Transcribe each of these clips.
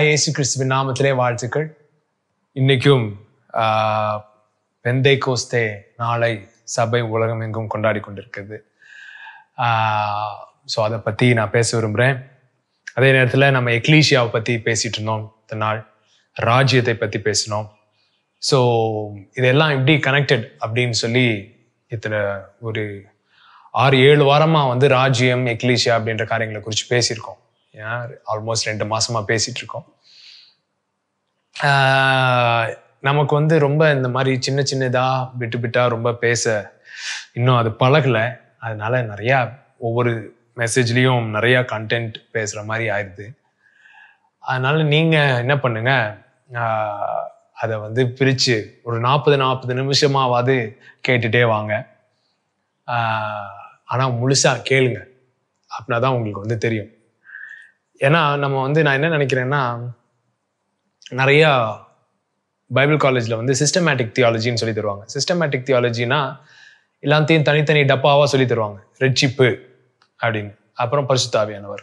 இயேசு கிறிஸ்துவின் நாமத்திலே வாழ்த்துக்கள் இன்னைக்கும் பெந்தை கோஸ்தே நாளை சபை உலகம் எங்கும் கொண்டாடி கொண்டிருக்குது ஸோ அதை பற்றி நான் பேச விரும்புகிறேன் அதே நேரத்தில் நம்ம எக்லீஷியாவை பற்றி பேசிகிட்டு இருந்தோம் இந்த நாள் ராஜ்யத்தை பற்றி பேசினோம் ஸோ இதெல்லாம் எப்படி கனெக்டட் அப்படின்னு சொல்லி இத்தனை ஒரு ஆறு ஏழு வாரமாக வந்து ராஜ்யம் எக்லீஷியா அப்படின்ற காரியங்களை குறித்து பேசியிருக்கோம் ஏன்னா ஆல்மோஸ்ட் ரெண்டு மாதமாக பேசிட்டு இருக்கோம் நமக்கு வந்து ரொம்ப இந்த மாதிரி சின்ன சின்னதாக விட்டு விட்டா ரொம்ப பேச இன்னும் அது பழகலை அதனால நிறையா ஒவ்வொரு மெசேஜ்லேயும் நிறையா கண்டென்ட் பேசுகிற மாதிரி ஆயிடுது அதனால் நீங்கள் என்ன பண்ணுங்க அதை வந்து பிரித்து ஒரு நாற்பது நாற்பது நிமிஷமாவது கேட்டுகிட்டே வாங்க ஆனால் முழுசாக கேளுங்க அப்படின்னா தான் உங்களுக்கு வந்து தெரியும் ஏன்னா நம்ம வந்து நான் என்ன நினைக்கிறேன்னா நிறையா பைபிள் காலேஜில் வந்து சிஸ்டமேட்டிக் தியாலஜின்னு சொல்லி தருவாங்க சிஸ்டமேட்டிக் தியாலஜினா எல்லாத்தையும் தனித்தனி டப்பாவாக சொல்லி தருவாங்க ரெட்சிப்பு அப்படின்னு அப்புறம் பரிசுத்தாவியானவர்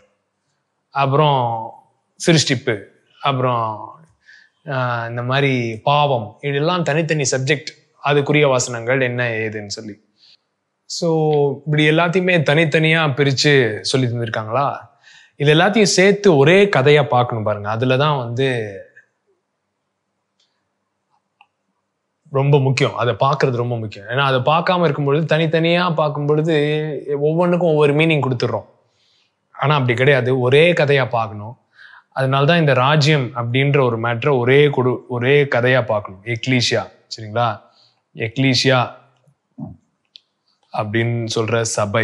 அப்புறம் சிருஷ்டிப்பு அப்புறம் இந்த மாதிரி பாவம் இதெல்லாம் தனித்தனி சப்ஜெக்ட் அதுக்குரிய வாசனங்கள் என்ன ஏதுன்னு சொல்லி ஸோ இப்படி எல்லாத்தையுமே தனித்தனியாக பிரித்து சொல்லி தந்திருக்காங்களா இது எல்லாத்தையும் சேர்த்து ஒரே கதையா பார்க்கணும் பாருங்க அதுலதான் வந்து ரொம்ப முக்கியம் அதை பார்க்கறது ரொம்ப முக்கியம் ஏன்னா அதை பார்க்காம இருக்கும் பொழுது தனித்தனியாக பார்க்கும் பொழுது ஒவ்வொன்றுக்கும் ஒவ்வொரு மீனிங் கொடுத்துட்றோம் ஆனால் அப்படி கிடையாது ஒரே கதையாக பார்க்கணும் அதனால தான் இந்த ராஜ்யம் அப்படின்ற ஒரு மேட்ரை ஒரே கொடு ஒரே கதையாக பார்க்கணும் எக்லீஷியா சரிங்களா எக்லீஷியா அப்படின்னு சொல்கிற சபை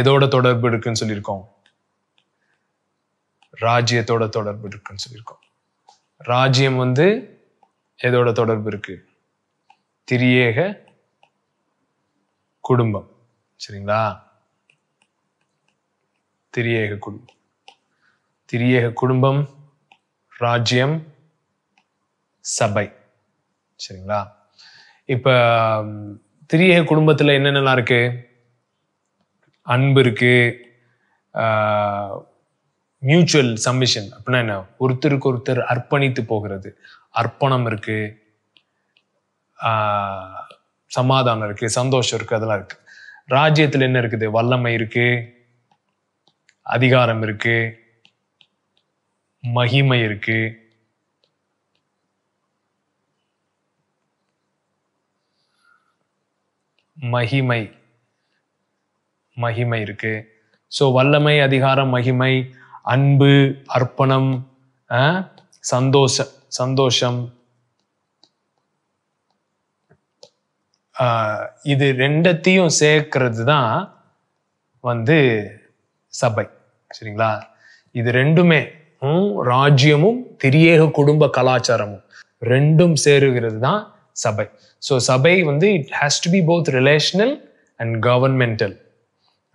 எதோட தொடர்பு இருக்குன்னு சொல்லியிருக்கோம் ராஜ்யத்தோட தொடர்பு இருக்குன்னு சொல்லியிருக்கோம் ராஜ்யம் வந்து எதோட தொடர்பு இருக்கு திரியேக குடும்பம் சரிங்களா திரியேக குடும்பம் திரியேக குடும்பம் ராஜ்யம் சபை சரிங்களா இப்ப திரியேக குடும்பத்துல என்னென்னலாம் இருக்கு அன்பு இருக்குது மியூச்சுவல் சம்மிஷன் அப்படின்னா என்ன ஒருத்தருக்கு ஒருத்தர் அர்ப்பணித்து போகிறது அர்ப்பணம் இருக்குது சமாதானம் இருக்குது சந்தோஷம் இருக்குது அதெல்லாம் இருக்குது ராஜ்யத்தில் என்ன இருக்குது வல்லமை இருக்குது அதிகாரம் இருக்குது மகிமை இருக்குது மகிமை மகிமை இருக்கு ஸோ வல்லமை அதிகாரம் மகிமை அன்பு அர்ப்பணம் சந்தோஷ சந்தோஷம் இது ரெண்டத்தையும் சேர்க்கறது தான் வந்து சபை சரிங்களா இது ரெண்டுமே ராஜ்யமும் திரியேக குடும்ப கலாச்சாரமும் ரெண்டும் சேருகிறது தான் சபை ஸோ சபை வந்து it has to be both relational and governmental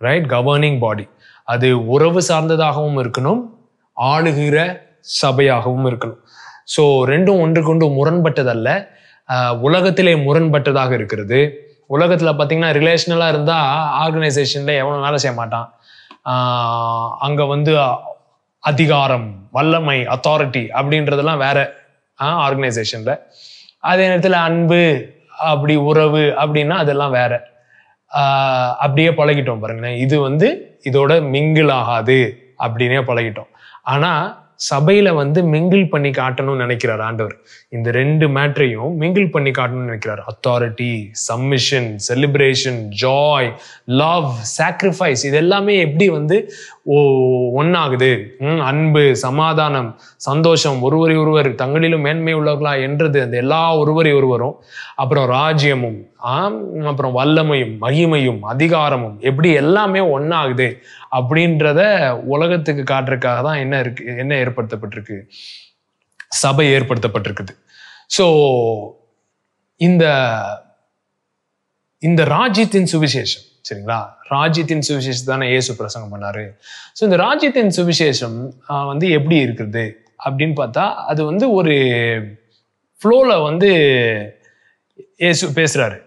right governing body அது உறவு சார்ந்ததாகவும் இருக்கணும் ஆளுகிற சபையாகவும் இருக்கணும் ஸோ ரெண்டும் ஒன்றுக்கொண்டு முரண்பட்டதல்ல உலகத்திலே முரண்பட்டதாக இருக்கிறது உலகத்தில் பார்த்தீங்கன்னா ரிலேஷனலாக இருந்தால் ஆர்கனைசேஷனில் எவனும் வேலை செய்ய மாட்டான் அங்கே வந்து அதிகாரம் வல்லமை அத்தாரிட்டி அப்படின்றதெல்லாம் வேற ஆர்கனைசேஷனில் அதே நேரத்தில் அன்பு அப்படி உறவு அப்படின்னா அதெல்லாம் வேற அப்படியே பழகிட்டோம் பாருங்களேன் இது வந்து இதோட மிங்கிள் ஆகாது அப்படின்னே பழகிட்டோம் ஆனால் சபையில வந்து மிங்கிள் பண்ணி காட்டணும்னு நினைக்கிறார் ஆண்டவர் இந்த ரெண்டு மேட்ரையும் மிங்கிள் பண்ணி காட்டணும்னு நினைக்கிறார் authority submission celebration joy love sacrifice இது எல்லாமே எப்படி வந்து ஓ ஒன்னாகுது அன்பு சமாதானம் சந்தோஷம் ஒருவரை ஒருவர் தங்களிலும் மேன்மை உள்ளவர்களா என்றது அந்த எல்லா ஒருவரை ஒருவரும் அப்புறம் ராஜ்யமும் அப்புறம் வல்லமையும் மகிமையும் அதிகாரமும் எப்படி எல்லாமே ஒன்றாகுது அப்படின்றத உலகத்துக்கு காட்டுறதுக்காக தான் என்ன இருக்கு என்ன ஏற்படுத்தப்பட்டிருக்கு சபை ஏற்படுத்தப்பட்டிருக்குது ஸோ இந்த இந்த ராஜ்யத்தின் சுவிசேஷம் சரிங்களா ராஜ்யத்தின் சுவிசேஷம் தானே இயேசு பிரசங்கம் பண்ணாரு ஸோ இந்த ராஜ்யத்தின் சுவிசேஷம் வந்து எப்படி இருக்குது அப்படின்னு பார்த்தா அது வந்து ஒரு ஃப்ளோவில் வந்து இயேசு பேசுகிறாரு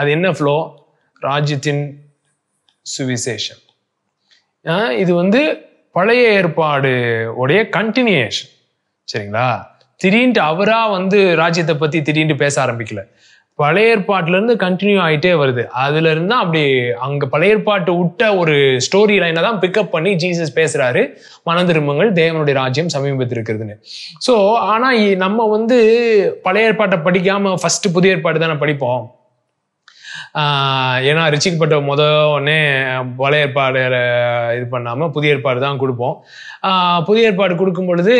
அது என்ன ஃப்ளோ ராஜ்யத்தின் சுவிசேஷம் இது வந்து பழைய ஏற்பாடு உடைய கண்டினியூஷன் சரிங்களா திடீர்னு அவராக வந்து ராஜ்யத்தை பற்றி திடீர்னு பேச ஆரம்பிக்கல பழைய இருந்து கண்டினியூ ஆகிட்டே வருது அதுல தான் அப்படி அங்கே பழைய ஏற்பாட்டு விட்ட ஒரு ஸ்டோரி லைனை தான் பிக்கப் பண்ணி ஜீசஸ் பேசுகிறாரு மனந்திரும்புங்கள் தேவனுடைய ராஜ்யம் சமீபத்திருக்கிறதுன்னு ஸோ ஆனால் நம்ம வந்து பழைய ஏற்பாட்டை படிக்காமல் ஃபஸ்ட்டு புதிய ஏற்பாடு தானே படிப்போம் ஏன்னா ரிச்சிக்கப்பட்ட முத உடனே பழைய ஏற்பாடு இது பண்ணாமல் புதிய ஏற்பாடு தான் கொடுப்போம் புதிய ஏற்பாடு கொடுக்கும் பொழுது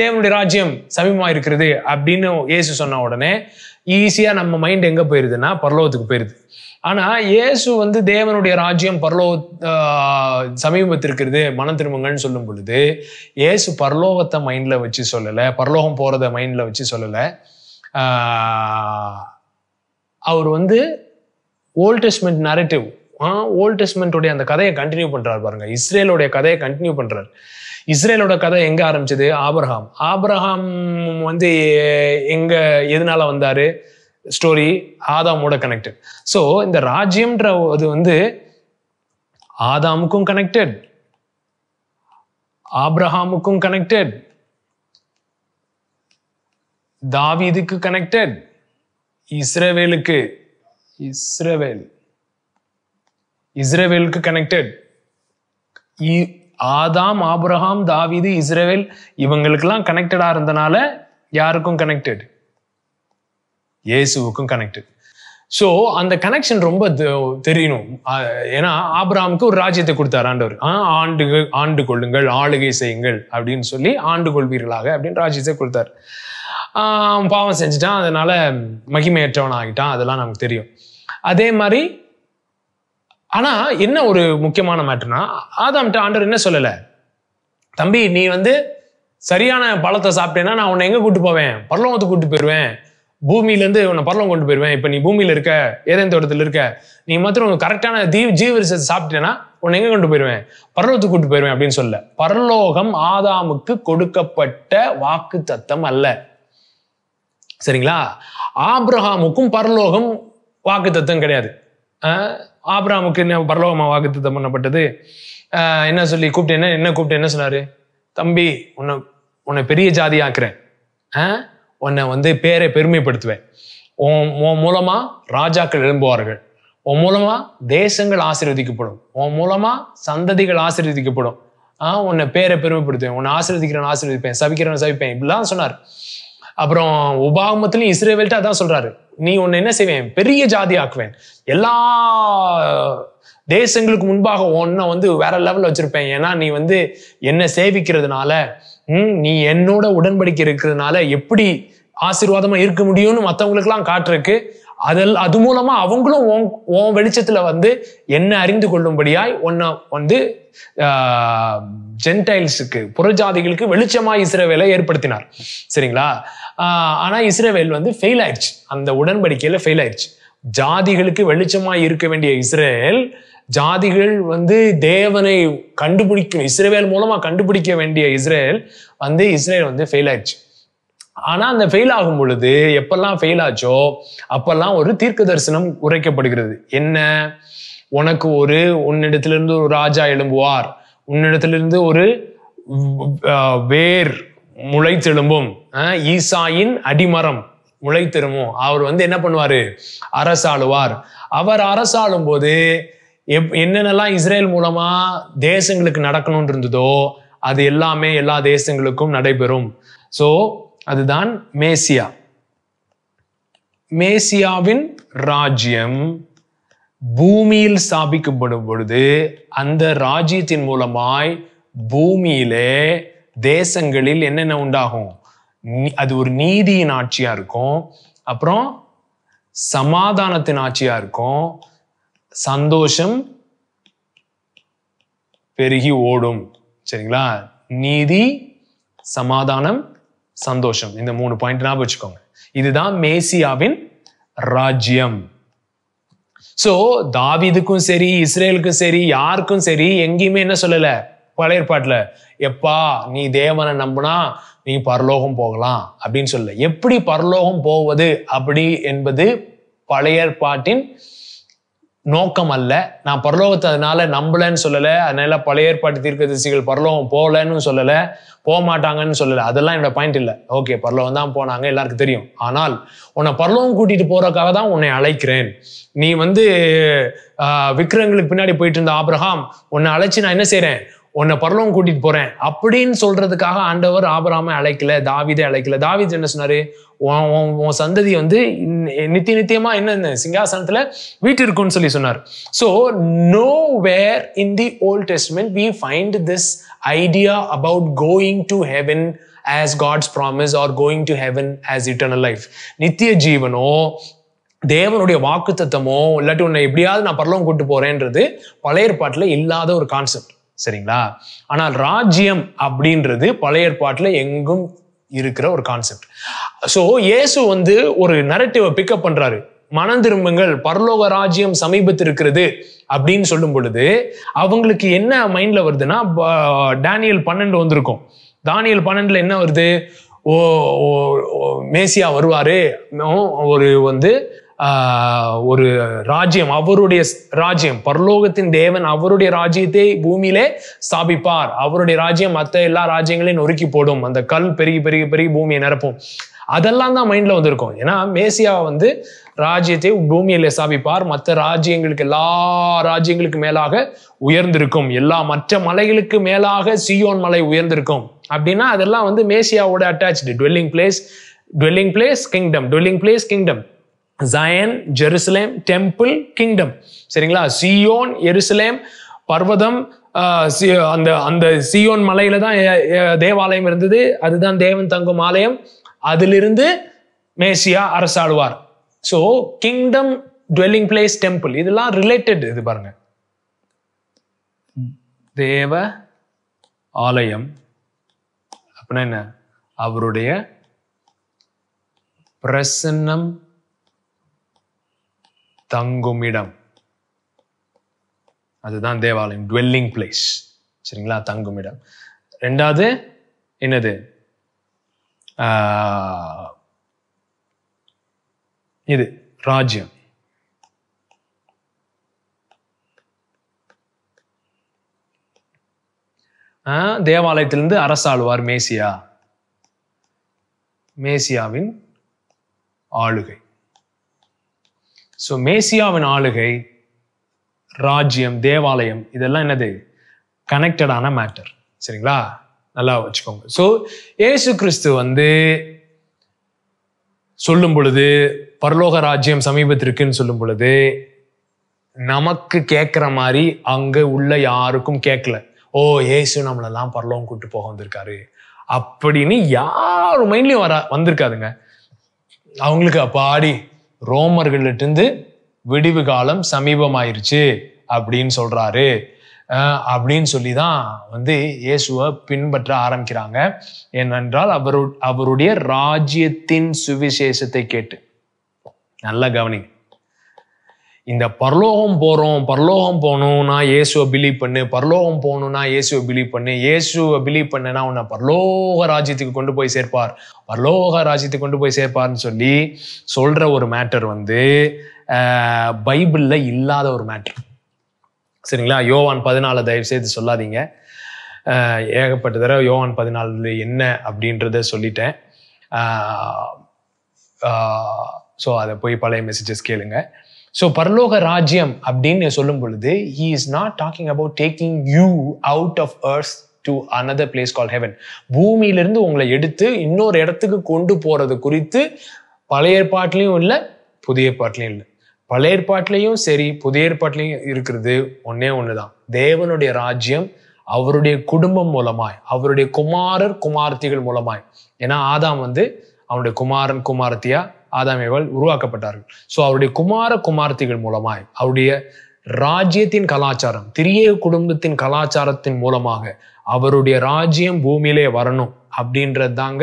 தேவனுடைய ராஜ்யம் சமீபமாக இருக்கிறது அப்படின்னு இயேசு சொன்ன உடனே ஈஸியாக நம்ம மைண்ட் எங்கே போயிருதுன்னா பரலோகத்துக்கு போயிருது ஆனால் இயேசு வந்து தேவனுடைய ராஜ்யம் பரலோ சமீபத்திருக்கிறது மன திரும்பங்கள்னு சொல்லும் பொழுது இயேசு பரலோகத்தை மைண்ட்ல வச்சு சொல்லலை பரலோகம் போகிறத மைண்ட்ல வச்சு சொல்லலை அவர் வந்து ஓல்டெஸ்ட்மெண்ட் நரேட்டிவ் ஓல்டெஸ்ட்மெண்ட்டுடைய அந்த கதையை கண்டினியூ பண்றாரு பாருங்க இஸ்ரேலுடைய கதையை கண்டினியூ பண்ணுறாரு இஸ்ரேலோட கதை எங்க ஆரம்பிச்சது ஆபரஹாம் ஆபரஹாம் வந்து எங்க எதனால வந்தாரு ஸ்டோரி ஆதாமோட கனெக்டட் ஸோ இந்த ராஜ்யம்ன்ற அது வந்து ஆதாமுக்கும் கனெக்டட் ஆப்ரஹாமுக்கும் கனெக்டட் தாவீதுக்கு கனெக்டட் இஸ்ரவேலுக்கு இஸ்ரவேல் இஸ்ரவேலுக்கு கனெக்டட் ஆதாம் ஆப்ரஹாம் தாவிது இஸ்ரேல் இவங்களுக்கெல்லாம் கனெக்டடாக இருந்தனால யாருக்கும் கனெக்டட் இயேசுவுக்கும் கனெக்டட் ஸோ அந்த கனெக்ஷன் ரொம்ப தெரியணும் ஏன்னா ஆப்ராமுக்கு ஒரு ராஜ்யத்தை கொடுத்தார் ஆண்டவர் ஆண்டு ஆண்டு கொள்ளுங்கள் ஆளுகை செய்யுங்கள் அப்படின்னு சொல்லி ஆண்டு கொள்வீர்களாக அப்படின்னு ராஜ்யத்தை கொடுத்தார் பாவம் செஞ்சுட்டான் அதனால மகிமையற்றவன் ஆகிட்டான் அதெல்லாம் நமக்கு தெரியும் அதே மாதிரி ஆனா என்ன ஒரு முக்கியமான ஆதாம் ஆதாம்கிட்ட ஆண்டவர் என்ன சொல்லல தம்பி நீ வந்து சரியான பழத்தை சாப்பிட்டேன்னா நான் உன்னை எங்க கூட்டு போவேன் பரலோகத்துக்கு கூட்டு போயிடுவேன் பூமியிலேருந்து உன்னை பரலம் கொண்டு போயிடுவேன் இப்போ நீ பூமியில் இருக்க ஏதேன் தோட்டத்தில் இருக்க நீ மாத்திரம் கரெக்டான தீ ஜீவரிசத்தை சாப்பிட்டேன்னா உன்னை எங்கே கொண்டு போயிடுவேன் பரலோகத்துக்கு கூட்டு போயிடுவேன் அப்படின்னு சொல்ல பரலோகம் ஆதாமுக்கு கொடுக்கப்பட்ட வாக்கு தத்தம் அல்ல சரிங்களா ஆப்ரஹாமுக்கும் பரலோகம் வாக்கு தத்தம் கிடையாது ஆப்ராமுக்கு என்ன பரலோகமாக வாக்குத்தம் பண்ணப்பட்டது என்ன சொல்லி கூப்பிட்டு என்ன என்ன கூப்பிட்டு என்ன சொன்னார் தம்பி உன்னை உன்னை பெரிய ஜாதி ஆக்குறேன் உன்னை வந்து பேரை பெருமைப்படுத்துவேன் உன் உன் மூலமாக ராஜாக்கள் எழும்புவார்கள் உன் மூலமாக தேசங்கள் ஆசீர்வதிக்கப்படும் உன் மூலமாக சந்ததிகள் ஆசீர்வதிக்கப்படும் ஆஹ் உன்னை பேரை பெருமைப்படுத்துவேன் உன்னை ஆசீர்வதிக்கிறவன் ஆசீர்வதிப்பேன் சவிக்கிறவன் சபிப்பேன் இப்படிலாம் சொன்னார் அப்புறம் உபாமத்திலையும் இஸ்ரேவேல்ட்டு அதான் சொல்றாரு நீ உன்னை என்ன செய்வேன் பெரிய ஜாதி ஆக்குவேன் எல்லா தேசங்களுக்கு முன்பாக ஒன்றை வந்து வேற லெவலில் வச்சிருப்பேன் ஏன்னா நீ வந்து என்னை சேவிக்கிறதுனால நீ என்னோட உடன்படிக்கை இருக்கிறதுனால எப்படி ஆசீர்வாதமா இருக்க முடியும்னு மற்றவங்களுக்குலாம் காட்டுறக்கு அதில் அது மூலமா அவங்களும் உன் வெளிச்சத்துல வந்து என்ன அறிந்து கொள்ளும்படியாய் உன்னை வந்து ஜென்டைல்ஸுக்கு புறஜாதிகளுக்கு வெளிச்சமா இஸ்ரேவேலை ஏற்படுத்தினார் சரிங்களா ஆனா இஸ்ரேவேல் வந்து ஃபெயில் ஆயிடுச்சு அந்த உடன்படிக்கையில ஃபெயில் ஆயிடுச்சு ஜாதிகளுக்கு வெளிச்சமா இருக்க வேண்டிய இஸ்ரேல் ஜாதிகள் வந்து தேவனை கண்டுபிடிக்கும் இஸ்ரேவேல் மூலமா கண்டுபிடிக்க வேண்டிய இஸ்ரேல் வந்து இஸ்ரேல் வந்து ஃபெயில் ஆயிடுச்சு ஆனா அந்த ஃபெயில் ஆகும் பொழுது எப்பெல்லாம் ஃபெயில் ஆச்சோ அப்பெல்லாம் ஒரு தீர்க்க தரிசனம் உரைக்கப்படுகிறது என்ன உனக்கு ஒரு உன்னிடத்திலிருந்து ஒரு ராஜா எழும்புவார் உன்னிடத்திலிருந்து ஒரு வேர் முளைத்தெழும்பும் ஈசாயின் அடிமரம் முளைத்திரும்பும் அவர் வந்து என்ன பண்ணுவாரு அரசாளுவார் அவர் அரசாளும் போது எப் என்னென்னலாம் இஸ்ரேல் மூலமா தேசங்களுக்கு நடக்கணும் இருந்ததோ அது எல்லாமே எல்லா தேசங்களுக்கும் நடைபெறும் ஸோ அதுதான் மேசியா மேசியாவின் ராஜ்யம் பூமியில் ஸ்தாபிக்கப்படும் பொழுது அந்த ராஜ்யத்தின் மூலமாய் பூமியிலே தேசங்களில் என்னென்ன உண்டாகும் அது ஒரு நீதியின் ஆட்சியா இருக்கும் அப்புறம் சமாதானத்தின் ஆட்சியா இருக்கும் சந்தோஷம் பெருகி ஓடும் சரிங்களா நீதி சமாதானம் சந்தோஷம் இந்த மூணு பாயிண்ட் ஞாபகம் வச்சுக்கோங்க இதுதான் மேசியாவின் ராஜ்யம் சோ தாவிதுக்கும் சரி இஸ்ரேலுக்கும் சரி யாருக்கும் சரி எங்கேயுமே என்ன சொல்லல பழைய பாட்டுல எப்பா நீ தேவனை நம்புனா நீ பரலோகம் போகலாம் அப்படின்னு சொல்லல எப்படி பரலோகம் போவது அப்படி என்பது பழைய ஏற்பாட்டின் நோக்கம் அல்ல நான் பரலோகத்தை அதனால நம்பலன்னு சொல்லலை அதனால பழைய ஏற்பாட்டு தீர்க்க தரிசிகள் பரலோகம் போகலன்னு சொல்லலை போக மாட்டாங்கன்னு சொல்லலை அதெல்லாம் என்னோட பாயிண்ட் இல்லை ஓகே பரலோகம் தான் போனாங்க எல்லாருக்கும் தெரியும் ஆனால் உன்னை பரலோகம் கூட்டிட்டு போறதுக்காக தான் உன்னை அழைக்கிறேன் நீ வந்து விக்ரங்களுக்கு பின்னாடி போயிட்டு இருந்த ஆப்ரஹாம் உன்னை அழைச்சி நான் என்ன செய்கிறேன் உன்னை பரலவம் கூட்டிட்டு போறேன் அப்படின்னு சொல்றதுக்காக ஆண்டவர் ஆபராமை அழைக்கல தாவிதை அழைக்கல தாவித் என்ன சொன்னாரு உன் சந்ததி வந்து நித்தி நித்தியமா என்ன சிங்காசனத்துல வீட்டு இருக்கும்னு சொல்லி சொன்னார் so nowhere in the Old Testament we find this idea about going to heaven as God's promise or going to heaven as eternal life நித்திய ஜீவனோ தேவனுடைய தத்தமோ இல்லாட்டி உன்னை எப்படியாவது நான் பரலவம் கூட்டு போறேன்றது பழைய ஏற்பாட்டில் இல்லாத ஒரு கான்செப்ட் சரிங்களா ஆனால் ராஜ்யம் அப்படின்றது பழைய ஏற்பாட்டில் எங்கும் இருக்கிற ஒரு கான்செப்ட் ஸோ இயேசு வந்து ஒரு நரட்டிவை பிக்கப் பண்றாரு மனம் திரும்புங்கள் பரலோக ராஜ்யம் சமீபத்து இருக்கிறது அப்படின்னு சொல்லும் பொழுது அவங்களுக்கு என்ன மைண்ட்ல வருதுன்னா டேனியல் பன்னெண்டு வந்திருக்கும் தானியல் பன்னெண்டுல என்ன வருது ஓ மேசியா வருவாரு ஒரு வந்து ஒரு ராஜ்யம் அவருடைய ராஜ்யம் பரலோகத்தின் தேவன் அவருடைய ராஜ்யத்தை பூமியிலே ஸ்தாபிப்பார் அவருடைய ராஜ்யம் மற்ற எல்லா ராஜ்யங்களையும் நொறுக்கி போடும் அந்த கல் பெருகி பெருகி பெருகி பூமியை நிரப்பும் அதெல்லாம் தான் மைண்ட்ல வந்திருக்கும் ஏன்னா மேசியா வந்து ராஜ்யத்தை பூமியில சாபிப்பார் மற்ற ராஜ்யங்களுக்கு எல்லா ராஜ்யங்களுக்கு மேலாக உயர்ந்திருக்கும் எல்லா மற்ற மலைகளுக்கு மேலாக சியோன் மலை உயர்ந்திருக்கும் அப்படின்னா அதெல்லாம் வந்து மேசியாவோட attach dwelling place dwelling place kingdom dwelling place kingdom Zion Jerusalem temple kingdom சரிங்களா சியோன் எருசலேம் பர்வதம் அந்த அந்த சியோன் மலையில தான் தேவாலயம் இருந்தது அதுதான் தேவன் தங்கும் ஆலயம் அதிலிருந்து மேசியா அரசாடுவார் so kingdom dwelling place temple இதெல்லாம் ரிலேட்டட் இது பாருங்க தேவ ஆலயம் அப்படின்னா என்ன அவருடைய பிரசன்னம் தங்கும் இடம் அதுதான் தேவாலயம் டுவெல்லிங் பிளேஸ் சரிங்களா தங்கும் இடம் ரெண்டாவது என்னது இது ராஜ்யம் தேவாலயத்திலிருந்து அரசாழ்வார் மேசியா மேசியாவின் ஆளுகை ஸோ மேசியாவின் ஆளுகை ராஜ்யம் தேவாலயம் இதெல்லாம் என்னது கனெக்டடான மேட்டர் சரிங்களா நல்லா வச்சுக்கோங்க ஸோ ஏசு கிறிஸ்து வந்து சொல்லும் பொழுது பரலோக ராஜ்யம் சமீபத்திற்குன்னு சொல்லும் பொழுது நமக்கு கேட்குற மாதிரி அங்கே உள்ள யாருக்கும் கேட்கல ஓ ஏசு நம்மளெல்லாம் பரலோகம் கூப்பிட்டு போக வந்திருக்காரு அப்படின்னு யாரும் மைண்ட்லையும் வர வந்திருக்காதுங்க அவங்களுக்கு அப்பாடி ரோமர்கள்ட்டிருந்து விடிவு காலம் சமீபமாயிருச்சு அப்படின்னு சொல்றாரு அப்படின்னு சொல்லி தான் வந்து இயேசுவை பின்பற்ற ஆரம்பிக்கிறாங்க ஏனென்றால் அவரு அவருடைய ராஜ்யத்தின் சுவிசேஷத்தை கேட்டு நல்லா கவனிங்க இந்த பரலோகம் போகிறோம் பரலோகம் போகணும்னா இயேசுவை பிலீவ் பண்ணு பரலோகம் போகணும்னா இயேசுவை பிலீவ் பண்ணு இயேசுவை பிலீவ் பண்ணனா உன்னை பரலோக ராஜ்யத்துக்கு கொண்டு போய் சேர்ப்பார் பரலோக ராஜ்யத்துக்கு கொண்டு போய் சேர்ப்பார்னு சொல்லி சொல்கிற ஒரு மேட்டர் வந்து பைபிளில் இல்லாத ஒரு மேட்ரு சரிங்களா யோவான் பதினாலு தயவு செய்து சொல்லாதீங்க ஏகப்பட்ட தடவை யோவான் பதினாலு என்ன அப்படின்றத சொல்லிட்டேன் ஸோ அதை போய் பழைய மெசேஜஸ் கேளுங்கள் ஸோ பரலோக ராஜ்யம் அப்படின்னு சொல்லும் பொழுது he is not talking about taking you out of earth to another place call heaven பூமியிலிருந்து உங்களை எடுத்து இன்னொரு இடத்துக்கு கொண்டு போகிறது குறித்து பழைய ஏற்பாட்லேயும் இல்லை புதிய ஏற்பாட்டிலையும் இல்லை பழைய ஏற்பாட்லேயும் சரி புதிய ஏற்பாட்லேயும் இருக்கிறது ஒன்றே ஒன்று தான் தேவனுடைய ராஜ்யம் அவருடைய குடும்பம் மூலமாய் அவருடைய குமாரர் குமார்த்திகள் மூலமாய் ஏன்னா ஆதாம் வந்து அவனுடைய குமாரன் குமார்த்தியா ஆதாமேவால் உருவாக்கப்பட்டார்கள் ஸோ அவருடைய குமார குமார்த்திகள் மூலமாய் அவருடைய ராஜ்யத்தின் கலாச்சாரம் திரிய குடும்பத்தின் கலாச்சாரத்தின் மூலமாக அவருடைய ராஜ்யம் பூமியிலே வரணும் அப்படின்றது தாங்க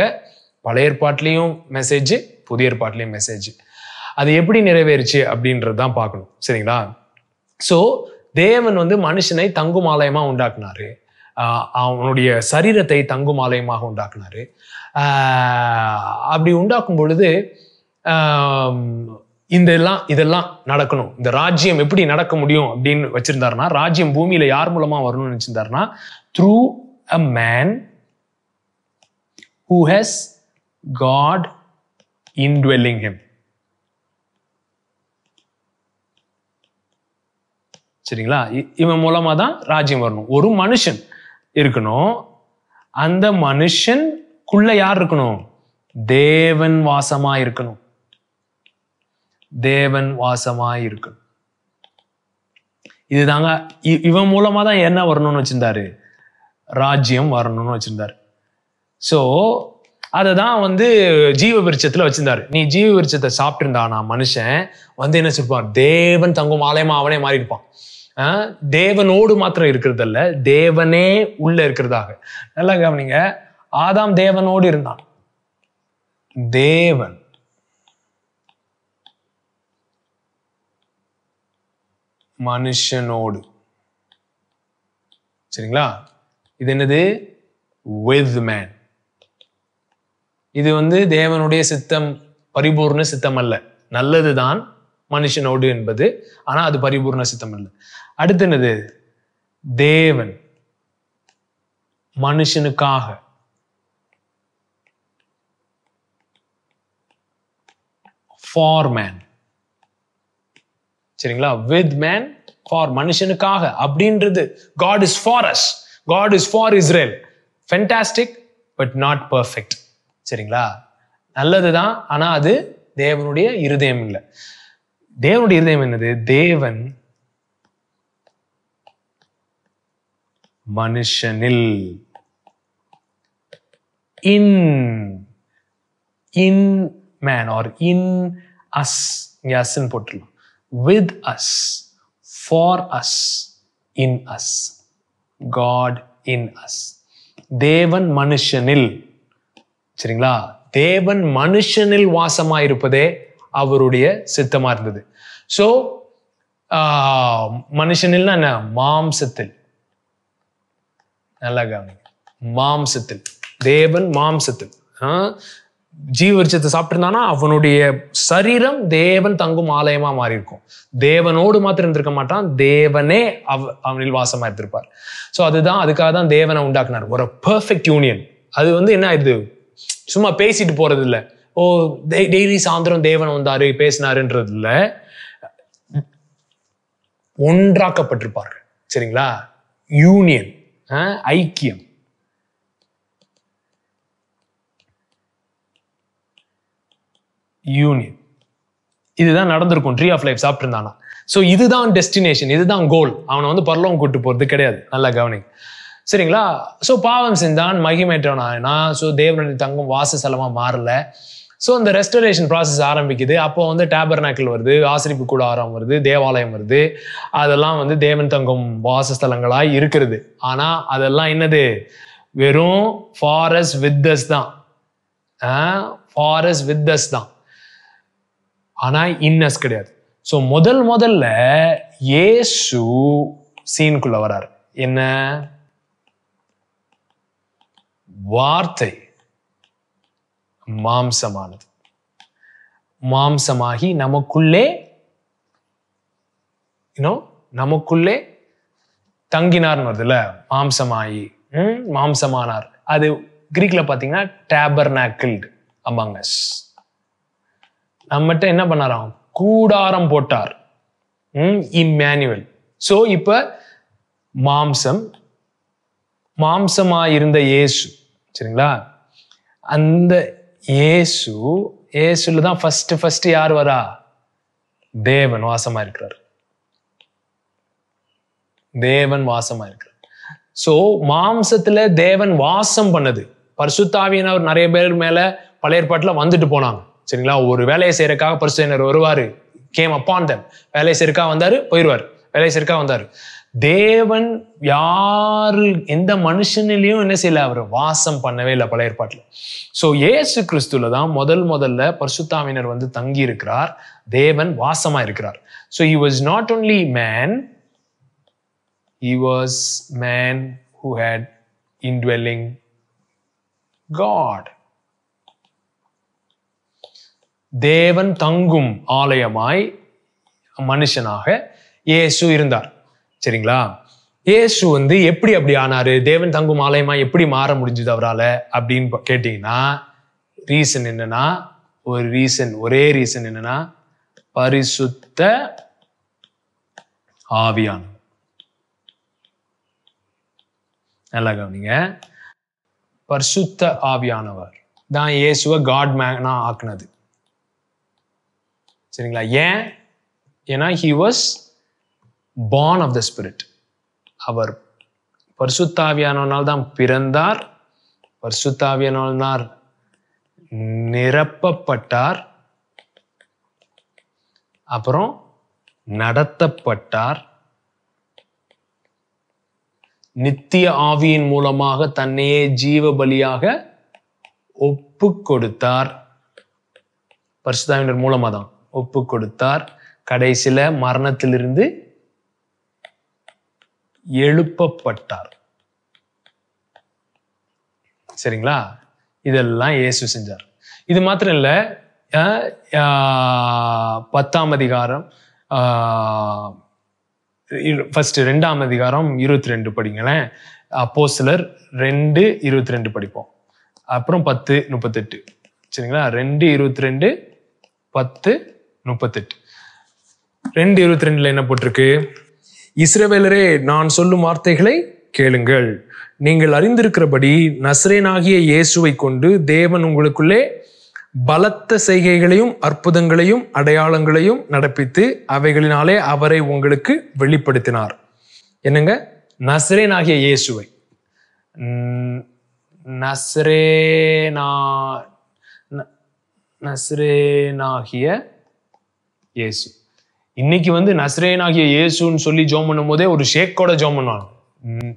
பழைய ஏற்பாட்லேயும் மெசேஜ் புதிய ஏற்பாட்லேயும் மெசேஜ் அது எப்படி நிறைவேறுச்சு அப்படின்றது தான் பார்க்கணும் சரிங்களா ஸோ தேவன் வந்து மனுஷனை தங்கும் ஆலயமாக உண்டாக்குனாரு அவனுடைய சரீரத்தை தங்கும் ஆலயமாக உண்டாக்குனாரு அப்படி உண்டாக்கும் பொழுது இந்த எல்லாம் இதெல்லாம் நடக்கணும் இந்த ராஜ்யம் எப்படி நடக்க முடியும் அப்படின்னு வச்சிருந்தாருன்னா ராஜ்யம் பூமியில யார் மூலமா வரணும்னு நினைச்சிருந்தார்னா through a man who has God indwelling him சரிங்களா இவன் மூலமா தான் ராஜ்யம் வரணும் ஒரு மனுஷன் இருக்கணும் அந்த மனுஷன் குள்ள யார் இருக்கணும் தேவன் வாசமா இருக்கணும் தேவன் வாசமாயிருக்கும் இருக்கணும் இதுதாங்க இவன் மூலமா தான் என்ன வரணும்னு வச்சிருந்தாரு ராஜ்யம் வரணும்னு வச்சிருந்தாரு ஸோ அதை தான் வந்து ஜீவ விருட்சத்தில் வச்சிருந்தாரு நீ ஜீவ விருட்சத்தை சாப்பிட்டுருந்தானா மனுஷன் வந்து என்ன சொல்லுவார் தேவன் தங்கும் ஆலயமா அவனே மாறி இருப்பான் தேவனோடு மாத்திரம் இருக்கிறதல்ல தேவனே உள்ள இருக்கிறதாக நல்லா கவனிங்க ஆதாம் தேவனோடு இருந்தான் தேவன் மனுஷனோடு சரிங்களா இது என்னது வித் மேன் இது வந்து தேவனுடைய சித்தம் பரிபூர்ண சித்தம் அல்ல நல்லதுதான் மனுஷனோடு என்பது ஆனால் அது பரிபூர்ண சித்தம் அல்ல அடுத்து என்னது தேவன் மனுஷனுக்காக ஃபார் மேன் சரிங்களா வித் மேன் ஃபார் மனுஷனுக்காக அப்படின்றது God is for us God is for Israel fantastic but not perfect சரிங்களா நல்லது தான் ஆனால் அது தேவனுடைய இருதயம் இல்லை தேவனுடைய இருதயம் என்னது தேவன் மனுஷனில் in in man or in us இங்கே அஸ்ன்னு போட்டுடலாம் with us, for us, in us. God in us. தேவன் மனுஷனில் சரிங்களா தேவன் மனுஷனில் வாசமா இருப்பதே அவருடைய சித்தமா இருந்தது ஸோ மனுஷனில்னா என்ன மாம்சத்தில் நல்லா கவனிங்க மாம்சத்தில் தேவன் மாம்சத்தில் ஜீவரிச்சத்தை சாப்பிட்டுருந்தானா அவனுடைய சரீரம் தேவன் தங்கும் ஆலயமா மாறி இருக்கும் தேவனோடு மாத்திரம் இருந்திருக்க மாட்டான் தேவனே அவ அவனில் வாசமா இருந்திருப்பார் ஸோ அதுதான் அதுக்காக தான் தேவனை உண்டாக்குனார் ஒரு பெர்ஃபெக்ட் யூனியன் அது வந்து என்ன ஆயிடுது சும்மா பேசிட்டு போறது இல்லை ஓ டெய்லி சாயந்தரம் தேவன் வந்தாரு பேசினாருன்றது இல்லை ஒன்றாக்கப்பட்டிருப்பார்கள் சரிங்களா யூனியன் ஐக்கியம் யூனியன் இதுதான் நடந்திருக்கும் ட்ரீ ஆஃப் லைஃப் சாப்பிட்டுருந்தானா ஸோ இதுதான் டெஸ்டினேஷன் இதுதான் கோல் அவனை வந்து பரலவம் கூட்டு போகிறது கிடையாது நல்லா கவனிங் சரிங்களா ஸோ பாவம் செஞ்சான் மகிமேற்றவனா ஸோ தேவனுடைய தங்கம் வாசசலமாக மாறல ஸோ அந்த ரெஸ்டரேஷன் ப்ராசஸ் ஆரம்பிக்குது அப்போ வந்து டேபர் நாக்கில் வருது ஆசிரிப்பு கூடாரம் வருது தேவாலயம் வருது அதெல்லாம் வந்து தேவன் தங்கம் வாசஸ்தலங்களாக இருக்கிறது ஆனால் அதெல்லாம் என்னது வெறும் ஃபாரஸ்ட் வித்தஸ் தான் ஃபாரஸ்ட் வித்தஸ் தான் ஆனால் இன்னஸ் கிடையாது ஸோ முதல் முதல்ல ஏசு சீனுக்குள்ள வர்றார் என்ன வார்த்தை மாம்சமானது மாம்சமாகி நமக்குள்ளே இன்னும் நமக்குள்ளே தங்கினார்னு வருதுல்ல மாம்சமாயி மாம்சமானார் அது கிரீக்ல பார்த்தீங்கன்னா டேபர் நேக்கிள்டு அமாங்கஸ் நம்மகிட்ட என்ன பண்ணாராம் கூடாரம் போட்டார் இம்மேனுவல் ஸோ இப்போ மாம்சம் மாம்சமாக இருந்த இயேசு சரிங்களா அந்த இயேசு இயேசுல தான் ஃபர்ஸ்ட் ஃபஸ்ட்டு யார் வரா தேவன் வாசமாக இருக்கிறார் தேவன் வாசமாக இருக்கிறார் ஸோ மாம்சத்தில் தேவன் வாசம் பண்ணது பரிசுத்தாவியன் அவர் நிறைய பேர் மேலே பழைய ஏற்பாட்டில் வந்துட்டு போனாங்க சரிங்களா ஒரு வேலையை செய்யறக்காக பரிசுத்தனர் வருவார் கேம் அப்பான் தன் வேலையை செய்யறதுக்காக வந்தார் போயிடுவார் வேலையை செய்யறதுக்காக வந்தார் தேவன் யாரு எந்த மனுஷனிலையும் என்ன செய்யல அவர் வாசம் பண்ணவே இல்லை பல ஏற்பாட்டில் ஸோ ஏசு கிறிஸ்துல தான் முதல் முதல்ல பரிசுத்தாவினர் வந்து தங்கி இருக்கிறார் தேவன் வாசமா இருக்கிறார் so he was not only man he was man who had indwelling God தேவன் தங்கும் ஆலயமாய் மனுஷனாக இயேசு இருந்தார் சரிங்களா இயேசு வந்து எப்படி அப்படி ஆனாரு தேவன் தங்கும் ஆலயமா எப்படி மாற முடிஞ்சது அவரால் அப்படின்னு கேட்டீங்கன்னா ரீசன் என்னன்னா ஒரு ரீசன் ஒரே ரீசன் என்னன்னா பரிசுத்த ஆவியான நல்லா கவனிங்க பரிசுத்த ஆவியானவர் தான் இயேசுவை காட் மேனா ஆக்குனது சரிங்களா ஏன் ஏன்னா he was born of the spirit அவர் பரிசுத்தாவியானவனால் தான் பிறந்தார் பரிசுத்தாவியானவனால் நிரப்பப்பட்டார் அப்புறம் நடத்தப்பட்டார் நித்திய ஆவியின் மூலமாக தன்னையே ஜீவ பலியாக ஒப்பு கொடுத்தார் பரிசுத்தாவினர் மூலமாக தான் ஒப்பு கொடுத்தார் கடைசியில மரணத்திலிருந்து எழுப்பப்பட்டார் சரிங்களா இதெல்லாம் இயேசு செஞ்சார் இது மாத்திரம் இல்லை பத்தாம் அதிகாரம் ஃபர்ஸ்ட் ரெண்டாம் அதிகாரம் இருபத்தி ரெண்டு படிங்களேன் அப்போ சிலர் ரெண்டு இருபத்தி ரெண்டு படிப்போம் அப்புறம் பத்து முப்பத்தெட்டு சரிங்களா ரெண்டு இருபத்தி ரெண்டு பத்து முப்பத்தெட்டு ரெண்டு இருபத்தி ரெண்டுல என்ன போட்டிருக்கு இஸ்ரவேலரே நான் சொல்லும் வார்த்தைகளை கேளுங்கள் நீங்கள் அறிந்திருக்கிறபடி நஸ்ரேனாகிய இயேசுவை கொண்டு தேவன் உங்களுக்குள்ளே பலத்த செய்கைகளையும் அற்புதங்களையும் அடையாளங்களையும் நடப்பித்து அவைகளினாலே அவரை உங்களுக்கு வெளிப்படுத்தினார் என்னங்க நஸ்ரேனாகிய ஆகிய இயேசுவை நஸ்ரேனா நஸ்ரேனாகிய இயேசு இன்னைக்கு வந்து நஸ்ரேனாகிய இயேசுன்னு சொல்லி ஜோம் பண்ணும் போதே ஒரு ஷேக்கோட ஜோம் பண்ணுவாங்க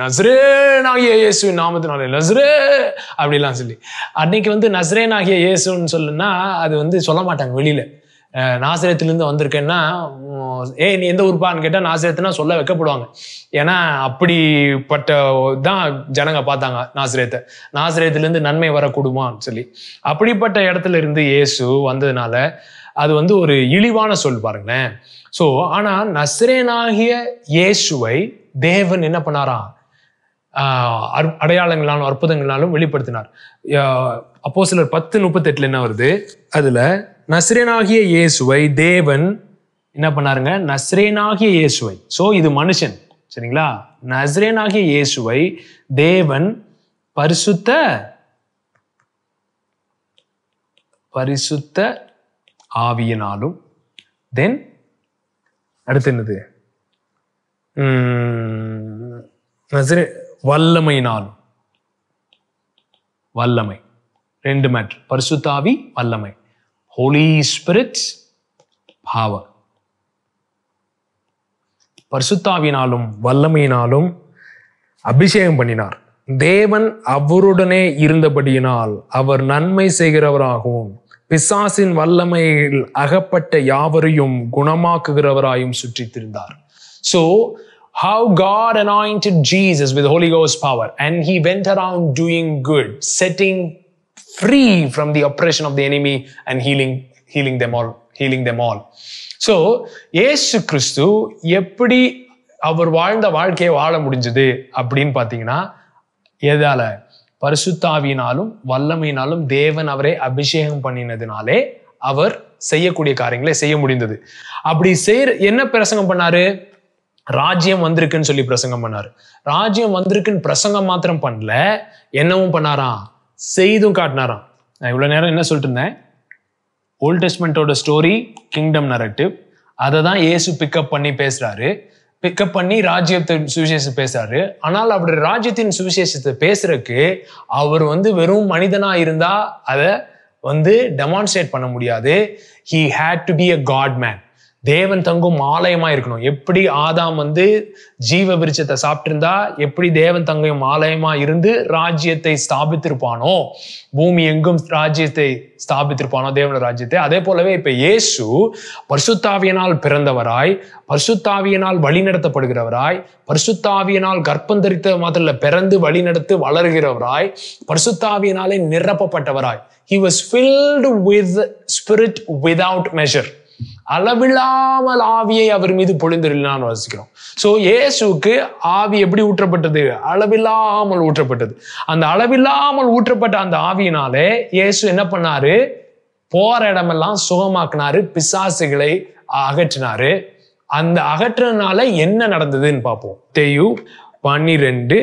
நஸ்ரேனாகிய இயேசு நாமத்தினாலே நஸ்ரே அப்படிலாம் சொல்லி அன்னைக்கு வந்து நஸ்ரேனாகிய இயேசுன்னு சொல்லுன்னா அது வந்து சொல்ல மாட்டாங்க வெளியில நாசிரியத்திலேருந்து வந்திருக்கேன்னா ஏ நீ எந்த ஊர்ப்பான்னு கேட்டால் நாசிரியத்துனா சொல்ல வைக்கப்படுவாங்க ஏன்னா அப்படிப்பட்ட தான் ஜனங்க பார்த்தாங்க நாசிரியத்தை நாசிரியத்திலேருந்து நன்மை வரக்கூடுமான்னு சொல்லி அப்படிப்பட்ட இடத்துல இருந்து இயேசு வந்ததுனால அது வந்து ஒரு இழிவான சொல் பாருங்களேன் ஸோ ஆனால் நஸ்ரேனாகிய இயேசுவை தேவன் என்ன பண்ணாராம் அடையாளங்களாலும் அற்புதங்களாலும் வெளிப்படுத்தினார் அப்போ சிலர் பத்து முப்பத்தெட்டில் என்ன வருது அதில் நஸ்ரேனாகிய இயேசுவை தேவன் என்ன பண்ணாருங்க நஸ்ரேனாகிய இயேசுவை ஸோ இது மனுஷன் சரிங்களா நஸ்ரேனாகிய இயேசுவை தேவன் பரிசுத்த பரிசுத்த ஆவியினாலும் தென் அடுத்து என்னது சரி வல்லமையினாலும் வல்லமை ரெண்டு மேட்ரு பரிசுத்தாவி வல்லமை ஹோலி ஸ்பிரிட் பாவர் பரிசுத்தாவினாலும் வல்லமையினாலும் அபிஷேகம் பண்ணினார் தேவன் அவருடனே இருந்தபடியினால் அவர் நன்மை செய்கிறவராகவும் பிசாசின் வல்லமையில் அகப்பட்ட யாவரையும் குணமாக்குகிறவராயும் சுற்றித்திருந்தார் so how God anointed Jesus with Holy Ghost power and he went around doing good, setting free from the oppression of the enemy and healing, healing them all, healing them all. So ஏசு கிறிஸ்து எப்படி அவர் வாழ்ந்த வாழ்க்கையை வாழ முடிஞ்சது அப்படின்னு பார்த்தீங்கன்னா எதால பரிசுத்தாவியினாலும் வல்லமையினாலும் தேவன் அவரை அபிஷேகம் பண்ணினதுனாலே அவர் செய்யக்கூடிய காரியங்களை செய்ய முடிந்தது அப்படி செய்ய என்ன பிரசங்கம் பண்ணாரு ராஜ்யம் வந்திருக்குன்னு சொல்லி பிரசங்கம் பண்ணாரு ராஜ்யம் வந்திருக்குன்னு பிரசங்கம் மாத்திரம் பண்ணல என்னவும் பண்ணாராம் செய்தும் காட்டினாராம் நான் இவ்வளோ நேரம் என்ன சொல்லிட்டு இருந்தேன் ஓல்ட் ஸ்டோரி கிங்டம் நரட்டிவ் அதை தான் ஏசு பிக்கப் பண்ணி பேசுகிறாரு பிக்கப் பண்ணி ராஜ்யத்தின் சுவிசேஷம் பேசுறாரு ஆனால் அவர் ராஜ்யத்தின் சுவிசேஷத்தை பேசுறதுக்கு அவர் வந்து வெறும் மனிதனா இருந்தா அதை வந்து டெமான்ஸ்ட்ரேட் பண்ண முடியாது he had to be a God man தேவன் தங்கும் ஆலயமா இருக்கணும் எப்படி ஆதாம் வந்து ஜீவ விருச்சத்தை சாப்பிட்டிருந்தா எப்படி தேவன் தங்கும் ஆலயமா இருந்து ராஜ்யத்தை ஸ்தாபித்திருப்பானோ பூமி எங்கும் ராஜ்யத்தை ஸ்தாபித்திருப்பானோ தேவன ராஜ்யத்தை அதே போலவே இப்ப இயேசு பர்சுத்தாவியனால் பிறந்தவராய் பர்சுத்தாவியனால் நடத்தப்படுகிறவராய் பர்சுத்தாவியனால் கற்பந்தரித்த மாதிரில பிறந்து பிறந்து நடத்து வளர்கிறவராய் பர்சுத்தாவியனாலே நிரப்பப்பட்டவராய் he was filled with spirit without measure அளவில்லாமல் ஆவியை அவர் மீது பொழிந்திருந்தான் வாசிக்கிறோம் ஸோ இயேசுக்கு ஆவி எப்படி ஊற்றப்பட்டது அளவில்லாமல் ஊற்றப்பட்டது அந்த அளவில்லாமல் ஊற்றப்பட்ட அந்த ஆவியினாலே இயேசு என்ன பண்ணாரு போற இடமெல்லாம் சுகமாக்குனாரு பிசாசுகளை அகற்றினாரு அந்த அகற்றினால என்ன நடந்ததுன்னு பார்ப்போம் தேயு பன்னிரெண்டு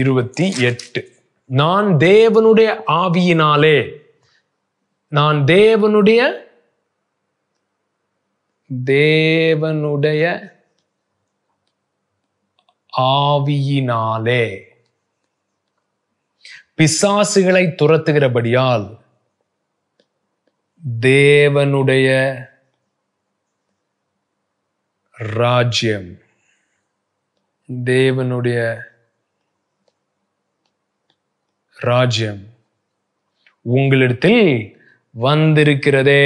இருபத்தி எட்டு நான் தேவனுடைய ஆவியினாலே நான் தேவனுடைய தேவனுடைய ஆவியினாலே பிசாசுகளை துரத்துகிறபடியால் தேவனுடைய ராஜ்யம் தேவனுடைய ராஜ்யம் உங்களிடத்தில் வந்திருக்கிறதே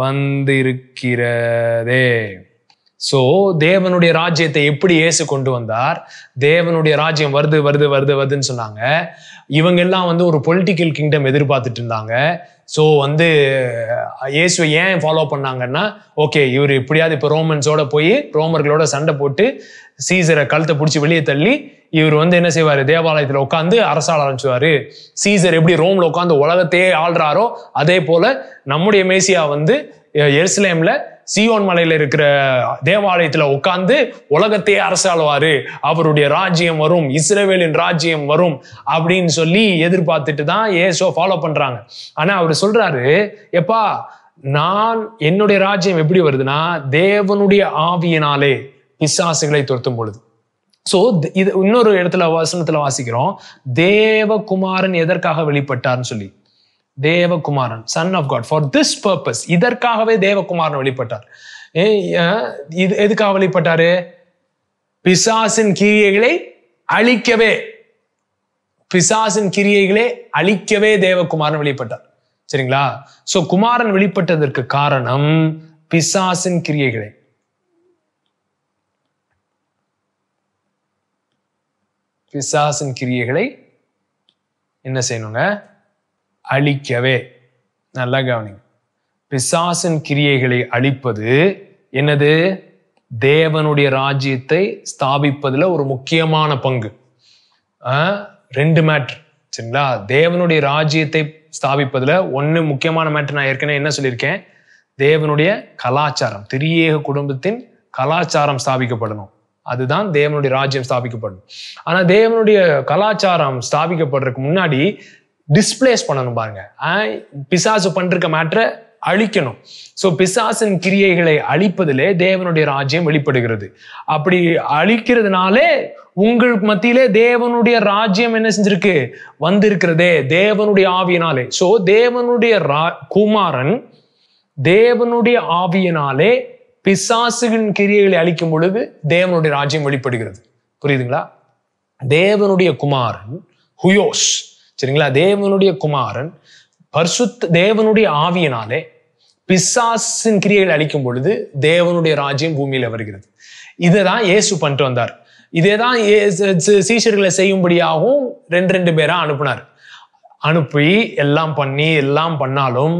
வந்திருக்கிறதே ஸோ தேவனுடைய ராஜ்யத்தை எப்படி ஏசு கொண்டு வந்தார் தேவனுடைய ராஜ்யம் வருது வருது வருது வருதுன்னு சொன்னாங்க இவங்க எல்லாம் வந்து ஒரு பொலிட்டிக்கல் கிங்டம் எதிர்பார்த்துட்டு இருந்தாங்க ஸோ வந்து இயேசுவை ஏன் ஃபாலோ பண்ணாங்கன்னா ஓகே இவர் இப்படியாவது இப்போ ரோமன்ஸோட போய் ரோமர்களோட சண்டை போட்டு சீசரை கழுத்தை பிடிச்சி வெளியே தள்ளி இவர் வந்து என்ன செய்வார் தேவாலயத்தில் உட்காந்து அரசாள ஆரம்பிச்சுவார் சீசர் எப்படி ரோமில் உட்காந்து உலகத்தையே ஆள்றாரோ அதே போல் நம்முடைய மேசியா வந்து எருசலேமில் சியோன் மலையில இருக்கிற தேவாலயத்துல உட்காந்து உலகத்தையே அரசாழ்வாரு அவருடைய ராஜ்யம் வரும் இஸ்ரேவேலின் ராஜ்யம் வரும் அப்படின்னு சொல்லி எதிர்பார்த்துட்டு தான் ஏசோ ஃபாலோ பண்றாங்க ஆனா அவர் சொல்றாரு எப்பா நான் என்னுடைய ராஜ்யம் எப்படி வருதுன்னா தேவனுடைய ஆவியினாலே பிசாசுகளை துரத்தும் பொழுது ஸோ இது இன்னொரு இடத்துல வசனத்துல வாசிக்கிறோம் தேவகுமாரன் எதற்காக வெளிப்பட்டார்னு சொல்லி தேவகுமாரன் son of God for this purpose இதற்காகவே தேவகுமாரன் வெளிப்பட்டார் இது எதுக்காக வெளிப்பட்டாரு பிசாசின் கிரியைகளை அழிக்கவே பிசாசின் கிரியைகளை அழிக்கவே தேவகுமாரன் வெளிப்பட்டார் சரிங்களா சோ குமாரன் வெளிப்பட்டதற்கு காரணம் பிசாசின் கிரியைகளை பிசாசின் கிரியைகளை என்ன செய்யணுங்க அழிக்கவே நல்லா கவனிங்க பிசாசின் கிரியைகளை அழிப்பது என்னது தேவனுடைய ராஜ்யத்தை ஸ்தாபிப்பதில் ஒரு முக்கியமான பங்கு ரெண்டு மேட்ரு சரிங்களா தேவனுடைய ராஜ்யத்தை ஸ்தாபிப்பதில் ஒன்று முக்கியமான மேட்ரு நான் ஏற்கனவே என்ன சொல்லியிருக்கேன் தேவனுடைய கலாச்சாரம் திரியேக குடும்பத்தின் கலாச்சாரம் ஸ்தாபிக்கப்படணும் அதுதான் தேவனுடைய ராஜ்யம் ஸ்தாபிக்கப்படணும் ஆனால் தேவனுடைய கலாச்சாரம் ஸ்தாபிக்கப்படுறதுக்கு முன்னாடி டிஸ்பிளேஸ் பண்ணணும் பாருங்க பிசாசு பண்ணிருக்க மாற்ற அழிக்கணும் ஸோ பிசாசின் கிரியைகளை அழிப்பதிலே தேவனுடைய ராஜ்யம் வெளிப்படுகிறது அப்படி அழிக்கிறதுனாலே உங்கள் மத்தியிலே தேவனுடைய ராஜ்யம் என்ன செஞ்சிருக்கு வந்திருக்கிறதே தேவனுடைய ஆவியினாலே ஸோ தேவனுடைய ரா குமாரன் தேவனுடைய ஆவியினாலே பிசாசுகின் கிரியைகளை அழிக்கும் பொழுது தேவனுடைய ராஜ்யம் வெளிப்படுகிறது புரியுதுங்களா தேவனுடைய குமாரன் ஹுயோஸ் சரிங்களா தேவனுடைய குமாரன் பர்சுத் தேவனுடைய ஆவியினாலே பிசாசின் கிரியைகள் அழிக்கும் பொழுது தேவனுடைய ராஜ்யம் பூமியில வருகிறது இதை தான் இயேசு பண்ணிட்டு வந்தார் இதே தான் சீஷர்களை செய்யும்படியாகவும் ரெண்டு ரெண்டு பேரா அனுப்புனார் அனுப்பி எல்லாம் பண்ணி எல்லாம் பண்ணாலும்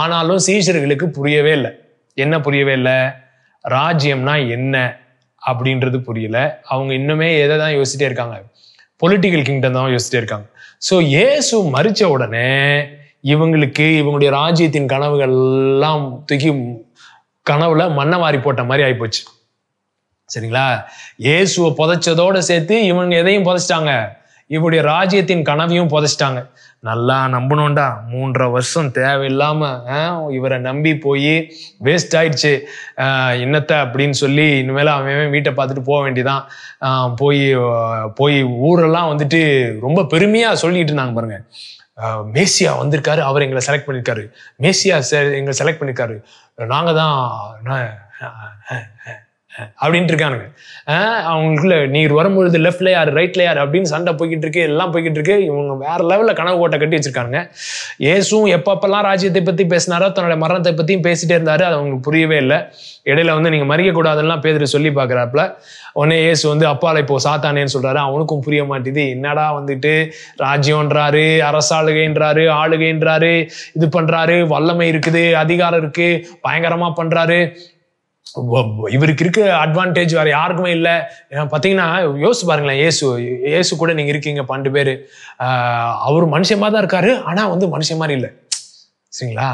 ஆனாலும் சீஷர்களுக்கு புரியவே இல்லை என்ன புரியவே இல்லை ராஜ்யம்னா என்ன அப்படின்றது புரியல அவங்க இன்னுமே எதை தான் யோசிச்சிட்டே இருக்காங்க பொலிட்டிக்கல் கிங்டம் தான் யோசிச்சிட்டே இருக்காங்க ஸோ இயேசு மறித்த உடனே இவங்களுக்கு இவங்களுடைய ராஜ்யத்தின் கனவுகள் எல்லாம் தூக்கி கனவுல மண்ணை வாரி போட்ட மாதிரி ஆகிப்போச்சு சரிங்களா இயேசுவை புதைச்சதோட சேர்த்து இவங்க எதையும் புதைச்சிட்டாங்க இவருடைய ராஜ்யத்தின் கனவையும் புதைச்சிட்டாங்க நல்லா நம்பணும்டா மூன்றரை வருஷம் தேவையில்லாமல் இவரை நம்பி போய் வேஸ்ட் ஆயிடுச்சு என்னத்தை அப்படின்னு சொல்லி இனிமேல் அவன் வீட்டை பார்த்துட்டு போக வேண்டியதான் போய் போய் ஊரெல்லாம் வந்துட்டு ரொம்ப பெருமையாக சொல்லிக்கிட்டு இருந்தாங்க பாருங்கள் மேசியா வந்திருக்காரு அவர் எங்களை செலக்ட் பண்ணியிருக்காரு மேசியா எங்களை செலக்ட் பண்ணியிருக்காரு நாங்கள் தான் அப்படின்ட்டு இருக்கானுங்க அவங்களுக்குள்ள நீர் வரும்பொழுது லெஃப்ட்ல யார் ரைட்ல யார் அப்படின்னு சண்டை போய்கிட்டு இருக்கு எல்லாம் போய்கிட்டு இருக்கு இவங்க வேற லெவலில் கனவு கோட்டை கட்டி வச்சிருக்காங்க ஏசும் எப்பப்பெல்லாம் ராஜ்யத்தை பற்றி பேசினாரோ தன்னோட மரணத்தை பற்றியும் பேசிட்டே இருந்தாரு அது அவங்களுக்கு புரியவே இல்லை இடையில வந்து நீங்கள் கூடாதுலாம் பேதர் சொல்லி பார்க்குறாப்புல உடனே ஏசு வந்து அப்பால இப்போ சாத்தானேன்னு சொல்றாரு அவனுக்கும் புரிய மாட்டேது என்னடா வந்துட்டு ராஜ்யம்ன்றாரு அரசாளுகைன்றாரு ஆளுகைன்றாரு இது பண்றாரு வல்லமை இருக்குது அதிகாரம் இருக்கு பயங்கரமா பண்றாரு இவருக்கு இருக்க அட்வான்டேஜ் வேற யாருக்குமே இல்லை பார்த்தீங்கன்னா யோசிச்சு பாருங்களேன் ஏசு ஏசு கூட நீங்கள் இருக்கீங்க பன்னெண்டு பேர் அவர் மனுஷமாக தான் இருக்காரு ஆனால் வந்து மனுஷன் மாதிரி இல்லை சரிங்களா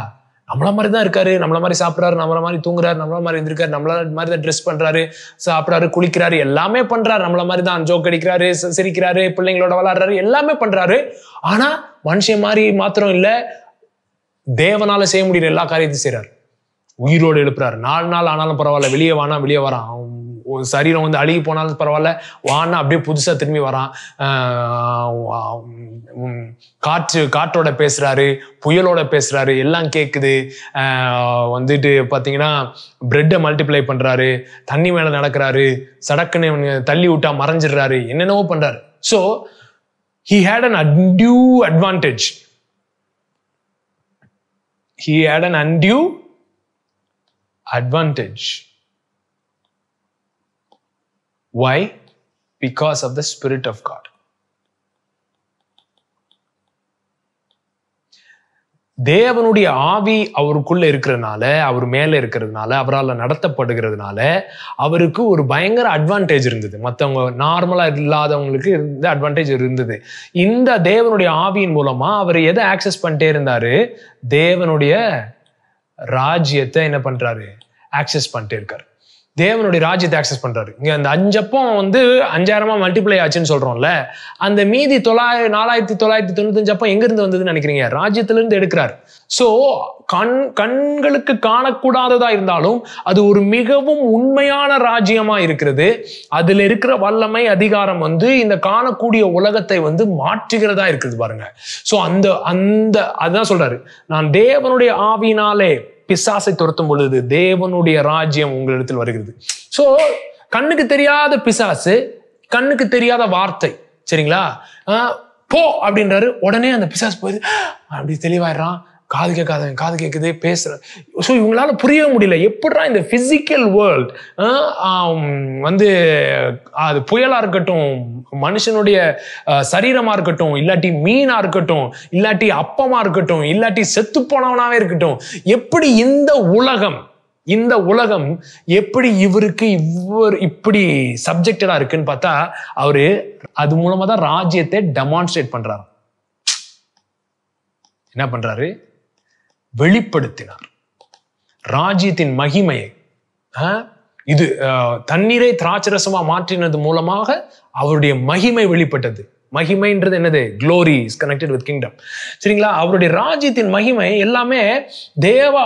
நம்மள மாதிரி தான் இருக்காரு நம்மள மாதிரி சாப்பிட்றாரு நம்மள மாதிரி தூங்குறாரு நம்மள மாதிரி இருந்திருக்காரு நம்மள மாதிரி தான் ட்ரெஸ் பண்றாரு சாப்பிட்றாரு குளிக்கிறாரு எல்லாமே பண்றாரு நம்மள மாதிரி தான் ஜோக் அடிக்கிறாரு சிரிக்கிறாரு பிள்ளைங்களோட விளாடுறாரு எல்லாமே பண்றாரு ஆனா மனுஷன் மாதிரி மாத்திரம் இல்லை தேவனால செய்ய முடியிற எல்லா காரியத்தையும் செய்யறாரு உயிரோடு எழுப்புறாரு நாலு நாள் ஆனாலும் பரவாயில்ல வெளியே வானா வெளியே வரான் சரீரம் வந்து அழுகி போனாலும் பரவாயில்ல வானா அப்படியே புதுசாக திரும்பி வரான் காற்று காற்றோட பேசுகிறாரு புயலோட பேசுகிறாரு எல்லாம் கேட்குது வந்துட்டு பார்த்தீங்கன்னா பிரெட்டை மல்டிப்ளை பண்ணுறாரு தண்ணி மேலே நடக்கிறாரு சடக்குன்னு தள்ளி விட்டா மறைஞ்சிடுறாரு என்னென்னவோ பண்ணுறாரு so he had an undue advantage he had an undue advantage. Why? Because of the Spirit of God. தேவனுடைய ஆவி அவருக்குள்ள இருக்கிறதுனால அவர் மேல இருக்கிறதுனால அவரால் நடத்தப்படுகிறதுனால அவருக்கு ஒரு பயங்கர அட்வான்டேஜ் இருந்தது மற்றவங்க நார்மலா இல்லாதவங்களுக்கு இந்த அட்வான்டேஜ் இருந்தது இந்த தேவனுடைய ஆவியின் மூலமா அவர் எதை ஆக்சஸ் பண்ணிட்டே இருந்தாரு தேவனுடைய ராஜ்யத்தை என்ன பண்றாரு ஆக்சஸ் பண்ணிட்டே இருக்காரு தேவனுடைய ராஜ்யத்தை ஆக்சஸ் பண்றாரு இங்க அந்த அஞ்சப்பம் வந்து அஞ்சாயிரமா மல்டிப்ளை ஆச்சுன்னு சொல்றோம்ல அந்த மீதி தொள்ளாயிரம் நாலாயிரத்தி தொள்ளாயிரத்தி தொண்ணூத்தஞ்சு அப்பம் எங்கேருந்து வந்ததுன்னு நினைக்கிறீங்க ராஜ்யத்திலிருந்து எடுக்கிறார் ஸோ கண் கண்களுக்கு காணக்கூடாததா இருந்தாலும் அது ஒரு மிகவும் உண்மையான ராஜ்யமா இருக்கிறது அதுல இருக்கிற வல்லமை அதிகாரம் வந்து இந்த காணக்கூடிய உலகத்தை வந்து மாற்றுகிறதா இருக்குது பாருங்க ஸோ அந்த அந்த அதுதான் சொல்றாரு நான் தேவனுடைய ஆவினாலே பிசாசை துரத்தும் பொழுது தேவனுடைய ராஜ்யம் உங்களிடத்தில் வருகிறது ஸோ கண்ணுக்கு தெரியாத பிசாசு கண்ணுக்கு தெரியாத வார்த்தை சரிங்களா போ அப்படின்றாரு உடனே அந்த பிசாஸ் போயிடுது அப்படி தெளிவாயிடுறான் காது கேட்காதவங்க காது கேட்குது பேசுகிறேன் ஸோ இவங்களால புரியவே முடியல எப்படா இந்த ஃபிசிக்கல் வேர்ல்ட் வந்து அது புயலாக இருக்கட்டும் மனுஷனுடைய சரீரமாக இருக்கட்டும் இல்லாட்டி மீனாக இருக்கட்டும் இல்லாட்டி அப்பமாக இருக்கட்டும் இல்லாட்டி செத்து போனவனாகவே இருக்கட்டும் எப்படி இந்த உலகம் இந்த உலகம் எப்படி இவருக்கு இவர் இப்படி சப்ஜெக்டடா இருக்குன்னு பார்த்தா அவரு அது மூலமா தான் ராஜ்யத்தை டெமான்ஸ்ட்ரேட் பண்றாரு என்ன பண்றாரு வெளிப்படுத்தினார் ராஜ்யத்தின் மகிமையை இது தண்ணீரை திராட்சரசமா மாற்றினது மூலமாக அவருடைய மகிமை வெளிப்பட்டது மகிமைன்றது என்னது glory is connected with kingdom சரிங்களா அவருடைய ராஜ்யத்தின் மகிமை எல்லாமே தேவா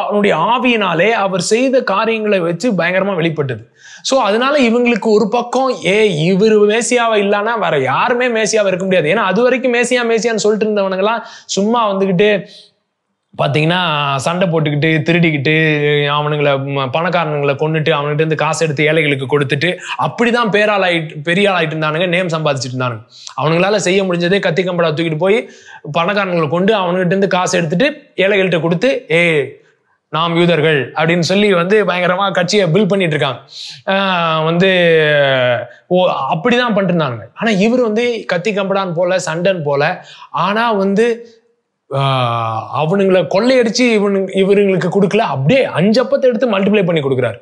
ஆவியினாலே அவர் செய்த காரியங்களை வச்சு பயங்கரமா வெளிப்பட்டது ஸோ அதனால இவங்களுக்கு ஒரு பக்கம் ஏ இவர் மேசியாவை இல்லைன்னா வேற யாருமே மேசியாவை இருக்க முடியாது ஏன்னா அது வரைக்கும் மேசியா மேசியான்னு சொல்லிட்டு இருந்தவனுங்களாம் சும்மா வந்துக்கிட்டு பார்த்தீங்கன்னா சண்டை போட்டுக்கிட்டு திருடிக்கிட்டு அவனுங்களை பணக்காரனுங்களை கொண்டுட்டு அவனுகிட்ட காசு எடுத்து ஏழைகளுக்கு கொடுத்துட்டு அப்படி தான் பேராளாயிட்டு பெரிய ஆள் ஆகிட்டு இருந்தானுங்க நேம் சம்பாதிச்சிட்டு இருந்தானுங்க அவனுங்களால செய்ய முடிஞ்சதே கத்தி கம்பளா தூக்கிட்டு போய் பணக்காரங்களை கொண்டு அவனுகிட்ட காசு எடுத்துட்டு ஏழைகள்கிட்ட கொடுத்து ஏ நாம் யூதர்கள் அப்படின்னு சொல்லி வந்து பயங்கரமாக கட்சியை பில் பண்ணிட்டு இருக்காங்க வந்து ஓ அப்படிதான் பண்ணிட்டு இருந்தாங்க ஆனால் இவர் வந்து கத்தி கம்படான் போல சண்டன் போல ஆனால் வந்து அவனுங்களை கொள்ளையடிச்சு இவனு இவருங்களுக்கு கொடுக்கல அப்படியே அஞ்சு அப்பத்தை எடுத்து மல்டிப்ளை பண்ணி கொடுக்குறாரு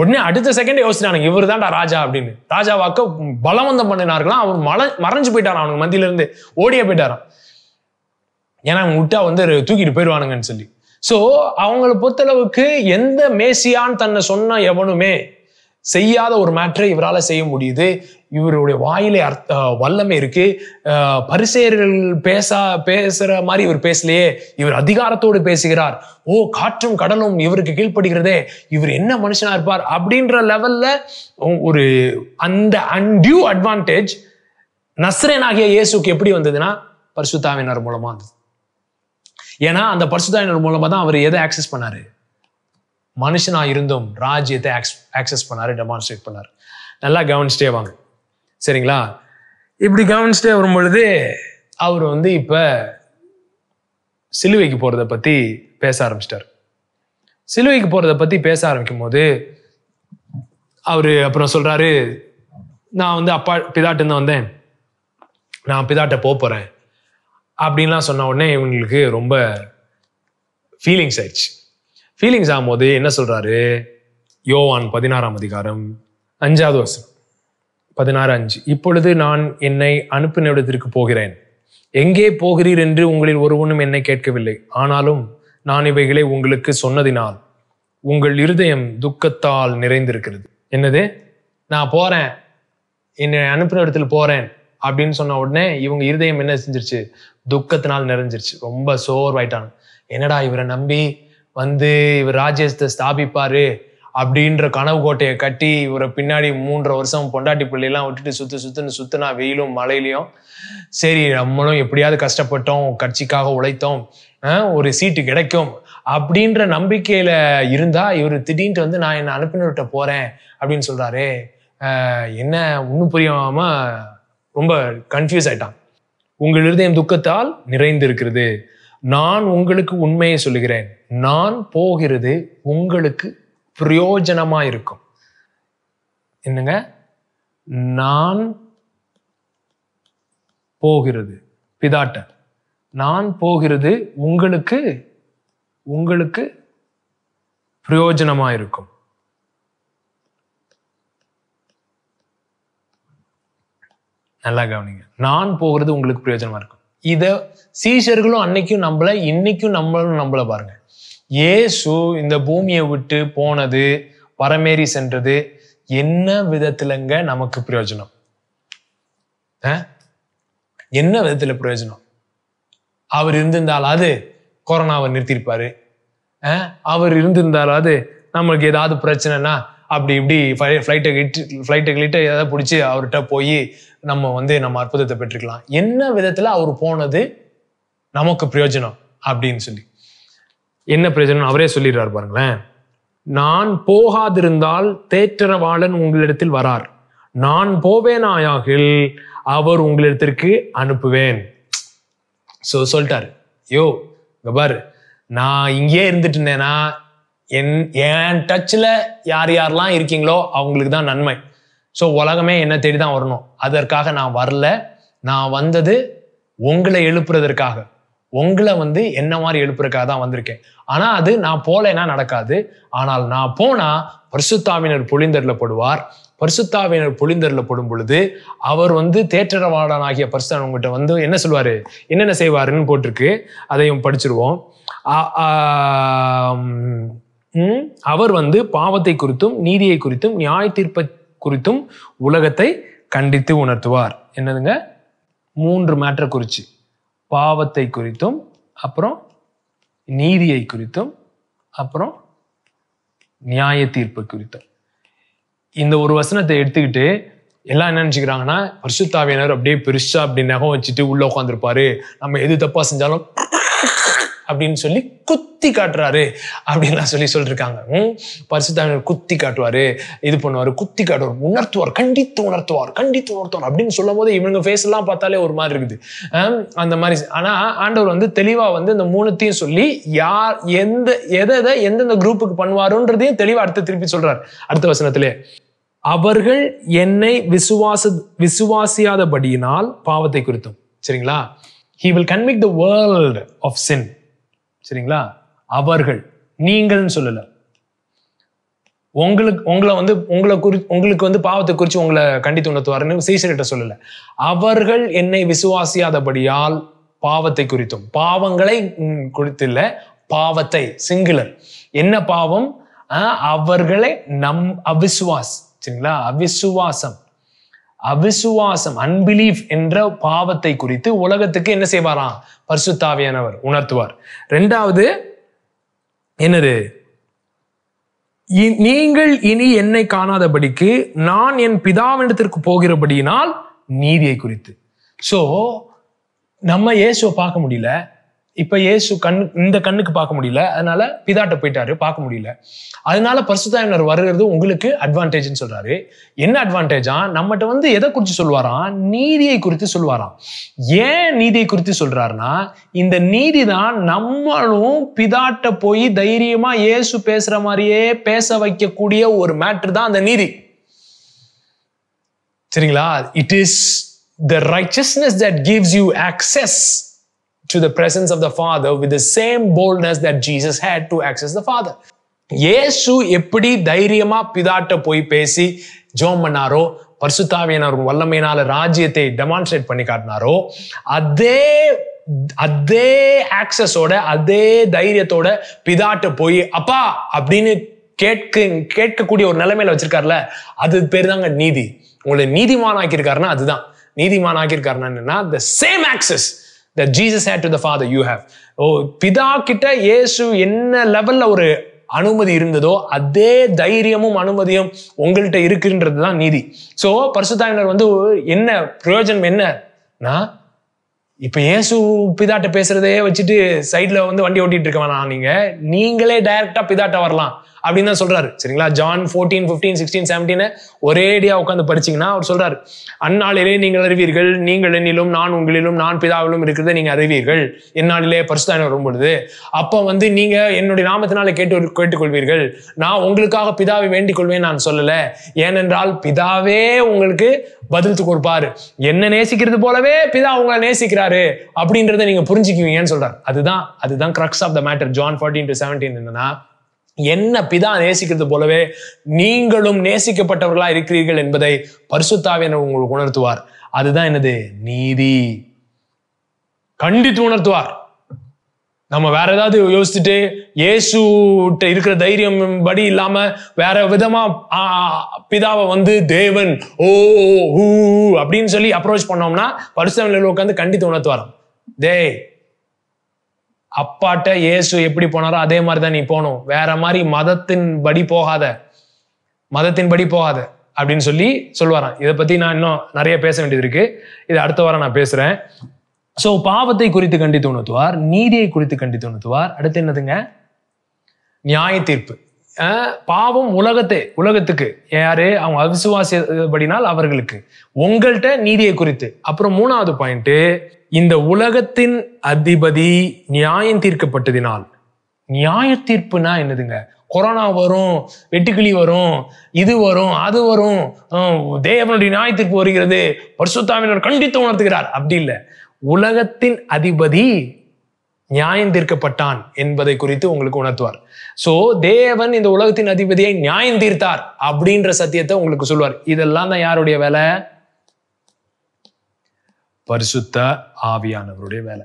உடனே அடுத்த செகண்ட் யோசிச்சானுங்க இவர் தான்டா ராஜா அப்படின்னு ராஜாவாக்க பலவந்தம் பண்ணினார்களாம் அவன் மல மறைஞ்சு போயிட்டாரான் அவனுக்கு மத்தியில இருந்து ஓடியே போயிட்டாரான் ஏன்னா அவங்க விட்டா வந்து தூக்கிட்டு போயிடுவானுங்கன்னு சொல்லி ஸோ அவங்களை பொறுத்தளவுக்கு எந்த மேசியான்னு தன்னை சொன்ன எவனுமே செய்யாத ஒரு மேட்ரை இவரால் செய்ய முடியுது இவருடைய வாயிலே அர்த்த வல்லமை இருக்கு பரிசேர்கள் பேசா பேசுற மாதிரி இவர் பேசலையே இவர் அதிகாரத்தோடு பேசுகிறார் ஓ காற்றும் கடலும் இவருக்கு கீழ்ப்படுகிறதே இவர் என்ன மனுஷனா இருப்பார் அப்படின்ற லெவல்ல ஒரு அந்த அன்டியூ அட்வான்டேஜ் நஸ்ரேன் ஆகிய இயேசுக்கு எப்படி வந்ததுன்னா பரிசுத்தாவினர் மூலமா வந்தது ஏன்னா அந்த பரிசுத்தாவினர் மூலமா தான் அவர் எதை ஆக்சஸ் பண்ணாரு மனுஷனாக இருந்தும் ராஜ்யத்தை ஆக்சஸ் பண்ணார் டெமான்ஸ்ட்ரேட் பண்ணார் நல்லா கவனிச்சிட்டே வாங்க சரிங்களா இப்படி கவனிச்சிட்டே வரும் பொழுது அவர் வந்து இப்போ சிலுவைக்கு போகிறத பற்றி பேச ஆரம்பிச்சிட்டார் சிலுவைக்கு போகிறத பற்றி பேச ஆரம்பிக்கும் போது அவர் அப்புறம் சொல்கிறாரு நான் வந்து அப்பா பிதாட்டேருந்து வந்தேன் நான் பிதாட்ட போகிறேன் அப்படின்லாம் சொன்ன உடனே இவங்களுக்கு ரொம்ப ஃபீலிங்ஸ் ஆயிடுச்சு ஃபீலிங்ஸ் ஆகும்போது என்ன சொல்கிறாரு யோவான் பதினாறாம் அதிகாரம் அஞ்சாவது வசனம் பதினாறு அஞ்சு இப்பொழுது நான் என்னை அனுப்பின இடத்திற்கு போகிறேன் எங்கே போகிறீர் என்று உங்களில் ஒருவனும் என்னை கேட்கவில்லை ஆனாலும் நான் இவைகளை உங்களுக்கு சொன்னதினால் உங்கள் இருதயம் துக்கத்தால் நிறைந்திருக்கிறது என்னது நான் போறேன் என்னை அனுப்பின இடத்துல போறேன் அப்படின்னு சொன்ன உடனே இவங்க இருதயம் என்ன செஞ்சிருச்சு துக்கத்தினால் நிறைஞ்சிருச்சு ரொம்ப சோர்வாயிட்டாங்க என்னடா இவரை நம்பி வந்து இவர் ராஜேஷத்தை ஸ்தாபிப்பாரு அப்படின்ற கனவு கோட்டையை கட்டி இவரை பின்னாடி மூன்றரை வருஷம் பொண்டாட்டி பிள்ளையெல்லாம் விட்டுட்டு சுத்து சுத்துன்னு சுத்துனா வெயிலும் மழையிலையும் சரி நம்மளும் எப்படியாவது கஷ்டப்பட்டோம் கட்சிக்காக உழைத்தோம் ஒரு சீட்டு கிடைக்கும் அப்படின்ற நம்பிக்கையில இருந்தா இவர் திடீர்னு வந்து நான் என்ன அனுப்பினர்கிட்ட போறேன் அப்படின்னு சொல்றாரு என்ன ஒன்றும் புரியாம ரொம்ப கன்ஃபியூஸ் ஆயிட்டான் உங்கள் இருதயம் துக்கத்தால் நிறைந்திருக்கிறது நான் உங்களுக்கு உண்மையை சொல்லுகிறேன் நான் போகிறது உங்களுக்கு பிரயோஜனமா இருக்கும் என்னங்க நான் போகிறது பிதாட்ட நான் போகிறது உங்களுக்கு உங்களுக்கு பிரயோஜனமா இருக்கும் நல்லா கவனிங்க நான் போகிறது உங்களுக்கு பிரயோஜனமா இருக்கும் இதை சீஷர்களும் அன்னைக்கும் நம்மள இன்னைக்கும் நம்மளும் நம்மள பாருங்க இயேசு இந்த பூமியை விட்டு போனது பரமேறி சென்றது என்ன விதத்துலங்க நமக்கு பிரயோஜனம் என்ன விதத்துல பிரயோஜனம் அவர் இருந்திருந்தாலாவது கொரோனாவை நிறுத்திருப்பாரு அவர் இருந்திருந்தாலாவது நம்மளுக்கு ஏதாவது பிரச்சனைனா அப்படி இப்படி ஃப்ளைட்டை கிட்டு ஃப்ளைட்டை ஏதாவது பிடிச்சி அவர்கிட்ட போய் நம்ம வந்து நம்ம அற்புதத்தை பெற்றுக்கலாம் என்ன விதத்தில் அவர் போனது நமக்கு பிரயோஜனம் அப்படின்னு சொல்லி என்ன பிரயோஜனம் அவரே சொல்லிடுறாரு பாருங்களேன் நான் போகாதிருந்தால் தேற்றரவாளன் உங்களிடத்தில் வரார் நான் போவேனாயாகில் அவர் உங்களிடத்திற்கு அனுப்புவேன் ஸோ சொல்லிட்டாரு யோ பாரு நான் இங்கேயே இருந்துட்டு இருந்தேன்னா என் என் டச்சில் யார் யாரெல்லாம் இருக்கீங்களோ அவங்களுக்கு தான் நன்மை ஸோ உலகமே என்னை தேடி தான் வரணும் அதற்காக நான் வரல நான் வந்தது உங்களை எழுப்புறதற்காக உங்களை வந்து என்ன மாதிரி எழுப்புறக்காக தான் வந்திருக்கேன் ஆனால் அது நான் போலேன்னா நடக்காது ஆனால் நான் போனால் பரிசுத்தாவினர் பொழிந்தருளப்படுவார் பரிசுத்தாவினர் பொழிந்தருளப்படும் பொழுது அவர் வந்து ஆகிய பரிசுத்தான் உங்கள்கிட்ட வந்து என்ன சொல்லுவார் என்னென்ன செய்வாருன்னு போட்டிருக்கு அதையும் படிச்சிருவோம் அவர் வந்து பாவத்தை குறித்தும் நீதியை குறித்தும் நியாய தீர்ப்பை குறித்தும் உலகத்தை கண்டித்து உணர்த்துவார் என்னதுங்க மூன்று மேட்டரை குறித்து பாவத்தை குறித்தும் அப்புறம் நீதியை குறித்தும் அப்புறம் நியாய தீர்ப்பு குறித்தும் இந்த ஒரு வசனத்தை எடுத்துக்கிட்டு எல்லாம் என்ன நினச்சிக்கிறாங்கன்னா பரிசுத்தாவியனர் அப்படியே பெருசா அப்படி நகம் வச்சுட்டு உள்ள உட்காந்துருப்பாரு நம்ம எது தப்பா செஞ்சாலும் அப்படின்னு சொல்லி குத்தி காட்டுறாரு அப்படின்லாம் சொல்லி சொல்லியிருக்காங்க பரிசுத்தாவினர் குத்தி காட்டுவாரு இது பண்ணுவார் குத்தி காட்டுவார் உணர்த்துவார் கண்டித்து உணர்த்துவார் கண்டித்து உணர்த்துவார் அப்படின்னு சொல்லும் போது இவங்க ஃபேஸ் எல்லாம் பார்த்தாலே ஒரு மாதிரி இருக்குது அந்த மாதிரி ஆனா ஆண்டவர் வந்து தெளிவா வந்து இந்த மூணுத்தையும் சொல்லி யார் எந்த எதை எதை எந்தெந்த குரூப்புக்கு பண்ணுவாருன்றதையும் தெளிவா அடுத்து திருப்பி சொல்றாரு அடுத்த வசனத்திலே அவர்கள் என்னை விசுவாச விசுவாசியாதபடியினால் பாவத்தை குறித்தும் சரிங்களா he will convict the world of sin சரிங்களா அவர்கள் நீங்கள்னு சொல்லல உங்களுக்கு உங்களை வந்து உங்களை குறி உங்களுக்கு வந்து பாவத்தை குறித்து உங்களை கண்டித்து உணர்த்துவாருன்னு சீசர்கிட்ட சொல்லலை அவர்கள் என்னை விசுவாசியாதபடியால் பாவத்தை குறித்தும் பாவங்களை குறித்தில்ல பாவத்தை சிங்குளர் என்ன பாவம் அவர்களை நம் அவிசுவாஸ் சரிங்களா அவிசுவாசம் அவிசுவாசம் அன்பிலீஃப் என்ற பாவத்தை குறித்து உலகத்துக்கு என்ன செய்வாராம் பரிசுத்தாவியானவர் உணர்த்துவார் ரெண்டாவது என்னது நீங்கள் இனி என்னை காணாதபடிக்கு நான் என் பிதாவினிடத்திற்கு போகிறபடியினால் நீதியை குறித்து ஸோ நம்ம ஏசுவை பார்க்க முடியல இப்ப ஏசு கண் இந்த கண்ணுக்கு பார்க்க முடியல அதனால பிதாட்ட போயிட்டாரு பார்க்க முடியல அதனால பரிசுத்தாயினர் வருகிறது உங்களுக்கு அட்வான்டேஜ்னு சொல்றாரு என்ன அட்வான்டேஜா நம்மகிட்ட வந்து எதை குறித்து சொல்வாராம் நீதியை குறித்து சொல்வாராம் ஏன் நீதியை குறித்து சொல்றாருன்னா இந்த நீதி தான் நம்மளும் பிதாட்ட போய் தைரியமா ஏசு பேசுற மாதிரியே பேச வைக்கக்கூடிய ஒரு மேட்ரு தான் அந்த நீதி சரிங்களா it is the righteousness that gives you access to the presence of the Father with the same boldness that Jesus had to access the Father. இயேசு எப்படி தைரியமா பிதாட்ட போய் பேசி ஜோம் பண்ணாரோ பர்சுத்தாவியனர் வல்லமையினால ராஜ்யத்தை டெமான்ஸ்ட்ரேட் பண்ணி காட்டினாரோ அதே அதே ஆக்சஸோட அதே தைரியத்தோட பிதாட்ட போய் அப்பா அப்படின்னு கேட்க கேட்கக்கூடிய ஒரு நிலைமையில வச்சிருக்காருல அது பேர் தாங்க நீதி உங்களை நீதிமான் ஆக்கியிருக்காருன்னா அதுதான் நீதிமான் ஆக்கியிருக்காருன்னா என்னன்னா the same access the Jesus had to the father you have oh பிதா கிட்ட இயேசு என்ன லெவல்ல ஒரு அனுமதி இருந்ததோ அதே தைரியமும் அனுமதியும் உங்கள்கிட்ட இருக்குன்றது தான் நீதி ஸோ பரிசுத்தாயினர் வந்து என்ன பிரயோஜனம் என்ன இப்ப இப்போ ஏசு பிதாட்ட பேசுறதையே வச்சுட்டு சைடில் வந்து வண்டி ஓட்டிட்டு இருக்க வேணாம் நீங்கள் நீங்களே டைரக்டா பிதாட்ட வரலாம் அப்படின்னு தான் சொல்றாரு சரிங்களா John fourteen fifteen sixteen seventeen ஒரே உட்காந்து படிச்சீங்கன்னா அவர் சொல்றாரு அந்நாளிலே நீங்கள் அறிவீர்கள் நீங்கள் என்னிலும் நான் உங்களிலும் நான் பிதாவிலும் இருக்கிறத நீங்க அறிவீர்கள் என்னாலே பரிசுதானம் வரும் பொழுது அப்போ வந்து நீங்க என்னுடைய நாமத்தினால கேட்டு கேட்டுக்கொள்வீர்கள் நான் உங்களுக்காக பிதாவை வேண்டிக் கொள்வேன் நான் சொல்லல ஏனென்றால் பிதாவே உங்களுக்கு பதில் கொடுப்பாரு என்ன நேசிக்கிறது போலவே பிதா உங்களை நேசிக்கிறாரு அப்படின்றத நீங்க புரிஞ்சுக்குவீங்கன்னு சொல்றாரு அதுதான் அதுதான் crux of the matter John fourteen to seventeen என்னன்னா என்ன பிதா நேசிக்கிறது போலவே நீங்களும் நேசிக்கப்பட்டவர்களா இருக்கிறீர்கள் என்பதை பரிசுத்தாவியன் உங்களுக்கு உணர்த்துவார் அதுதான் என்னது நீதி கண்டித்து உணர்த்துவார் நம்ம வேற ஏதாவது யோசிச்சுட்டு இயேசு இருக்கிற தைரியம் படி இல்லாம வேற விதமா பிதாவை வந்து தேவன் ஓ ஹூ அப்படின்னு சொல்லி அப்ரோச் பண்ணோம்னா பரிசுத்தாவியர்கள் உட்காந்து கண்டித்து உணர்த்துவார் டேய் அப்பாட்ட இயேசு எப்படி போனாரோ அதே மாதிரி தான் நீ போகணும் வேற மாதிரி மதத்தின் படி போகாத மதத்தின் படி போகாத அப்படின்னு சொல்லி சொல்லுவாராம் இதை பற்றி நான் இன்னும் நிறைய பேச வேண்டியது இருக்கு இது அடுத்த வாரம் நான் பேசுகிறேன் ஸோ பாவத்தை குறித்து கண்டித்து உணர்த்துவார் நீதியை குறித்து கண்டித்து உணர்த்துவார் அடுத்து என்னதுங்க நியாய தீர்ப்பு பாவம் உலகத்தை உலகத்துக்கு யாரு அவங்க அவிசுவாசப்படினால் அவர்களுக்கு உங்கள்கிட்ட நீதியை குறித்து அப்புறம் மூணாவது பாயிண்ட் இந்த உலகத்தின் அதிபதி நியாயம் தீர்க்கப்பட்டதினால் நியாய தீர்ப்புனா என்னதுங்க கொரோனா வரும் வெட்டுக்கிளி வரும் இது வரும் அது வரும் தேவனுடைய நியாய தீர்ப்பு வருகிறது பரிசுத்தாவினர் கண்டித்து உணர்த்துகிறார் அப்படி இல்லை உலகத்தின் அதிபதி நியாயம் தீர்க்கப்பட்டான் என்பதை குறித்து உங்களுக்கு உணர்த்துவார் சோ தேவன் இந்த உலகத்தின் அதிபதியை நியாயம் தீர்த்தார் அப்படின்ற சத்தியத்தை உங்களுக்கு சொல்லுவார் இதெல்லாம் தான் யாருடைய வேலை பரிசுத்த ஆவியானவருடைய வேலை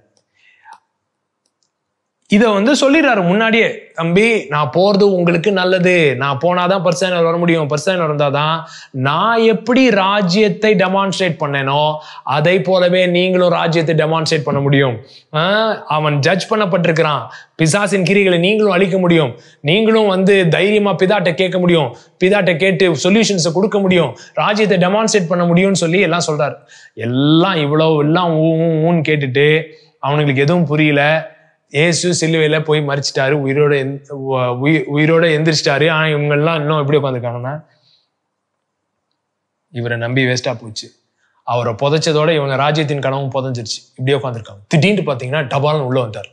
இதை வந்து சொல்லிடுறாரு முன்னாடியே தம்பி நான் போறது உங்களுக்கு நல்லது நான் போனாதான் பர்சனல் வர முடியும் பர்சனல் வந்தாதான் நான் எப்படி ராஜ்யத்தை டெமான்ஸ்ட்ரேட் பண்ணேனோ அதை போலவே நீங்களும் ராஜ்யத்தை டெமான்ஸ்ட்ரேட் பண்ண முடியும் அவன் ஜட்ஜ் பண்ணப்பட்டிருக்கிறான் பிசாசின் கிரிகளை நீங்களும் அழிக்க முடியும் நீங்களும் வந்து தைரியமா பிதாட்ட கேட்க முடியும் பிதாட்ட கேட்டு சொல்யூஷன்ஸை கொடுக்க முடியும் ராஜ்யத்தை டெமான்ஸ்ட்ரேட் பண்ண முடியும்னு சொல்லி எல்லாம் சொல்றாரு எல்லாம் இவ்வளோ எல்லாம் ஊன்னு கேட்டுட்டு அவனுங்களுக்கு எதுவும் புரியல ஏசு சிலுவையில் போய் மறிச்சிட்டாரு உயிரோட உயிரோட எந்திரிச்சிட்டாரு ஆனால் இவங்கெல்லாம் இன்னும் எப்படி உட்காந்துருக்காங்கன்னா இவரை நம்பி வேஸ்டா போச்சு அவரை புதைச்சதோட இவங்க ராஜ்யத்தின் கனவும் புதஞ்சிருச்சு இப்படியே உட்காந்துருக்காங்க திடீர்னு பார்த்தீங்கன்னா டபால்னு உள்ளே வந்தார்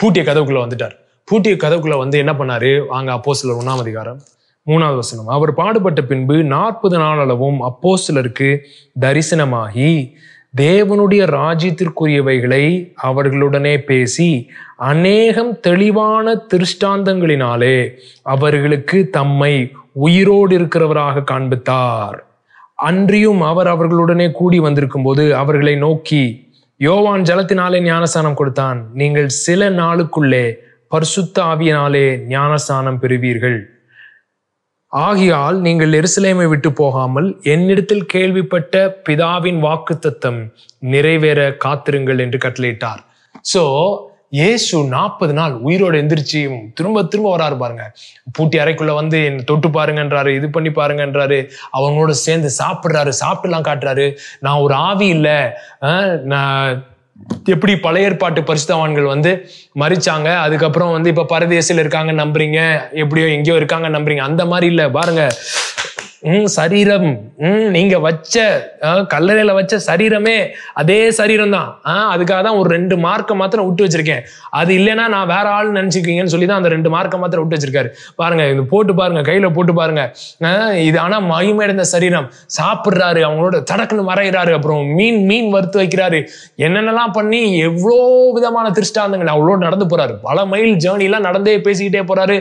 பூட்டிய கதவுக்குள்ளே வந்துட்டார் பூட்டிய கதவுக்குள்ளே வந்து என்ன பண்ணாரு வாங்க அப்போ சிலர் ஒன்றாம் அதிகாரம் மூணாவது வசனம் அவர் பாடுபட்ட பின்பு நாற்பது நாள் அளவும் அப்போ சிலருக்கு தரிசனமாகி தேவனுடைய ராஜ்யத்திற்குரியவைகளை அவர்களுடனே பேசி அநேகம் தெளிவான திருஷ்டாந்தங்களினாலே அவர்களுக்கு தம்மை உயிரோடு இருக்கிறவராக காண்பித்தார் அன்றியும் அவர் அவர்களுடனே கூடி வந்திருக்கும் போது அவர்களை நோக்கி யோவான் ஜலத்தினாலே ஞானஸ்தானம் கொடுத்தான் நீங்கள் சில நாளுக்குள்ளே பர்சுத்த ஆவியினாலே ஞானஸ்தானம் பெறுவீர்கள் ஆகியால் நீங்கள் எருசலேமை விட்டு போகாமல் என்னிடத்தில் கேள்விப்பட்ட பிதாவின் வாக்கு தத்தம் நிறைவேற காத்திருங்கள் என்று கட்டளையிட்டார் ஸோ ஏசு நாற்பது நாள் உயிரோடு எந்திரிச்சி திரும்ப திரும்ப வராரு பாருங்க பூட்டி அறைக்குள்ள வந்து என்னை தொட்டு பாருங்கன்றாரு இது பண்ணி பாருங்கன்றாரு அவங்களோட சேர்ந்து சாப்பிட்றாரு சாப்பிட்டுலாம் காட்டுறாரு நான் ஒரு ஆவி இல்லை நான் எப்படி பழைய ஏற்பாட்டு பரிசுத்தவான்கள் வந்து மறிச்சாங்க அதுக்கப்புறம் வந்து இப்போ பரதேசில இருக்காங்க நம்புறீங்க எப்படியோ எங்கேயோ இருக்காங்க நம்புறீங்க அந்த மாதிரி இல்லை பாருங்க ம் சரீரம் ம் நீங்க வச்ச கல்லறையில வச்ச சரீரமே அதே சரீரம் தான் அதுக்காக தான் ஒரு ரெண்டு மார்க்கை மாத்திரம் விட்டு வச்சிருக்கேன் அது இல்லைன்னா நான் வேற ஆள் நினைச்சுக்கீங்கன்னு சொல்லி தான் அந்த ரெண்டு மார்க்கை மாத்திரம் விட்டு வச்சிருக்காரு பாருங்க இது போட்டு பாருங்க கையில போட்டு பாருங்க இது ஆனா மகிமையடைந்த சரீரம் சாப்பிட்றாரு அவங்களோட தடக்குன்னு மறைகிறாரு அப்புறம் மீன் மீன் வறுத்து வைக்கிறாரு என்னென்னலாம் பண்ணி எவ்வளோ விதமான திருஷ்டாந்தங்கள் அவ்வளோ நடந்து போறாரு பல மைல் ஜேர்னிலாம் நடந்தே பேசிக்கிட்டே போறாரு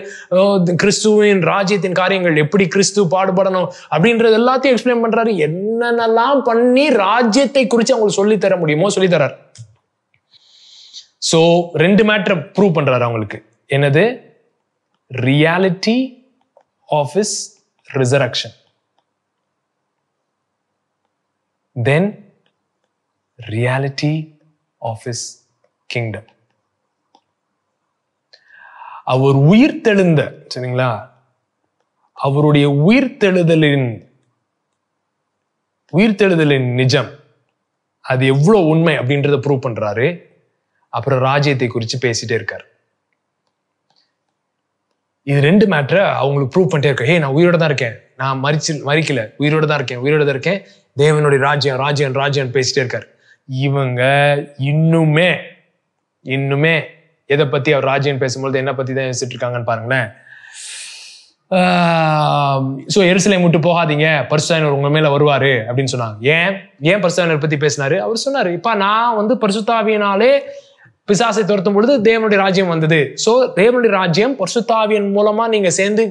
கிறிஸ்துவின் ராஜ்யத்தின் காரியங்கள் எப்படி கிறிஸ்து பாடுபடணும் செய்யணும் அப்படின்றது எல்லாத்தையும் எக்ஸ்பிளைன் பண்றாரு என்னென்னலாம் பண்ணி ராஜ்யத்தை குறித்து அவங்களுக்கு சொல்லி தர முடியுமோ சொல்லி தராரு ஸோ ரெண்டு மேட்டரை ப்ரூவ் பண்றாரு அவங்களுக்கு என்னது reality of his resurrection then reality of his kingdom அவர் உயிர் தெழுந்த சரிங்களா அவருடைய உயிர்த்தெழுதலின் உயிர்த்தெழுதலின் நிஜம் அது எவ்வளோ உண்மை அப்படின்றத ப்ரூவ் பண்ணுறாரு அப்புறம் ராஜ்யத்தை குறித்து பேசிகிட்டே இருக்கார் இது ரெண்டு மேட்ரை அவங்களுக்கு ப்ரூவ் பண்ணிட்டே இருக்கேன் ஏய் நான் உயிரோட தான் இருக்கேன் நான் மறிச்சு மறிக்கல உயிரோட தான் இருக்கேன் உயிரோட தான் இருக்கேன் தேவனுடைய ராஜ்யம் ராஜ்யம் ராஜ்யம் பேசிட்டே இருக்கார் இவங்க இன்னுமே இன்னுமே எதை பற்றி அவர் ராஜ்யம் பேசும்பொழுது என்ன பற்றி தான் யோசிச்சுட்டு இருக்காங்கன்னு பாருங்களேன் ஸோ எருசலை விட்டு போகாதீங்க பரிசுத்தாவினர் உங்கள் மேலே வருவார் அப்படின்னு சொன்னாங்க ஏன் ஏன் பரிசுத்தாவினர் பற்றி பேசினாரு அவர் சொன்னார் இப்போ நான் வந்து பரிசுத்தாவியினாலே பிசாசை துரத்தும் பொழுது தேவனுடைய ராஜ்யம் வந்தது ஸோ தேவனுடைய ராஜ்யம் பரிசுத்தாவியன் மூலமாக நீங்கள் சேர்ந்து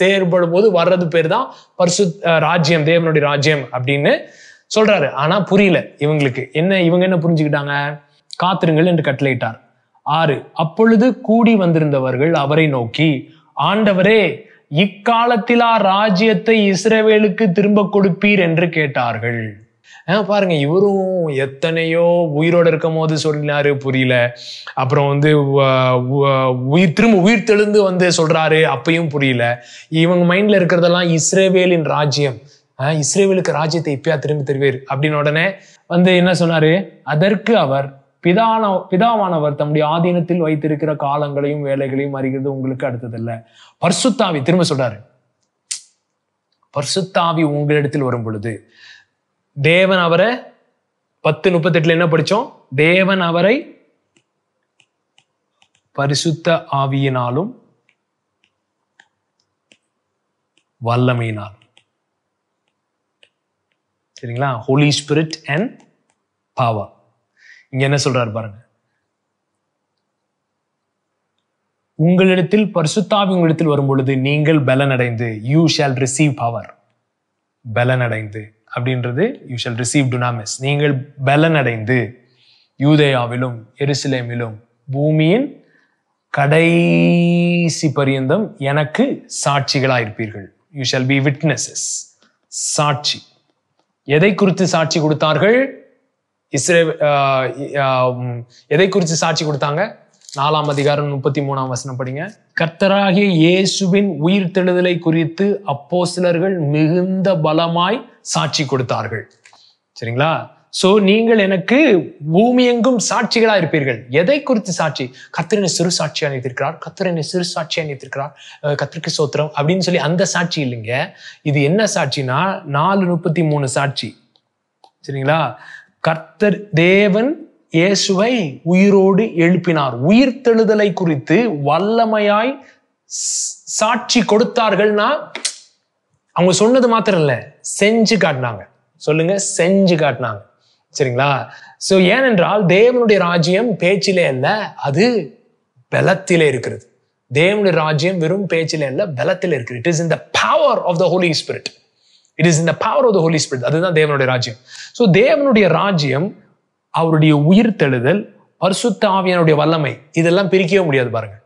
செயற்படும் போது வர்றது பேர் தான் பரிசு ராஜ்யம் தேவனுடைய ராஜ்யம் அப்படின்னு சொல்கிறாரு ஆனால் புரியல இவங்களுக்கு என்ன இவங்க என்ன புரிஞ்சுக்கிட்டாங்க காத்திருங்கள் என்று கட்டளையிட்டார் ஆறு அப்பொழுது கூடி வந்திருந்தவர்கள் அவரை நோக்கி ஆண்டவரே இக்காலத்திலா ராஜ்யத்தை இஸ்ரேவேலுக்கு திரும்ப கொடுப்பீர் என்று கேட்டார்கள் பாருங்க இவரும் எத்தனையோ உயிரோட இருக்கும் போது சொல்லினாரு புரியல அப்புறம் வந்து உயிர் திரும்ப உயிர் தெழுந்து வந்து சொல்றாரு அப்பையும் புரியல இவங்க மைண்ட்ல இருக்கிறதெல்லாம் இஸ்ரேவேலின் ராஜ்யம் இஸ்ரேவேலுக்கு ராஜ்யத்தை இப்பயா திரும்பி தருவேர் அப்படின்னு உடனே வந்து என்ன சொன்னாரு அதற்கு அவர் பிதான பிதாவானவர் தம்முடைய ஆதீனத்தில் வைத்திருக்கிற காலங்களையும் வேலைகளையும் அறிகிறது உங்களுக்கு அடுத்ததில்லை பர்சுத்தாவி திரும்ப சொல்றாரு பர்சுத்தாவி உங்களிடத்தில் வரும் பொழுது தேவன் அவரை பத்து முப்பத்தெட்டுல என்ன படிச்சோம் தேவன் அவரை பரிசுத்த ஆவியினாலும் வல்லமையினாலும் சரிங்களா ஹோலி ஸ்பிரிட் அண்ட் பவர் இங்க என்ன சொல்றாரு பாருங்க உங்களிடத்தில் பரிசுத்தாவி உங்களிடத்தில் வரும் பொழுது நீங்கள் பலனடைந்து யூ ஷால் ரிசீவ் பவர் பலனடைந்து அப்படின்றது யூ ஷால் ரிசீவ் டுனாமிஸ் நீங்கள் பலனடைந்து யூதேயாவிலும் எருசலேமிலும் பூமியின் கடைசி பரியந்தம் எனக்கு சாட்சிகளாயிருப்பீர்கள் யூ ஷால் பி விட்னஸஸ் சாட்சி எதை குறித்து சாட்சி கொடுத்தார்கள் இஸ்ரே எதை குறித்து சாட்சி கொடுத்தாங்க நாலாம் அதிகாரம் முப்பத்தி மூணாம் வசனம் படிங்க கர்த்தராகிய இயேசுவின் உயிர் தெழுதலை குறித்து அப்போ சிலர்கள் மிகுந்த பலமாய் சாட்சி கொடுத்தார்கள் சரிங்களா சோ நீங்கள் எனக்கு பூமி எங்கும் சாட்சிகளா இருப்பீர்கள் எதை குறித்து சாட்சி கத்திரனை சிறு சாட்சி அணித்திருக்கிறார் கத்திரனை சிறு சாட்சி அணித்திருக்கிறார் கத்திரிக்கு சோத்திரம் அப்படின்னு சொல்லி அந்த சாட்சி இல்லைங்க இது என்ன சாட்சினா நாலு முப்பத்தி மூணு சாட்சி சரிங்களா கர்த்தர் தேவன் இயேசுவை உயிரோடு எழுப்பினார் உயிர்த்தெழுதலை குறித்து வல்லமையாய் சாட்சி கொடுத்தார்கள்னா அவங்க சொன்னது மாத்திரம் இல்லை செஞ்சு காட்டினாங்க சொல்லுங்க செஞ்சு காட்டினாங்க சரிங்களா ஸோ ஏனென்றால் தேவனுடைய ராஜ்யம் பேச்சிலே அல்ல அது பலத்திலே இருக்கிறது தேவனுடைய ராஜ்யம் வெறும் பேச்சிலே அல்ல பலத்திலே இருக்கிறது it is in the power of the Holy Spirit it is இந்த power of the Holy Spirit அதுதான் தேவனுடைய ராஜ்யம் ஸோ தேவனுடைய ராஜ்யம் அவருடைய உயிர் தெழுதல் பர்சுத்தாவியனுடைய வல்லமை இதெல்லாம் பிரிக்கவே முடியாது பாருங்க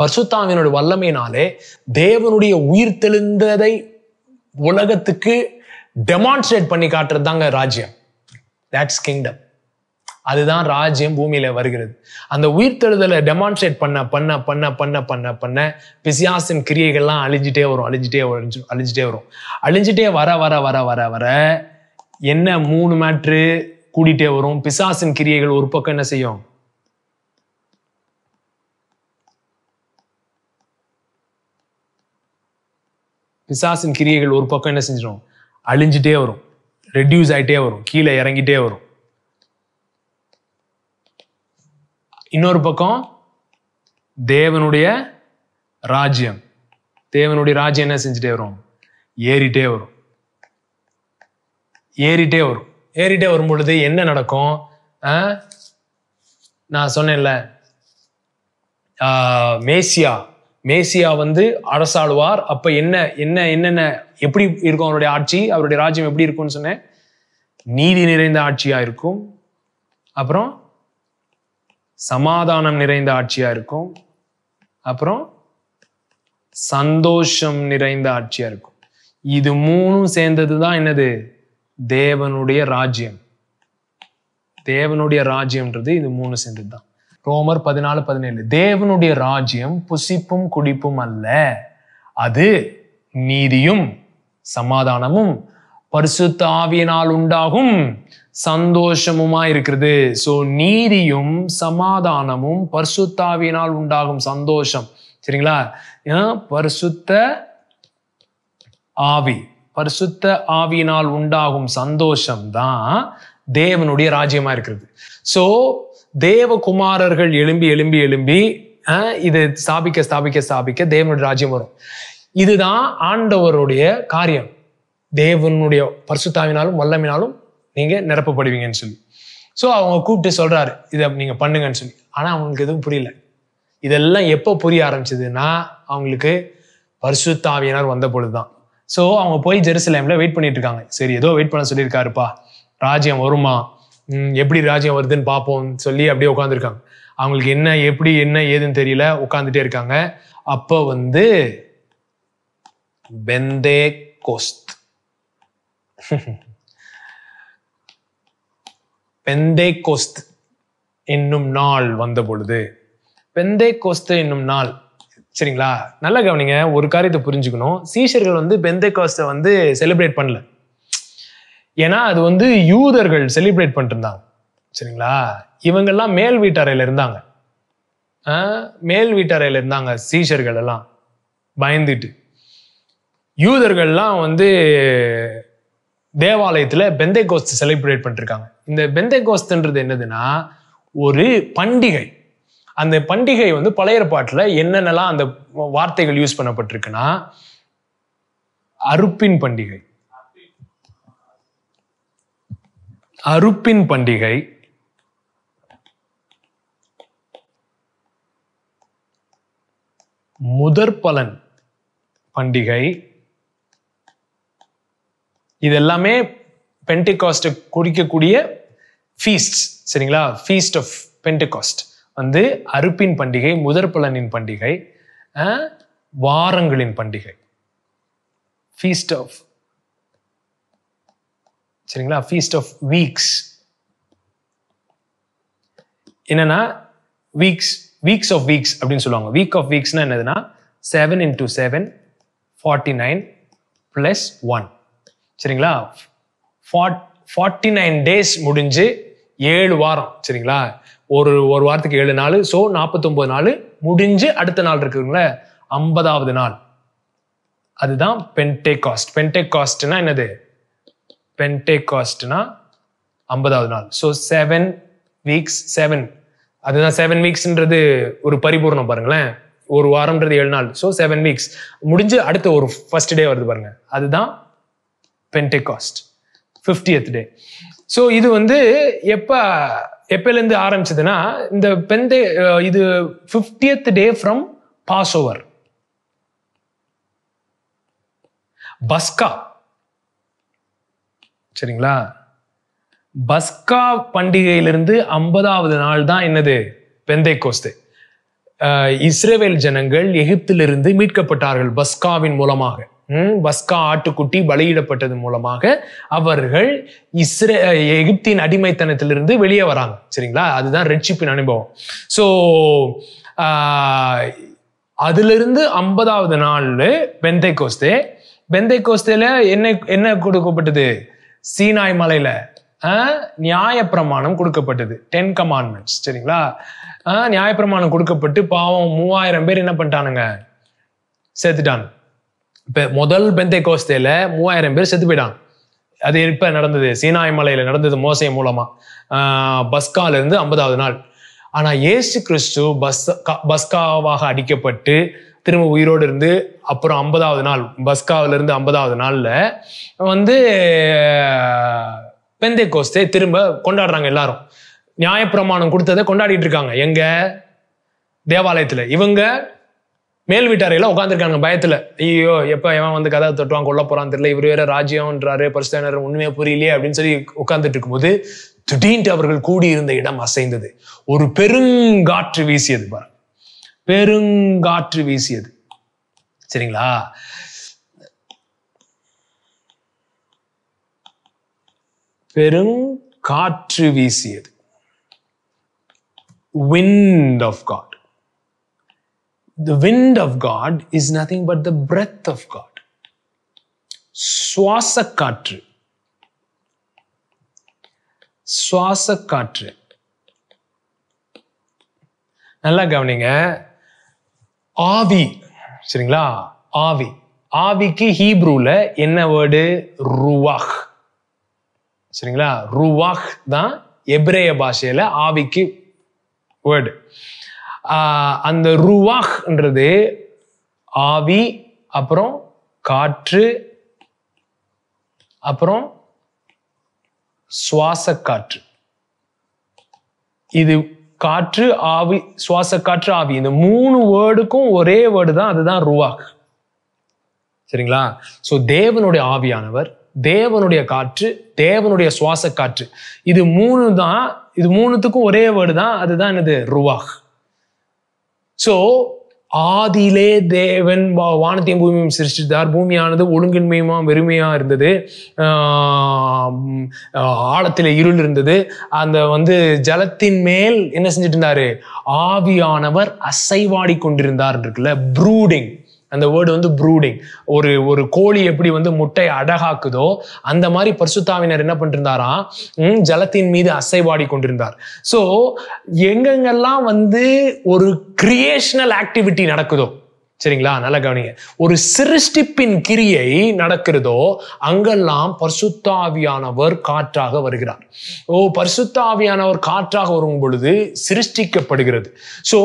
பர்சுத்தாவியனுடைய வல்லமையினாலே தேவனுடைய உயிர் தெழுந்ததை உலகத்துக்கு டெமான்ஸ்ட்ரேட் பண்ணி காட்டுறது தாங்க ராஜ்யம் தட்ஸ் கிங்டம் அதுதான் ராஜ்யம் பூமியில வருகிறது அந்த உயிர்த்தெழுதலை டெமான்ஸ்ட்ரேட் பண்ண பண்ண பண்ண பண்ண பண்ண பண்ண பிசியாசின் கிரியைகள்லாம் அழிஞ்சிட்டே வரும் அழிஞ்சிட்டே அழிஞ்சு அழிஞ்சிட்டே வரும் அழிஞ்சிட்டே வர வர வர வர வர என்ன மூணு மேட்ரு கூடிட்டே வரும் பிசாசின் கிரியைகள் ஒரு பக்கம் என்ன செய்யும் பிசாசின் கிரியைகள் ஒரு பக்கம் என்ன செஞ்சிடும் அழிஞ்சிட்டே வரும் ரெடியூஸ் ஆகிட்டே வரும் கீழே இறங்கிட்டே வரும் இன்னொரு பக்கம் தேவனுடைய ராஜ்யம் தேவனுடைய ராஜ்யம் என்ன செஞ்சுட்டே வரும் ஏறிட்டே வரும் ஏறிட்டே வரும் ஏறிட்டே வரும் பொழுது என்ன நடக்கும் நான் சொன்னேன்ல மேசியா மேசியா வந்து அரசாழ்வார் அப்போ என்ன என்ன என்னென்ன எப்படி இருக்கும் அவருடைய ஆட்சி அவருடைய ராஜ்யம் எப்படி இருக்கும்னு சொன்னேன் நீதி நிறைந்த ஆட்சியாக இருக்கும் அப்புறம் சமாதானம் நிறைந்த ஆட்சியா இருக்கும் அப்புறம் சந்தோஷம் நிறைந்த ஆட்சியா இருக்கும் இது மூணும் சேர்ந்தது தான் என்னது தேவனுடைய ராஜ்யம் தேவனுடைய ராஜ்யம்ன்றது இது மூணு சேர்ந்தது தான் ரோமர் பதினாலு பதினேழு தேவனுடைய ராஜ்யம் புசிப்பும் குடிப்பும் அல்ல அது நீதியும் சமாதானமும் பரிசுத்த ஆவியினால் உண்டாகும் சந்தோஷமுமா இருக்கிறது ஸோ நீதியும் சமாதானமும் பர்சுத்தாவினால் உண்டாகும் சந்தோஷம் சரிங்களா பரிசுத்த ஆவி பரிசுத்த ஆவியினால் உண்டாகும் சந்தோஷம் தான் தேவனுடைய ராஜ்யமா இருக்கிறது ஸோ தேவகுமாரர்கள் எழும்பி எழும்பி எழும்பி இதை ஸ்தாபிக்க ஸ்தாபிக்க ஸ்தாபிக்க தேவனுடைய ராஜ்யம் வரும் இதுதான் ஆண்டவருடைய காரியம் தேவனுடைய பரிசுத்தாவினாலும் வல்லமினாலும் நீங்க நிரப்பப்படுவீங்கன்னு சொல்லி ஸோ அவங்க கூப்பிட்டு சொல்றாரு இதை நீங்க பண்ணுங்கன்னு சொல்லி ஆனா அவங்களுக்கு எதுவும் புரியல இதெல்லாம் எப்போ புரிய ஆரம்பிச்சதுன்னா அவங்களுக்கு பரிசுத்தாவியனர் வந்த பொழுதுதான் ஸோ அவங்க போய் ஜெருசலேம்ல வெயிட் பண்ணிட்டு இருக்காங்க சரி ஏதோ வெயிட் பண்ண சொல்லியிருக்காருப்பா ராஜ்யம் வருமா எப்படி ராஜ்யம் வருதுன்னு பார்ப்போம் சொல்லி அப்படியே உட்காந்துருக்காங்க அவங்களுக்கு என்ன எப்படி என்ன ஏதுன்னு தெரியல உட்காந்துட்டே இருக்காங்க அப்போ வந்து பெந்தே கோஸ்த் பெந்தே கோஸ்த் என்னும் நாள் வந்த பொழுது பெந்தே கோஸ்த் என்னும் நாள் சரிங்களா நல்ல கவனிங்க ஒரு காரியத்தை புரிஞ்சுக்கணும் சீஷர்கள் வந்து பெந்தே கோஸ்தை வந்து செலிப்ரேட் பண்ணல ஏன்னா அது வந்து யூதர்கள் செலிப்ரேட் பண்ணிருந்தாங்க சரிங்களா இவங்கெல்லாம் மேல் வீட்டறையில் இருந்தாங்க மேல் வீட்டறையில இருந்தாங்க சீஷர்கள் எல்லாம் பயந்துட்டு யூதர்கள்லாம் வந்து தேவாலயத்தில் பெந்தை கோஸ்து செலிப்ரேட் பண்ணிருக்காங்க இந்த பெந்தை கோஸ்துன்றது என்னதுன்னா ஒரு பண்டிகை அந்த பண்டிகை வந்து பழைய பாட்டில் என்னென்னலாம் அந்த வார்த்தைகள் யூஸ் பண்ணப்பட்டிருக்குன்னா அறுப்பின் பண்டிகை அறுப்பின் பண்டிகை முதற்பலன் பண்டிகை இது எல்லாமே பென்டிகாஸ்ட்டை குறிக்கக்கூடிய ஃபீஸ்ட் சரிங்களா ஃபீஸ்ட் ஆஃப் பென்டிகாஸ்ட் வந்து அறுப்பின் பண்டிகை முதற்பலனின் பண்டிகை வாரங்களின் பண்டிகை ஃபீஸ்ட் ஆஃப் சரிங்களா ஃபீஸ்ட் ஆஃப் வீக்ஸ் என்னன்னா வீக்ஸ் வீக்ஸ் ஆஃப் வீக்ஸ் அப்படின்னு சொல்லுவாங்க வீக் ஆஃப் வீக்ஸ்னா என்னதுன்னா seven into seven forty nine plus one சரிங்களா ஃபார்ட்டி நைன் டேஸ் முடிஞ்சு ஏழு வாரம் சரிங்களா ஒரு ஒரு வாரத்துக்கு ஏழு நாள் ஸோ நாற்பத்தொம்பது நாள் முடிஞ்சு அடுத்த நாள் இருக்குதுங்களே ஐம்பதாவது நாள் அதுதான் பென்டே காஸ்ட் பென்டே காஸ்ட்னா என்னது பென்டே காஸ்ட்னா ஐம்பதாவது நாள் ஸோ செவன் வீக்ஸ் செவன் அதுதான் செவன் வீக்ஸ்ன்றது ஒரு பரிபூர்ணம் பாருங்களேன் ஒரு வாரம்ன்றது ஏழு நாள் ஸோ செவன் வீக்ஸ் முடிஞ்சு அடுத்த ஒரு ஃபர்ஸ்ட் டே வருது பாருங்க அதுதான் பென்டெகாஸ்ட் ஃபிஃப்டியத் டே ஸோ இது வந்து எப்போ எப்போலேருந்து ஆரம்பிச்சதுன்னா இந்த பெந்தே இது fiftieth day from Passover பஸ்கா சரிங்களா பஸ்கா பண்டிகையிலிருந்து ஐம்பதாவது நாள் தான் என்னது பெந்தை கோஸ்து இஸ்ரேவேல் ஜனங்கள் எகிப்திலிருந்து மீட்கப்பட்டார்கள் பஸ்காவின் மூலமாக பஸ்கா ஆட்டுக்குட்டி பலியிடப்பட்டது மூலமாக அவர்கள் இஸ்ரே எகிப்தின் அடிமைத்தனத்திலிருந்து வெளியே வராங்க சரிங்களா அதுதான் ரெட்சிப்பின் அனுபவம் ஸோ அதிலிருந்து ஐம்பதாவது நாள் பெந்தை கோஸ்தே பெந்தை கோஸ்தேல என்ன என்ன கொடுக்கப்பட்டது சீனாய் மலையில நியாயப்பிரமாணம் கொடுக்கப்பட்டது டென் கமாண்ட்மெண்ட்ஸ் சரிங்களா நியாயப்பிரமாணம் கொடுக்கப்பட்டு பாவம் மூவாயிரம் பேர் என்ன பண்ணிட்டானுங்க சேர்த்துட்டான் இப்போ முதல் பெந்தை கோஸ்தேல மூவாயிரம் பேர் செத்து போயிட்டாங்க அது இப்ப நடந்தது சீனாய் மலையில நடந்தது மோசை மூலமா பஸ்கால இருந்து ஐம்பதாவது நாள் ஆனா ஏசு கிறிஸ்து பஸ் பஸ்காவாக அடிக்கப்பட்டு திரும்ப உயிரோடு இருந்து அப்புறம் ஐம்பதாவது நாள் பஸ்காவில இருந்து ஐம்பதாவது நாள்ல வந்து பெந்தை கோஸ்தே திரும்ப கொண்டாடுறாங்க எல்லாரும் நியாயப்பிரமாணம் கொடுத்ததை கொண்டாடிட்டு இருக்காங்க எங்க தேவாலயத்துல இவங்க மேல் வீட்டாரையெல்லாம் உட்காந்துருக்காங்க பயத்துல ஐயோ எப்ப எவன் வந்து கதை தொட்டுவான் கொல்ல போறான்னு தெரியல இவர் வேற ராஜ்யம்ன்றாரு பரிசுத்தானர் உண்மையா புரியலையே அப்படின்னு சொல்லி உட்காந்துட்டு இருக்கும்போது திடீர்னு அவர்கள் கூடியிருந்த இடம் அசைந்தது ஒரு பெருங்காற்று வீசியது பாரு பெருங்காற்று வீசியது சரிங்களா பெருங்காற்று வீசியது wind of God the wind of God is nothing but the breath of God. சுவாச காற்று நல்லா கவனிங்க ஆவி சரிங்களா ஆவி ஆவிக்கு ஹீப்ரூல என்ன வேர்டு ருவாஹ் சரிங்களா ருவாஹ் தான் எப்ரேய பாஷையில ஆவிக்கு வேர்டு அந்த ருவாக்ன்றது ஆவி அப்புறம் காற்று அப்புறம் சுவாச காற்று இது காற்று ஆவி சுவாச காற்று ஆவி இந்த மூணு வேர்டுக்கும் ஒரே வேர்டு தான் அதுதான் ருவாக் சரிங்களா ஸோ தேவனுடைய ஆவியானவர் தேவனுடைய காற்று தேவனுடைய சுவாச காற்று இது மூணு தான் இது மூணுத்துக்கும் ஒரே வேர்டு தான் அதுதான் என்னது ருவாக் ஸோ ஆதியிலே தேவன் வானத்தையும் பூமியும் சிருஷ்டித்தார் பூமியானது ஒழுங்கின்மையுமா வெறுமையாக இருந்தது ஆழத்தில் இருள் இருந்தது அந்த வந்து ஜலத்தின் மேல் என்ன செஞ்சுட்டு இருந்தாரு ஆவியானவர் அசைவாடி கொண்டிருந்தார் இருக்குல்ல ப்ரூடிங் அந்த வேர்டு வந்து ப்ரூடிங் ஒரு ஒரு கோழி எப்படி வந்து முட்டை அடகாக்குதோ அந்த மாதிரி பரிசுத்தாவினர் என்ன பண்ணிருந்தாராம் ஜலத்தின் மீது அசைவாடி கொண்டிருந்தார் ஸோ எங்கெங்கெல்லாம் வந்து ஒரு கிரியேஷனல் ஆக்டிவிட்டி நடக்குதோ சரிங்களா நல்லா கவனிங்க ஒரு சிருஷ்டிப்பின் கிரியை நடக்கிறதோ அங்கெல்லாம் பர்சுத்தாவியானவர் காற்றாக வருகிறார் ஓ பர்சுத்தாவியானவர் காற்றாக வரும் பொழுது சிருஷ்டிக்கப்படுகிறது ஸோ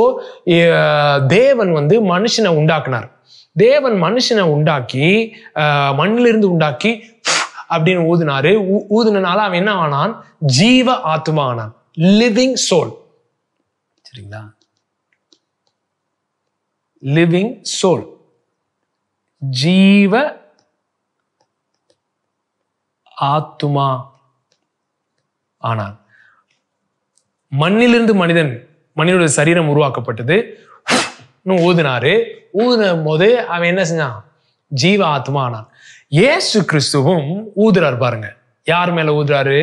தேவன் வந்து மனுஷனை உண்டாக்குனார் தேவன் மனுஷனை உண்டாக்கி மண்ணிலிருந்து உண்டாக்கி அப்படின்னு ஊதினாரு ஊதினால அவன் என்ன ஆனான் ஜீவ ஆத்மா ஆனான் லிவிங் சோல் சரிங்களா லிவிங் சோல் ஜீவ ஆத்துமா ஆனான் மண்ணிலிருந்து மனிதன் மனிதனுடைய சரீரம் உருவாக்கப்பட்டது ஊதினாரு ஊதுன போது அவன் என்ன செஞ்சான் ஜீவ ஆத்மா ஆனான் ஏசு கிறிஸ்துவும் ஊதுறாரு பாருங்க யார் மேல ஊதுறாரு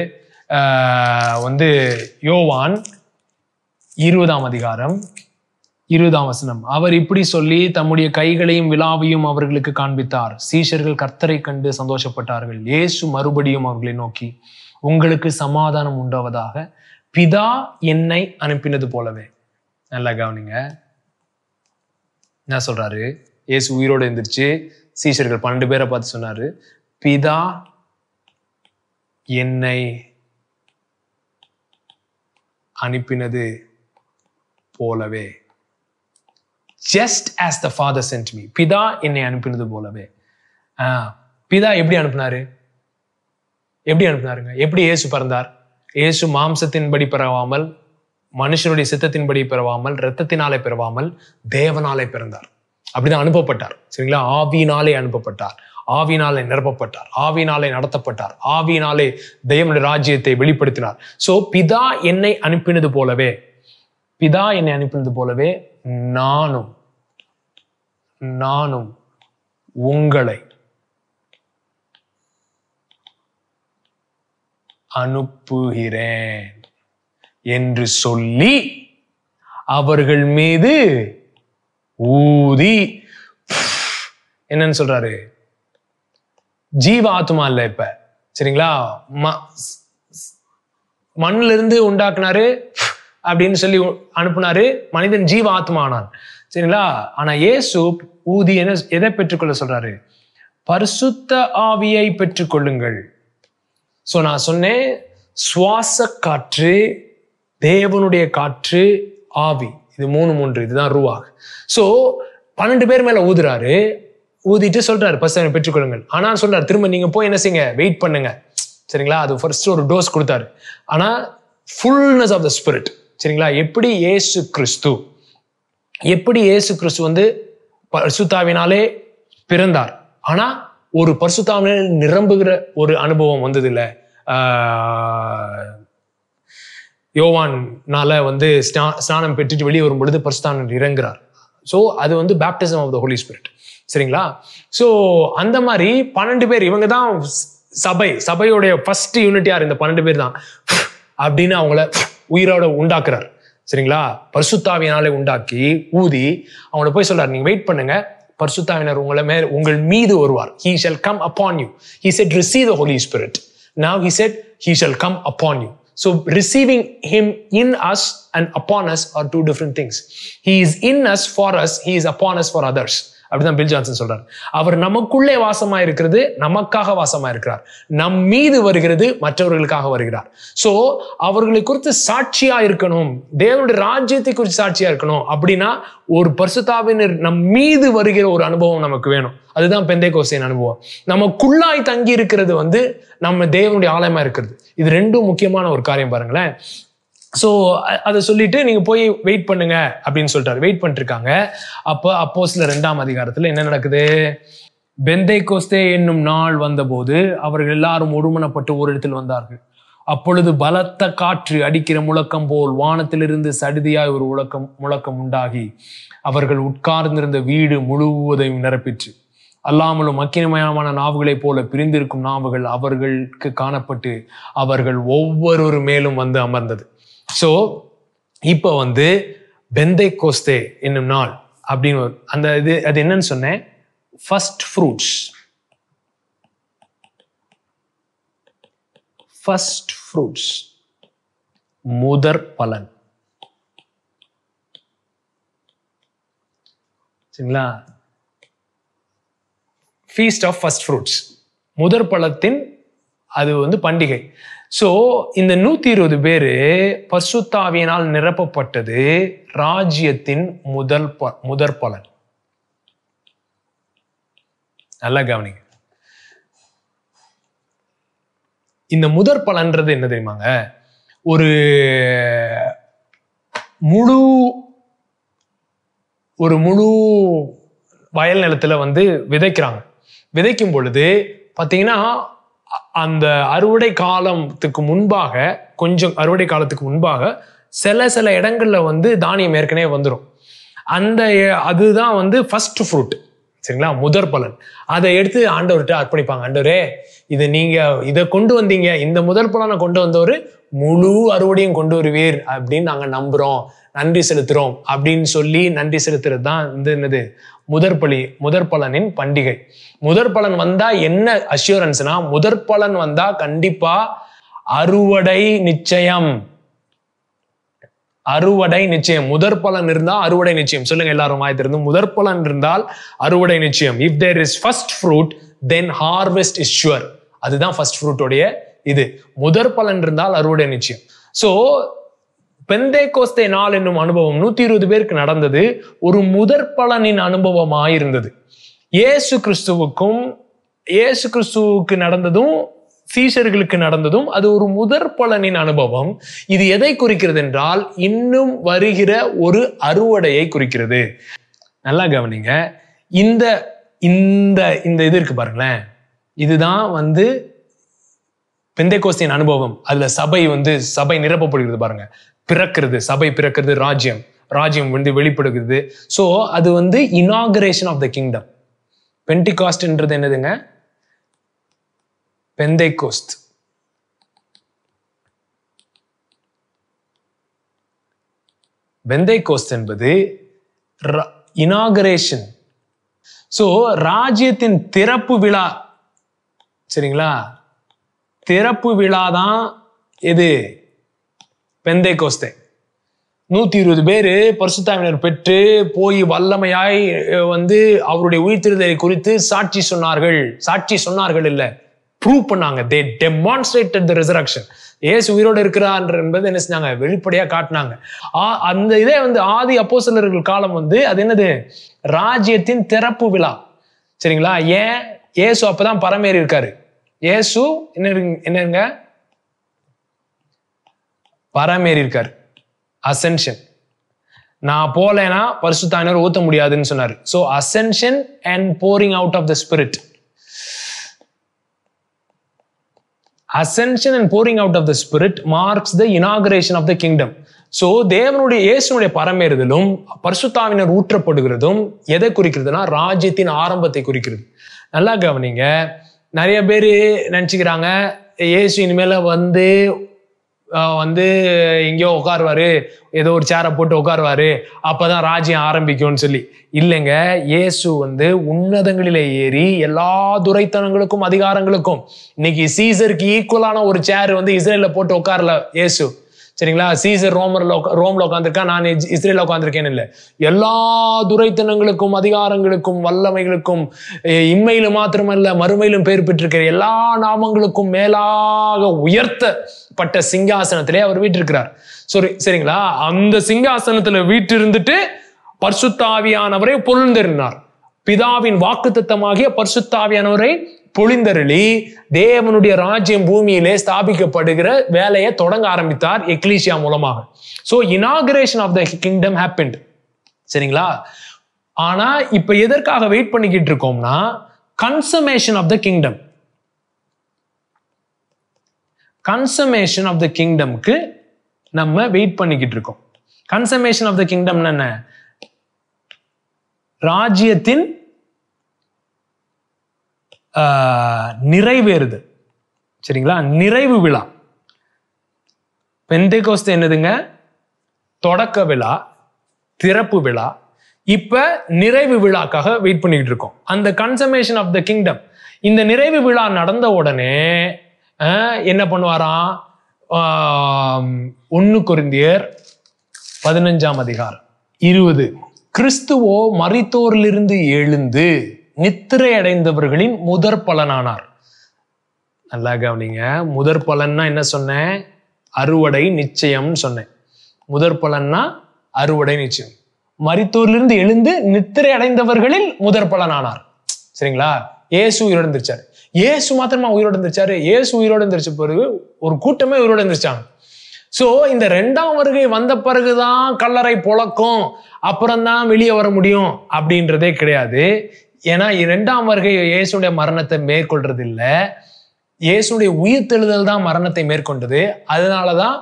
வந்து யோவான் இருபதாம் அதிகாரம் இருபதாம் வசனம் அவர் இப்படி சொல்லி தம்முடைய கைகளையும் விழாவையும் அவர்களுக்கு காண்பித்தார் சீஷர்கள் கர்த்தரை கண்டு சந்தோஷப்பட்டார்கள் இயேசு மறுபடியும் அவர்களை நோக்கி உங்களுக்கு சமாதானம் உண்டாவதாக பிதா என்னை அனுப்பினது போலவே நல்லா கவனிங்க என்ன சொல்கிறாரு ஏசு உயிரோடு எழுந்திரிச்சு சீஷர்கள் பன்னெண்டு பேரை பார்த்து சொன்னார் பிதா என்னை அனுப்பினது போலவே just as the Father sent me பிதா என்னை அனுப்பினது போலவே பிதா எப்படி அனுப்பினாரு எப்படி அனுப்பினாருங்க எப்படி இயேசு பிறந்தார் இயேசு மாம்சத்தின்படி பரவாமல் மனுஷனுடைய சித்தத்தின்படி பிறவாமல் இரத்தத்தினாலே பிறவாமல் தேவனாலே பிறந்தார் அப்படிதான் அனுப்பப்பட்டார் சரிங்களா ஆவியினாலே அனுப்பப்பட்டார் ஆவினாலே நிரப்பப்பட்டார் ஆவினாலே நடத்தப்பட்டார் ஆவினாலே தெய்வனுடைய ராஜ்யத்தை வெளிப்படுத்தினார் சோ பிதா என்னை அனுப்பினது போலவே பிதா என்னை அனுப்பினது போலவே நானும் நானும் உங்களை அனுப்புகிறேன் என்று சொல்லி அவர்கள் மீது ஊதி என்னன்னு சொல்றாரு ஜீவ ஆத்மா இல்லை இப்ப சரிங்களா மண்ணில இருந்து உண்டாக்குனாரு அப்படின்னு சொல்லி அனுப்புனாரு மனிதன் ஜீவ ஆத்மா ஆனான் சரிங்களா ஆனா ஏசு ஊதி என்ன எதை பெற்றுக்கொள்ள சொல்றாரு பரிசுத்த ஆவியை பெற்றுக்கொள்ளுங்கள் ஸோ நான் சொன்னேன் சுவாச காற்று தேவனுடைய காற்று ஆவி இது மூணு மூன்று இதுதான் ரூவாக் ஸோ பன்னெண்டு பேர் மேலே ஊதுறாரு ஊதிட்டு சொல்றாரு பஸ் அவனை பெற்றுக்கொள்ளுங்கள் ஆனால் சொல்றாரு திரும்ப நீங்க போய் என்ன செய்யுங்க வெயிட் பண்ணுங்க சரிங்களா அது ஃபர்ஸ்ட் ஒரு டோஸ் கொடுத்தாரு ஆனால் ஃபுல்னஸ் ஆஃப் த ஸ்பிரிட் சரிங்களா எப்படி ஏசு கிறிஸ்து எப்படி ஏசு கிறிஸ்து வந்து பர்சுத்தாவினாலே பிறந்தார் ஆனால் ஒரு பர்சுத்தாவினால் நிரம்புகிற ஒரு அனுபவம் வந்ததில்லை யோவான்னால வந்து ஸ்நா ஸ்நானம் பெற்றுட்டு வெளியே வரும்பொழுது பரிசுத்தானவர் இறங்குறார் ஸோ அது வந்து baptism of the Holy Spirit சரிங்களா ஸோ அந்த மாதிரி பன்னெண்டு பேர் இவங்க தான் சபை சபையோடைய ஃபர்ஸ்ட் யூனிட்டியார் இந்த பன்னெண்டு பேர் தான் அப்படின்னு அவங்கள உயிரோட உண்டாக்குறார் சரிங்களா பரிசுத்தாவியனாலே உண்டாக்கி ஊதி அவங்கள போய் சொல்றாரு நீங்க வெயிட் பண்ணுங்க பரிசுத்தாவினர் உங்களை மேல் உங்கள் மீது வருவார் he shall come upon you he said receive the Holy Spirit now he said he shall come upon you So receiving him in us and upon us are two different things. He is in us for us, he is upon us for others. அப்படிதான் Bill Johnson சொல்றார் அவர் நமக்குள்ளே வாசமா இருக்கிறது நமக்காக வாசமா இருக்கிறார் நம் மீது வருகிறது மற்றவர்களுக்காக வருகிறார் சோ அவர்களை குறித்து சாட்சியா இருக்கணும் தேவனுடைய ராஜ்யத்தை குறித்து சாட்சியா இருக்கணும் அப்படின்னா ஒரு பரிசுத்தாவினர் நம் மீது வருகிற ஒரு அனுபவம் நமக்கு வேணும் அதுதான் பெந்தை கோசையின் அனுபவம் நமக்குள்ளாய் தங்கி இருக்கிறது வந்து நம்ம தேவனுடைய ஆலயமா இருக்கிறது இது ரெண்டும் முக்கியமான ஒரு காரியம் பாருங்களேன் ஸோ அதை சொல்லிட்டு நீங்கள் போய் வெயிட் பண்ணுங்க அப்படின்னு சொல்லிட்டாரு வெயிட் இருக்காங்க அப்போ சில ரெண்டாம் அதிகாரத்தில் என்ன நடக்குது பெந்தை கோஸ்தே என்னும் நாள் வந்தபோது அவர்கள் எல்லாரும் ஒருமனப்பட்டு ஒரு இடத்தில் வந்தார்கள் அப்பொழுது பலத்த காற்று அடிக்கிற முழக்கம் போல் வானத்திலிருந்து சடுதியாய் ஒரு உழக்கம் முழக்கம் உண்டாகி அவர்கள் உட்கார்ந்திருந்த வீடு முழுவதையும் நிரப்பிற்று அல்லாமலும் மக்கினமயமான நாவுகளைப் போல பிரிந்திருக்கும் நாவுகள் அவர்களுக்கு காணப்பட்டு அவர்கள் ஒவ்வொரு மேலும் வந்து அமர்ந்தது ஸோ இப்போ வந்து பெந்தை கோஸ்தே என்னும் நாள் அப்படின்னு அந்த இது அது என்னன்னு சொன்னேன் ஃபர்ஸ்ட் ஃப்ரூட்ஸ் ஃபர்ஸ்ட் ஃப்ரூட்ஸ் முதற் பலன் சரிங்களா ஃபீஸ்ட் ஆஃப் ஃபர்ஸ்ட் ஃப்ரூட்ஸ் முதற் பழத்தின் அது வந்து பண்டிகை ஸோ இந்த நூற்றி இருபது பேர் பசுத்தாவியனால் நிரப்பப்பட்டது ராஜ்யத்தின் முதல் ப முதற் பலன் நல்லா கவனிங்க இந்த முதற் பலன்றது என்ன தெரியுமாங்க ஒரு முழு ஒரு முழு வயல் நிலத்தில் வந்து விதைக்கிறாங்க விதைக்கும் பொழுது பார்த்தீங்கன்னா அந்த அறுவடை காலத்துக்கு முன்பாக கொஞ்சம் அறுவடை காலத்துக்கு முன்பாக சில சில இடங்களில் வந்து தானியம் ஏற்கனவே வந்துடும் அந்த அதுதான் வந்து ஃபர்ஸ்ட் ஃப்ரூட் சரிங்களா முதற் பலன் அதை எடுத்து ஆண்டவர்கிட்ட அர்ப்பணிப்பாங்க ஆண்டவரே இதை நீங்கள் இதை கொண்டு வந்தீங்க இந்த முதற் பலனை கொண்டு வந்தவர் முழு அறுவடையும் கொண்டு வருவீர் அப்படின்னு நாங்கள் நம்புகிறோம் நன்றி செலுத்துகிறோம் அப்படின்னு சொல்லி நன்றி செலுத்துறது தான் வந்து என்னது முதற்பலி முதற்பலனின் பண்டிகை முதற்பலன் வந்தா என்ன அஷூரன்ஸ்னா முதற்பலன் வந்தா கண்டிப்பா அறுவடை நிச்சயம் அறுவடை நிச்சயம் முதற் பலன் இருந்தால் அறுவடை நிச்சயம் சொல்லுங்க எல்லாரும் வாய்த்திருந்து முதற் பலன் இருந்தால் அறுவடை நிச்சயம் if there is first fruit then harvest is sure அதுதான் ஃபர்ஸ்ட் ஃப்ரூட்டோடைய இது முதற் பலன் இருந்தால் அறுவடை நிச்சயம் ஸோ பெந்தே கோஸ்தே நாள் என்னும் அனுபவம் நூத்தி இருபது பேருக்கு நடந்தது ஒரு முதற் பலனின் அனுபவமாயிருந்தது இயேசு கிறிஸ்துவுக்கும் இயேசு கிறிஸ்துவுக்கு நடந்ததும் சீஷர்களுக்கு நடந்ததும் அது ஒரு முதற் பலனின் அனுபவம் இது எதை குறிக்கிறது என்றால் இன்னும் வருகிற ஒரு அறுவடையை குறிக்கிறது நல்லா கவனிங்க இந்த இந்த இந்த இது இருக்கு பாருங்களேன் இதுதான் வந்து கோஸ்தியின் அனுபவம் அதுல சபை வந்து சபை நிரப்பப்படுகிறது பாருங்க பிறக்கிறது சபை பிறக்கிறது ராஜ்யம் ராஜ்யம் வந்து வெளிப்படுகிறது ஸோ அது வந்து இனாகரேஷன் ஆஃப் த கிங்டம் பென்டிகாஸ்ட்ன்றது என்னதுங்க பெந்தை கோஸ்ட் பெந்தை கோஸ்ட் என்பது இனாகரேஷன் ஸோ ராஜ்யத்தின் திறப்பு விழா சரிங்களா திறப்பு விழா தான் எது பெந்தை கோஸ்தே நூத்தி இருபது பேர் பரிசுத்தாவினர் பெற்று போய் வல்லமையாய் வந்து அவருடைய உயிர்த்திருதலை குறித்து சாட்சி சொன்னார்கள் சாட்சி சொன்னார்கள் இல்லை ப்ரூவ் பண்ணாங்க தே டெமான்ஸ்ட்ரேட்டட் த ரிசரக்ஷன் ஏசு உயிரோடு இருக்கிறார் என்பது என்ன செஞ்சாங்க வெளிப்படையாக காட்டினாங்க அந்த இதே வந்து ஆதி அப்போசலர்கள் காலம் வந்து அது என்னது ராஜ்யத்தின் திறப்பு விழா சரிங்களா ஏன் ஏசு அப்பதான் பரமேறி இருக்காரு ஏசு என்ன என்னங்க பராமேறி அசென்ஷன் நான் போலேன்னா பரிசுத்தானவர் ஊற்ற முடியாதுன்னு சொன்னார் so ascension and pouring out of the spirit ascension and pouring out of the spirit marks the inauguration of the kingdom so தேவனுடைய இயேசுனுடைய பரமேறுதலும் பரிசுத்தாவினர் ஊற்றப்படுகிறதும் எதை குறிக்கிறதுனா ராஜ்யத்தின் ஆரம்பத்தை குறிக்கிறது நல்லா கவனிங்க நிறைய பேர் நினச்சிக்கிறாங்க இயேசு இனிமேல வந்து வந்து எங்கேயோ உட்காருவாரு ஏதோ ஒரு சேரை போட்டு உட்காருவாரு அப்பதான் ராஜ்யம் ஆரம்பிக்கும்னு சொல்லி இல்லைங்க இயேசு வந்து உன்னதங்களிலே ஏறி எல்லா துரைத்தனங்களுக்கும் அதிகாரங்களுக்கும் இன்னைக்கு சீசருக்கு ஈக்குவலான ஒரு சேர் வந்து இஸ்ரேல போட்டு உட்காரல இயேசு சரிங்களா சீசர் ரோமர்ல ரோம்ல உட்காந்துருக்கேன் நான் இஸ்ரேல உட்காந்துருக்கேன் இல்லை எல்லா துரைத்தனங்களுக்கும் அதிகாரங்களுக்கும் வல்லமைகளுக்கும் இம்மையில மாத்திரமல்ல மறுமையிலும் பேர் பெற்றிருக்கிற எல்லா நாமங்களுக்கும் மேலாக உயர்த்தப்பட்ட சிங்காசனத்திலே அவர் வீட்டிருக்கிறார் சரி சரிங்களா அந்த சிங்காசனத்துல வீட்டிருந்துட்டு பர்சுத்தாவியானவரை பொருந்திருந்தார் பிதாவின் வாக்கு தத்தமாகிய பர்சுத்தாவியானவரை புளிந்தருளி தேவனுடைய ராஜ்யம் பூமியிலே ஸ்தாபிக்கப்படுகிற வேலையை தொடங்க ஆரம்பித்தார் எக்லீசியா மூலமாக so inauguration of the kingdom happened சரிங்களா ஆனா இப்ப எதற்காக வெயிட் பண்ணிக்கிட்டு இருக்கோம்னா consummation of the kingdom consummation of the கிங்டம்க்கு நம்ம வெயிட் பண்ணிக்கிட்டு இருக்கோம் கன்சமேஷன் ஆஃப் த கிங்டம் என்ன ராஜ்யத்தின் நிறைவேறுது சரிங்களா நிறைவு விழா பெந்தை கோஸ்து என்னதுங்க தொடக்க விழா திறப்பு விழா இப்ப நிறைவு விழாக்காக வெயிட் பண்ணிக்கிட்டு இருக்கோம் அந்த கன்சமேஷன் ஆஃப் த கிங்டம் இந்த நிறைவு விழா நடந்த உடனே என்ன பண்ணுவாராம் ஒன்னு குருந்தியர் பதினஞ்சாம் அதிகாரம் இருபது கிறிஸ்துவோ மறித்தோரிலிருந்து எழுந்து நித்திரை அடைந்தவர்களின் முதற் பலனானார் நல்லா கவனிங்க முதற் பலன்னா என்ன சொன்னேன் அறுவடை நிச்சயம்னு சொன்னேன் முதற் பலன்னா அறுவடை நிச்சயம் மருத்துவரிலிருந்து எழுந்து நித்திரை அடைந்தவர்களில் முதற் பலனானார் சரிங்களா இயேசு உயிரோடு இயேசு மாத்திரமா உயிரோடு இருந்துச்சாரு இயேசு உயிரோடு இருந்துருச்ச பிறகு ஒரு கூட்டமே உயிரோடு இருந்துருச்சாங்க ஸோ இந்த ரெண்டாம் வருகை வந்த பிறகுதான் கல்லறை புழக்கம் அப்புறம்தான் வெளியே வர முடியும் அப்படின்றதே கிடையாது ஏன்னா இரண்டாம் வருகை இயேசுடைய மரணத்தை மேற்கொள்றது இல்லை இயேசுடைய தெழுதல் தான் மரணத்தை மேற்கொண்டது அதனால தான்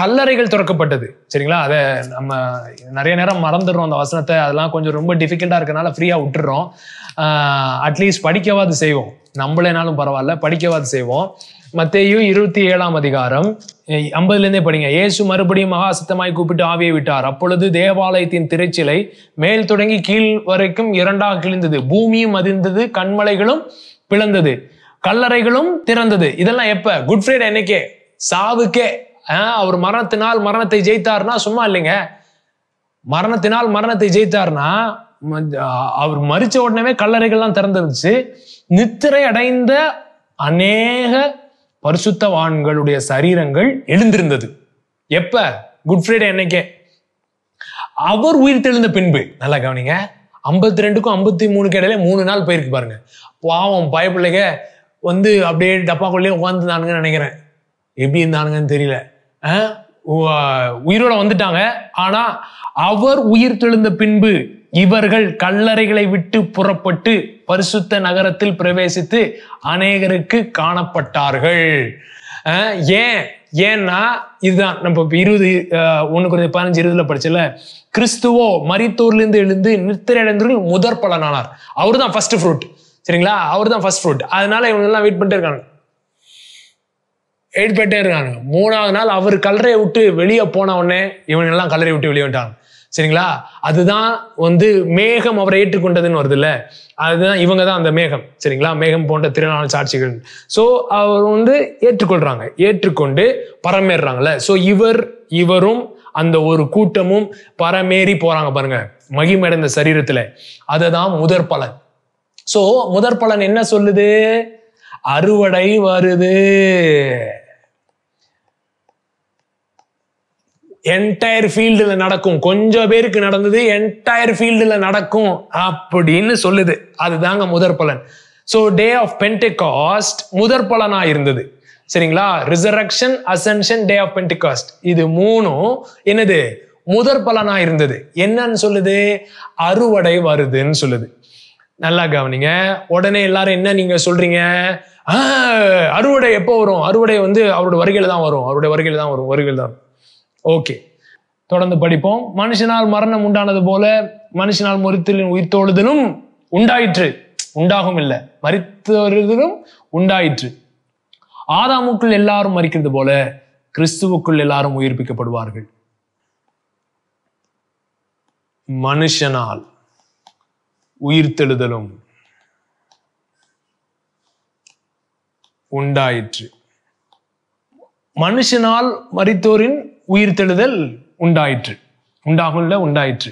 கல்லறைகள் திறக்கப்பட்டது சரிங்களா அதை நம்ம நிறைய நேரம் மறந்துடுறோம் அந்த வசனத்தை அதெல்லாம் கொஞ்சம் ரொம்ப டிஃபிகல்ட்டாக இருக்கனால ஃப்ரீயாக விட்டுறோம் அட்லீஸ்ட் படிக்கவாது செய்வோம் நம்மளேனாலும் பரவாயில்ல படிக்கவாது செய்வோம் மத்தையும் இருபத்தி ஏழாம் அதிகாரம் ஐம்பதுலேருந்தே படிங்க இயேசு மறுபடியும் மகா கூப்பிட்டு ஆவியை விட்டார் அப்பொழுது தேவாலயத்தின் திரைச்சிலை மேல் தொடங்கி கீழ் வரைக்கும் இரண்டாக கிழிந்தது பூமியும் அதிர்ந்தது கண்மலைகளும் பிளந்தது கல்லறைகளும் திறந்தது இதெல்லாம் எப்ப குட் ஃப்ரைடே என்னைக்கே சாவுக்கே அவர் மரணத்தினால் மரணத்தை ஜெயித்தார்னா சும்மா இல்லைங்க மரணத்தினால் மரணத்தை ஜெயித்தார்னா அவர் மறிச்ச உடனே கல்லறைகள்லாம் திறந்துருந்துச்சு நித்திரை அடைந்த அநேக பரிசுத்தவான்களுடைய சரீரங்கள் எழுந்திருந்தது எப்ப குட் ஃப்ரைடே என்னைக்கே அவர் உயிர் தெழுந்த பின்பு நல்லா கவனிங்க ஐம்பத்தி ரெண்டுக்கும் ஐம்பத்தி மூணுக்கு இடையில மூணு நாள் போயிருக்கு பாருங்க பாவம் பயப்பிள்ளைக வந்து அப்படியே டப்பாக்குள்ளேயே உட்காந்துருந்தானுங்கன்னு நினைக்கிறேன் எப்படி இருந்தானுங்கன்னு தெரியல உயிரோட வந்துட்டாங்க ஆனா அவர் உயிர் தெழுந்த பின்பு இவர்கள் கல்லறைகளை விட்டு புறப்பட்டு பரிசுத்த நகரத்தில் பிரவேசித்து அநேகருக்கு காணப்பட்டார்கள் ஏன் ஏன்னா இதுதான் நம்ம இப்போ இருபது ஒன்று கொஞ்சம் பதினஞ்சு இருபதுல படிச்சல கிறிஸ்துவோ மரித்தூர்லேருந்து எழுந்து நித்திரையடைந்தவர்கள் முதற் பலனானார் அவர் தான் ஃபர்ஸ்ட் ஃப்ரூட் சரிங்களா அவர் தான் ஃபர்ஸ்ட் ஃப்ரூட் அதனால எல்லாம் வெயிட் பண்ணிட்டு இருக்காங்க வெயிட் பண்ணிட்டே இருக்காங்க மூணாவது நாள் அவர் கல்லறையை விட்டு வெளியே போன உடனே இவங்க எல்லாம் கல்லறையை விட்டு வெளியே வந்துட்டாங்க சரிங்களா அதுதான் வந்து மேகம் அவரை ஏற்றுக்கொண்டதுன்னு வருதுல்ல அதுதான் இவங்க தான் அந்த மேகம் சரிங்களா மேகம் போன்ற திருநாள் சாட்சிகள் ஸோ அவர் வந்து ஏற்றுக்கொள்றாங்க ஏற்றுக்கொண்டு பரமேறுறாங்கல்ல ஸோ இவர் இவரும் அந்த ஒரு கூட்டமும் பரமேறி போறாங்க பாருங்க மகிமடைந்த சரீரத்துல அதை தான் முதற் பலன் ஸோ முதற் பலன் என்ன சொல்லுது அறுவடை வருது என்டையர் ஃபீல்டில் நடக்கும் கொஞ்சம் பேருக்கு நடந்தது என்டையர் ஃபீல்டில் நடக்கும் அப்படின்னு சொல்லுது அதுதாங்க முதற் பலன் ஸோ டே ஆஃப் பென்டிகாஸ்ட் முதற் பலனாக இருந்தது சரிங்களா resurrection ascension day of Pentecost இது மூணும் என்னது முதற் பலனா இருந்தது என்னன்னு சொல்லுது அறுவடை வருதுன்னு சொல்லுது நல்லா கவனிங்க உடனே எல்லாரும் என்ன நீங்க சொல்றீங்க அறுவடை எப்போ வரும் அறுவடை வந்து அவரோட வருகையில் தான் வரும் அவருடைய வருகையில் தான் வரும் வருகையில் தான் ஓகே தொடர்ந்து படிப்போம் மனுஷனால் மரணம் உண்டானது போல மனுஷனால் மறுத்தலின் உயிர்த்தொழுதலும் உண்டாயிற்று உண்டாகும் இல்லை மறித்தோழுதலும் உண்டாயிற்று ஆதாமுக்குள் எல்லாரும் மறிக்கிறது போல கிறிஸ்துவுக்குள் எல்லாரும் உயிர்ப்பிக்கப்படுவார்கள் மனுஷனால் உயிர்த்தெழுதலும் உண்டாயிற்று மனுஷனால் மறித்தோரின் உயிர் தெழுதல் உண்டாயிற்று உண்டாகும்ல உண்டாயிற்று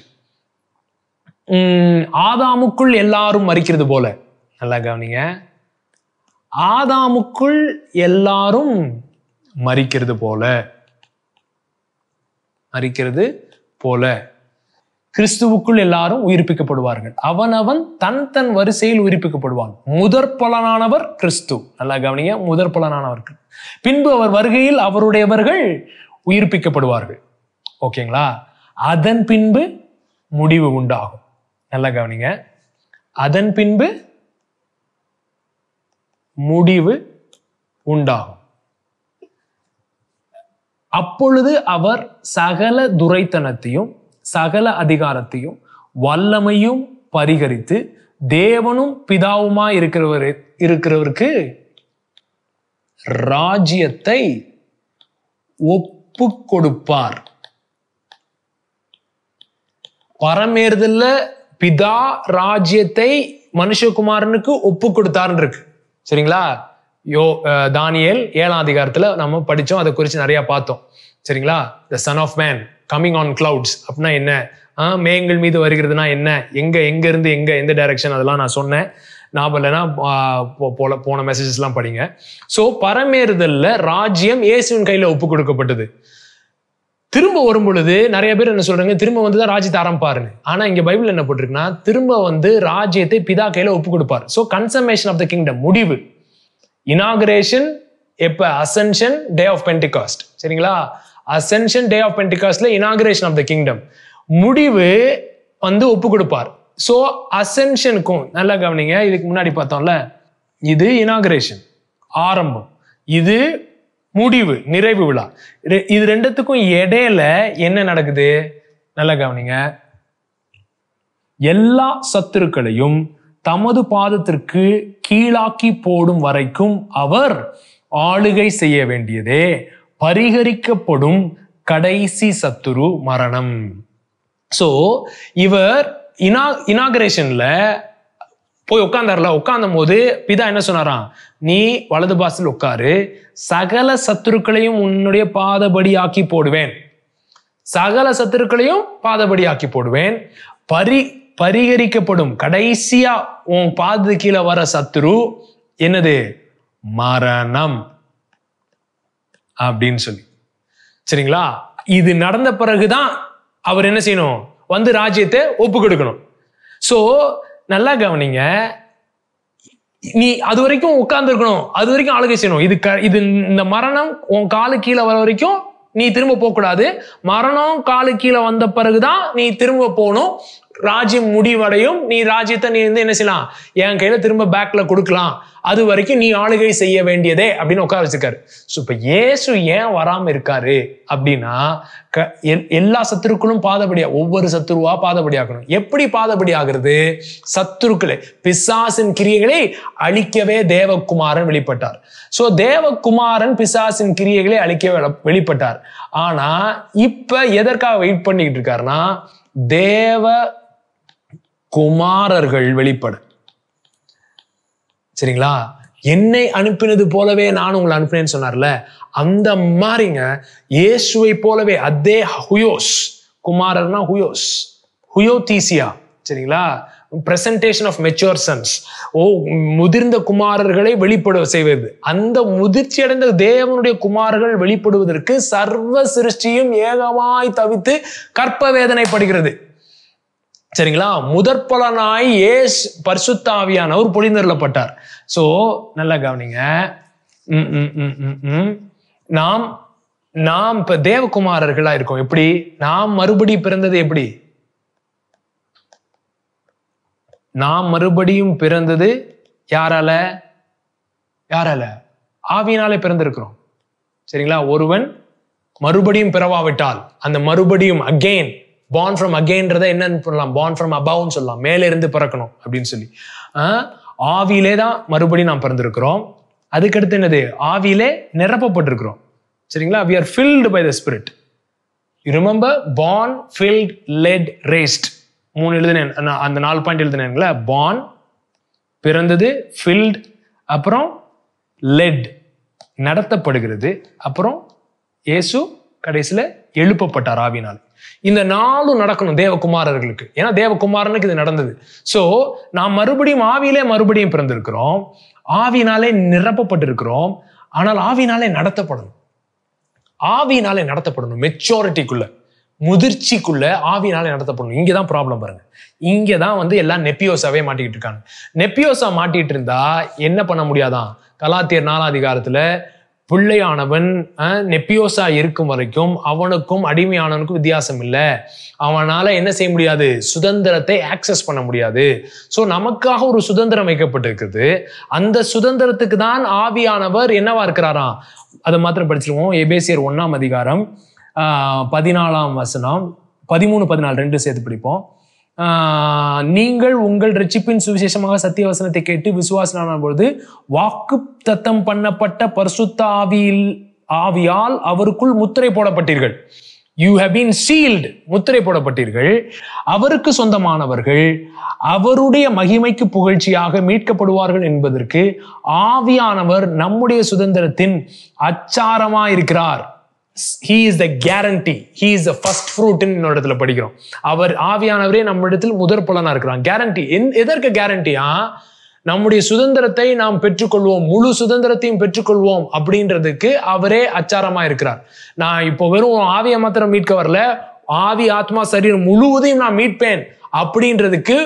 ஆதாமுக்குள் எல்லாரும் மறிக்கிறது போல நல்லா கவனிங்க ஆதாமுக்குள் எல்லாரும் மறிக்கிறது போல மறிக்கிறது போல கிறிஸ்துவுக்குள் எல்லாரும் உயிர்ப்பிக்கப்படுவார்கள் அவன் தன் தன் வரிசையில் உயிர்ப்பிக்கப்படுவான் முதற் பலனானவர் கிறிஸ்து நல்லா கவனிங்க முதற் பலனானவர்கள் பின்பு அவர் வருகையில் அவருடையவர்கள் உயிர்ப்பிக்கப்படுவார்கள் ஓகேங்களா அதன் பின்பு முடிவு உண்டாகும் நல்லா கவனிங்க அதன் பின்பு முடிவு உண்டாகும் அப்பொழுது அவர் சகல துரைத்தனத்தையும் சகல அதிகாரத்தையும் வல்லமையும் பரிகரித்து தேவனும் பிதாவுமா இருக்கிறவர் இருக்கிறவருக்கு ராஜ்யத்தை ஒப்பு கொடுப்பார் பரமேறுதல்ல பிதா ராஜ்யத்தை மனுஷகுமாரனுக்கு ஒப்பு கொடுத்தாருன்னு இருக்கு சரிங்களா யோ தானியல் ஏழாம் அதிகாரத்துல நம்ம படிச்சோம் அதை குறித்து நிறைய பார்த்தோம் சரிங்களா the Son of Man coming on clouds அப்படின்னா என்ன மேங்கள் மீது வருகிறதுனா என்ன எங்க எங்க இருந்து எங்க எந்த டைரக்ஷன் அதெல்லாம் நான் சொன்னேன் ஞாபகம் இல்லைன்னா போல போன மெசேஜஸ்லாம் படிங்க ஸோ பரமேறுதலில் ராஜ்யம் இயேசுவின் கையில் ஒப்பு கொடுக்கப்பட்டது திரும்ப வரும் பொழுது நிறைய பேர் என்ன சொல்றாங்க திரும்ப வந்து தான் ராஜ்யத்தை ஆரம்பிப்பாருன்னு ஆனா இங்க பைபிள் என்ன போட்டிருக்குன்னா திரும்ப வந்து ராஜ்யத்தை பிதா கையில ஒப்பு கொடுப்பார் so consummation of the kingdom முடிவு இனாகரேஷன் எப்ப அசென்ஷன் டே ஆஃப் பென்டிகாஸ்ட் சரிங்களா அசென்ஷன் டே ஆஃப் பென்டிகாஸ்ட்ல இனாகரேஷன் ஆஃப் த கிங்டம் முடிவு வந்து ஒப்பு கொடுப்பார் ஸோ அசென்ஷனுக்கும் நல்லா கவனிங்க இதுக்கு முன்னாடி பார்த்தோம்ல இது இனாகிரேஷன் ஆரம்பம் இது முடிவு நிறைவு விழா இது ரெண்டுத்துக்கும் இடையில என்ன நடக்குது நல்லா கவனிங்க எல்லா சத்துருக்களையும் தமது பாதத்திற்கு கீழாக்கி போடும் வரைக்கும் அவர் ஆளுகை செய்ய வேண்டியதே பரிகரிக்கப்படும் கடைசி சத்துரு மரணம் சோ இவர் இனா இனாகரேஷன்ல போய் உட்காந்தார்ல உட்காந்தும் போது பிதா என்ன சொன்னாராம் நீ வலது பாசில் உட்காரு சகல சத்துருக்களையும் உன்னுடைய பாதபடி ஆக்கி போடுவேன் சகல சத்துருக்களையும் பாதபடி ஆக்கி போடுவேன் பரி பரிகரிக்கப்படும் கடைசியா உன் பாதத்து கீழே வர சத்துரு என்னது மரணம் அப்படின்னு சொல்லி சரிங்களா இது நடந்த பிறகுதான் அவர் என்ன செய்யணும் வந்து ராஜ்யத்தை ஒப்பு கொடுக்கணும் ஸோ நல்லா கவனிங்க நீ அது வரைக்கும் இருக்கணும் அது வரைக்கும் ஆளுகை செய்யணும் இது க இது இந்த மரணம் உன் காலு கீழே வர வரைக்கும் நீ திரும்ப போகக்கூடாது மரணம் காலு கீழே வந்த பிறகுதான் நீ திரும்ப போகணும் ராஜ்யம் முடிவடையும் நீ ராஜ்யத்தை நீ வந்து என்ன செய்யலாம் என் கையில திரும்ப பேக்ல கொடுக்கலாம் அது வரைக்கும் நீ ஆளுகை செய்ய வேண்டியதே அப்படின்னு உட்கார வச்சிருக்காரு ஸோ இப்போ ஏசு ஏன் வராம இருக்காரு அப்படின்னா க எல்லா சத்துருக்களும் பாதபடியா ஒவ்வொரு சத்துருவா பாதபடியாக்கணும் எப்படி பாதபடி ஆகுறது சத்துருக்களை பிசாசின் கிரியைகளை அழிக்கவே தேவகுமாரன் வெளிப்பட்டார் ஸோ தேவகுமாரன் பிசாசின் கிரியைகளை அழிக்க வெளிப்பட்டார் ஆனா இப்ப எதற்காக வெயிட் பண்ணிக்கிட்டு இருக்காருன்னா தேவ குமாரர்கள் வெளிப்பட சரிங்களா என்னை அனுப்பினது போலவே நான் உங்களை அனுப்பினேன்னு சொன்னார்ல அந்த மாதிரிங்க இயேசுவை போலவே அதே ஹுயோஸ் குமாரர்னா ஹுயோஸ் ஹுயோதீசியா சரிங்களா பிரசன்டேஷன் ஆஃப் மெச்சோர் சன்ஸ் ஓ முதிர்ந்த குமாரர்களை வெளிப்பட செய்வது அந்த முதிர்ச்சி அடைந்த தேவனுடைய குமாரர்கள் வெளிப்படுவதற்கு சர்வ சிருஷ்டியும் ஏகமாய் தவித்து கற்ப வேதனைப்படுகிறது சரிங்களா முதற்பலனாய் ஏஸ் பரிசுத்தாவியானவர் பொழிந்தருளப்பட்டார் ஸோ நல்லா கவனிங்க நாம் நாம் இப்ப தேவகுமாரர்களா இருக்கோம் எப்படி நாம் மறுபடி பிறந்தது எப்படி நாம் மறுபடியும் பிறந்தது யாரால யாரால ஆவியினாலே பிறந்திருக்கிறோம் சரிங்களா ஒருவன் மறுபடியும் பிறவாவிட்டால் அந்த மறுபடியும் அகெயின் பான் ஃப்ரம் அகெயின்றதை என்னன்னு பண்ணலாம் பான் ஃப்ரம் அபவ்னு சொல்லலாம் மேலேருந்து பிறக்கணும் அப்படின்னு சொல்லி ஆவியிலே தான் மறுபடியும் நாம் பிறந்திருக்கிறோம் அதுக்கடுத்து என்னது ஆவியிலே நிரப்பப்பட்டிருக்கிறோம் சரிங்களா we are filled by the spirit you remember born filled led raised மூணு எழுதுனேன் அந்த நாலு பாயிண்ட் எழுதுனேங்களா பான் பிறந்தது ஃபில்ட் அப்புறம் லெட் நடத்தப்படுகிறது அப்புறம் இயேசு கடைசியில் எழுப்பப்பட்டார் ஆவினால் இந்த நாளும் நடக்கணும் தேவகுமாரர்களுக்கு ஏன்னா தேவகுமாரனுக்கு இது நடந்தது ஸோ நாம் மறுபடியும் ஆவியிலே மறுபடியும் பிறந்திருக்கிறோம் ஆவினாலே நிரப்பப்பட்டிருக்கிறோம் ஆனால் ஆவினாலே நடத்தப்படணும் ஆவினாலே நடத்தப்படணும் மெச்சோரிட்டிக்குள்ள முதிர்ச்சிக்குள்ள ஆவினாலே நடத்தப்படணும் இங்கே தான் ப்ராப்ளம் பாருங்க இங்கே தான் வந்து எல்லாம் நெப்பியோசாவே மாட்டிக்கிட்டு இருக்காங்க நெப்பியோசா மாட்டிகிட்டு இருந்தா என்ன பண்ண முடியாதான் கலாத்தியர் நாலாம் அதிகாரத்தில் பிள்ளையானவன் நெப்பியோசா இருக்கும் வரைக்கும் அவனுக்கும் அடிமையானவனுக்கும் வித்தியாசம் இல்லை அவனால் என்ன செய்ய முடியாது சுதந்திரத்தை ஆக்சஸ் பண்ண முடியாது ஸோ நமக்காக ஒரு சுதந்திரம் வைக்கப்பட்டிருக்குது அந்த சுதந்திரத்துக்கு தான் ஆவியானவர் என்னவா இருக்கிறாராம் அதை மாத்திரம் படிச்சிருவோம் எபேசியர் ஒன்னாம் அதிகாரம் பதினாலாம் வசனம் பதிமூணு பதினாலு ரெண்டு சேர்த்து படிப்போம் நீங்கள் உங்கள் ரட்சிப்பின் சுவிசேஷமாக சத்திய வசனத்தை கேட்டு விசுவாசனான பொழுது வாக்கு தத்தம் பண்ணப்பட்ட பரிசுத்த ஆவியில் ஆவியால் அவருக்குள் முத்திரை போடப்பட்டீர்கள் யூ ஹவ் பீன் சீல்டு முத்திரை போடப்பட்டீர்கள் அவருக்கு சொந்தமானவர்கள் அவருடைய மகிமைக்கு புகழ்ச்சியாக மீட்கப்படுவார்கள் என்பதற்கு ஆவியானவர் நம்முடைய சுதந்திரத்தின் அச்சாரமாயிருக்கிறார் he is the guarantee he is the first ஃப்ரூட்னு இன்னொரு இடத்துல படிக்கிறோம் அவர் ஆவியானவரே நம்ம இடத்தில் முதற் பலனாக இருக்கிறான் கேரண்டி எதற்கு கேரண்டியா நம்முடைய சுதந்திரத்தை நாம் பெற்றுக்கொள்வோம் முழு சுதந்திரத்தையும் பெற்றுக்கொள்வோம் அப்படின்றதுக்கு அவரே அச்சாரமா இருக்கிறார் நான் இப்போ வெறும் ஆவியை மாத்திரம் மீட்க வரல ஆவி ஆத்மா சரீரம் முழுவதையும் நான் மீட்பேன் அப்படின்றதுக்கு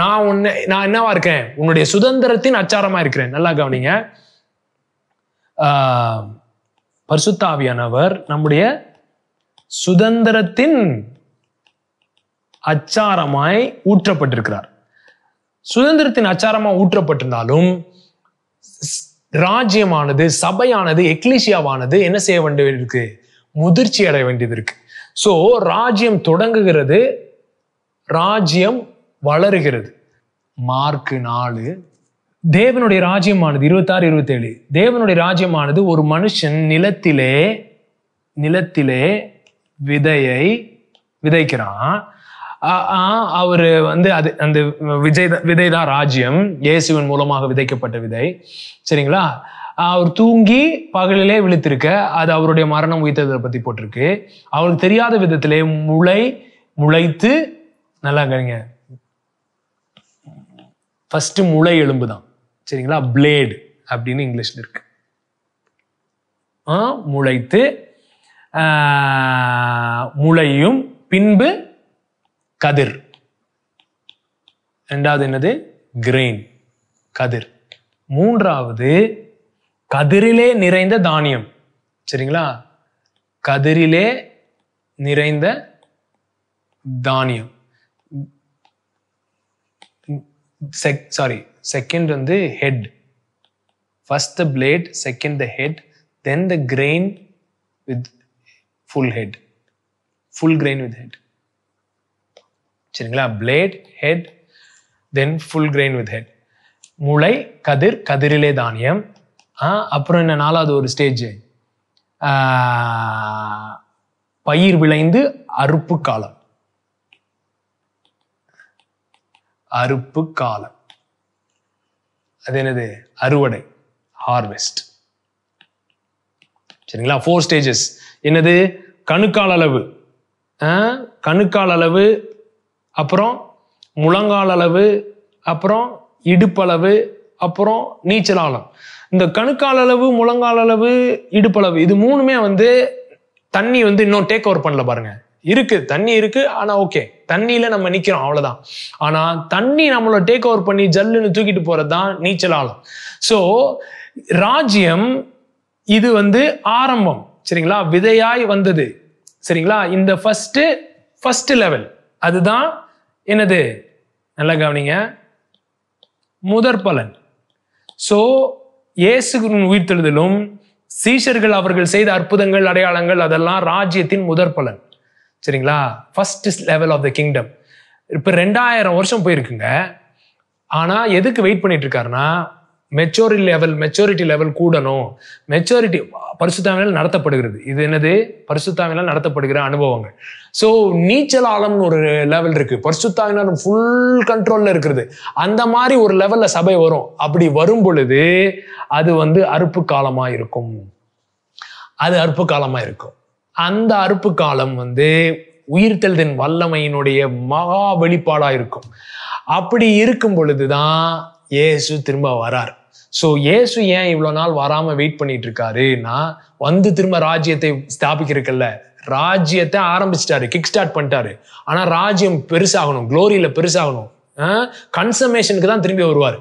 நான் உன்னை நான் என்னவா இருக்கேன் உன்னுடைய சுதந்திரத்தின் அச்சாரமா இருக்கிறேன் நல்லா கவனிங்க பரிசுத்தாவியானவர் நம்முடைய சுதந்திரத்தின் அச்சாரமாய் ஊற்றப்பட்டிருக்கிறார் சுதந்திரத்தின் அச்சாரமாக ஊற்றப்பட்டிருந்தாலும் ராஜ்யமானது சபையானது எக்லிசியாவானது என்ன செய்ய வேண்டியது இருக்கு முதிர்ச்சி அடைய வேண்டியது இருக்கு ஸோ ராஜ்யம் தொடங்குகிறது ராஜ்யம் வளருகிறது மார்க்கு நாலு தேவனுடைய ராஜ்யமானது இருபத்தாறு இருபத்தேழு தேவனுடைய ராஜ்யமானது ஒரு மனுஷன் நிலத்திலே நிலத்திலே விதையை விதைக்கிறான் அவர் வந்து அது அந்த விஜய் விதை தான் ராஜ்யம் இயேசுவின் மூலமாக விதைக்கப்பட்ட விதை சரிங்களா அவர் தூங்கி பகலிலே விழுத்திருக்க அது அவருடைய மரணம் உயிர்த்ததை பற்றி போட்டிருக்கு அவருக்கு தெரியாத விதத்திலே முளை முளைத்து நல்லா கருங்க ஃபஸ்ட்டு முளை எலும்பு தான் சரிங்களா பிளேடு அப்படின்னு இங்கிலீஷில் இருக்கு முளைத்து முளையும் பின்பு கதிர் ரெண்டாவது என்னது கிரெயின் கதிர் மூன்றாவது கதிரிலே நிறைந்த தானியம் சரிங்களா கதிரிலே நிறைந்த தானியம் செக் சாரி செகண்ட் வந்து head first the blade second the head then the grain with full head full grain with head சரிங்களா blade head then full grain with head முளை கதிர் கதிரிலே தானியம் அப்புறம் என்ன நாலாவது ஒரு ஸ்டேஜ் பயிர் விளைந்து அறுப்பு காலம் அறுப்பு காலம் அது என்னது அறுவடை ஹார்வெஸ்ட் சரிங்களா ஃபோர் ஸ்டேஜஸ் என்னது கணுக்கால் அளவு கணுக்கால் அளவு அப்புறம் முழங்கால் அளவு அப்புறம் இடுப்பளவு அப்புறம் நீச்சல் ஆழம் இந்த கணுக்கால் அளவு முழங்கால் அளவு இடுப்பளவு இது மூணுமே வந்து தண்ணி வந்து இன்னும் டேக் ஓவர் பண்ணல பாருங்க இருக்கு தண்ணி இருக்கு ஆனா ஓகே தண்ணியில நம்ம நிக்கிறோம் அவ்வளவுதான் ஆனா தண்ணி நம்மளை டேக் ஓவர் பண்ணி ஜல்லுன்னு தூக்கிட்டு போறதுதான் தான் நீச்சல் ஆழம் ஸோ ராஜ்யம் இது வந்து ஆரம்பம் சரிங்களா விதையாய் வந்தது சரிங்களா இந்த ஃபர்ஸ்ட் ஃபர்ஸ்ட் லெவல் அதுதான் என்னது நல்லா கவனிங்க முதற் பலன் சோ இயேசுகுருவின் உயிர்த்தெழுதலும் சீஷர்கள் அவர்கள் செய்த அற்புதங்கள் அடையாளங்கள் அதெல்லாம் ராஜ்யத்தின் முதற் பலன் சரிங்களா first level of the kingdom இப்போ ரெண்டாயிரம் வருஷம் போயிருக்குங்க ஆனால் எதுக்கு வெயிட் பண்ணிட்டு இருக்காருன்னா மெச்சோரிட்டி லெவல் மெச்சோரிட்டி லெவல் கூடணும் மெச்சோரிட்டி பரிசுத்தாவினால் நடத்தப்படுகிறது இது என்னது பரிசுத்தாவினால் நடத்தப்படுகிற அனுபவங்கள் ஸோ நீச்சல் ஆழம்னு ஒரு லெவல் இருக்கு பரிசுத்தாவினால் ஃபுல் கண்ட்ரோலில் இருக்கிறது அந்த மாதிரி ஒரு லெவலில் சபை வரும் அப்படி வரும் பொழுது அது வந்து அறுப்பு காலமாக இருக்கும் அது அற்பு காலமாக இருக்கும் அந்த அறுப்பு காலம் வந்து உயிர்த்தெழுதின் வல்லமையினுடைய மகா வெளிப்பாடாக இருக்கும் அப்படி இருக்கும் பொழுது தான் இயேசு திரும்ப வரார் ஸோ இயேசு ஏன் இவ்வளோ நாள் வராமல் வெயிட் பண்ணிட்டு இருக்காருன்னா வந்து திரும்ப ராஜ்யத்தை ஸ்தாபிக்கிறதுக்குல்ல ராஜ்யத்தை ஆரம்பிச்சிட்டாரு கிக் ஸ்டார்ட் பண்ணிட்டாரு ஆனால் ராஜ்யம் பெருசாகணும் குளோரியில் பெருசாகணும் கன்சமேஷனுக்கு தான் திரும்பி வருவார்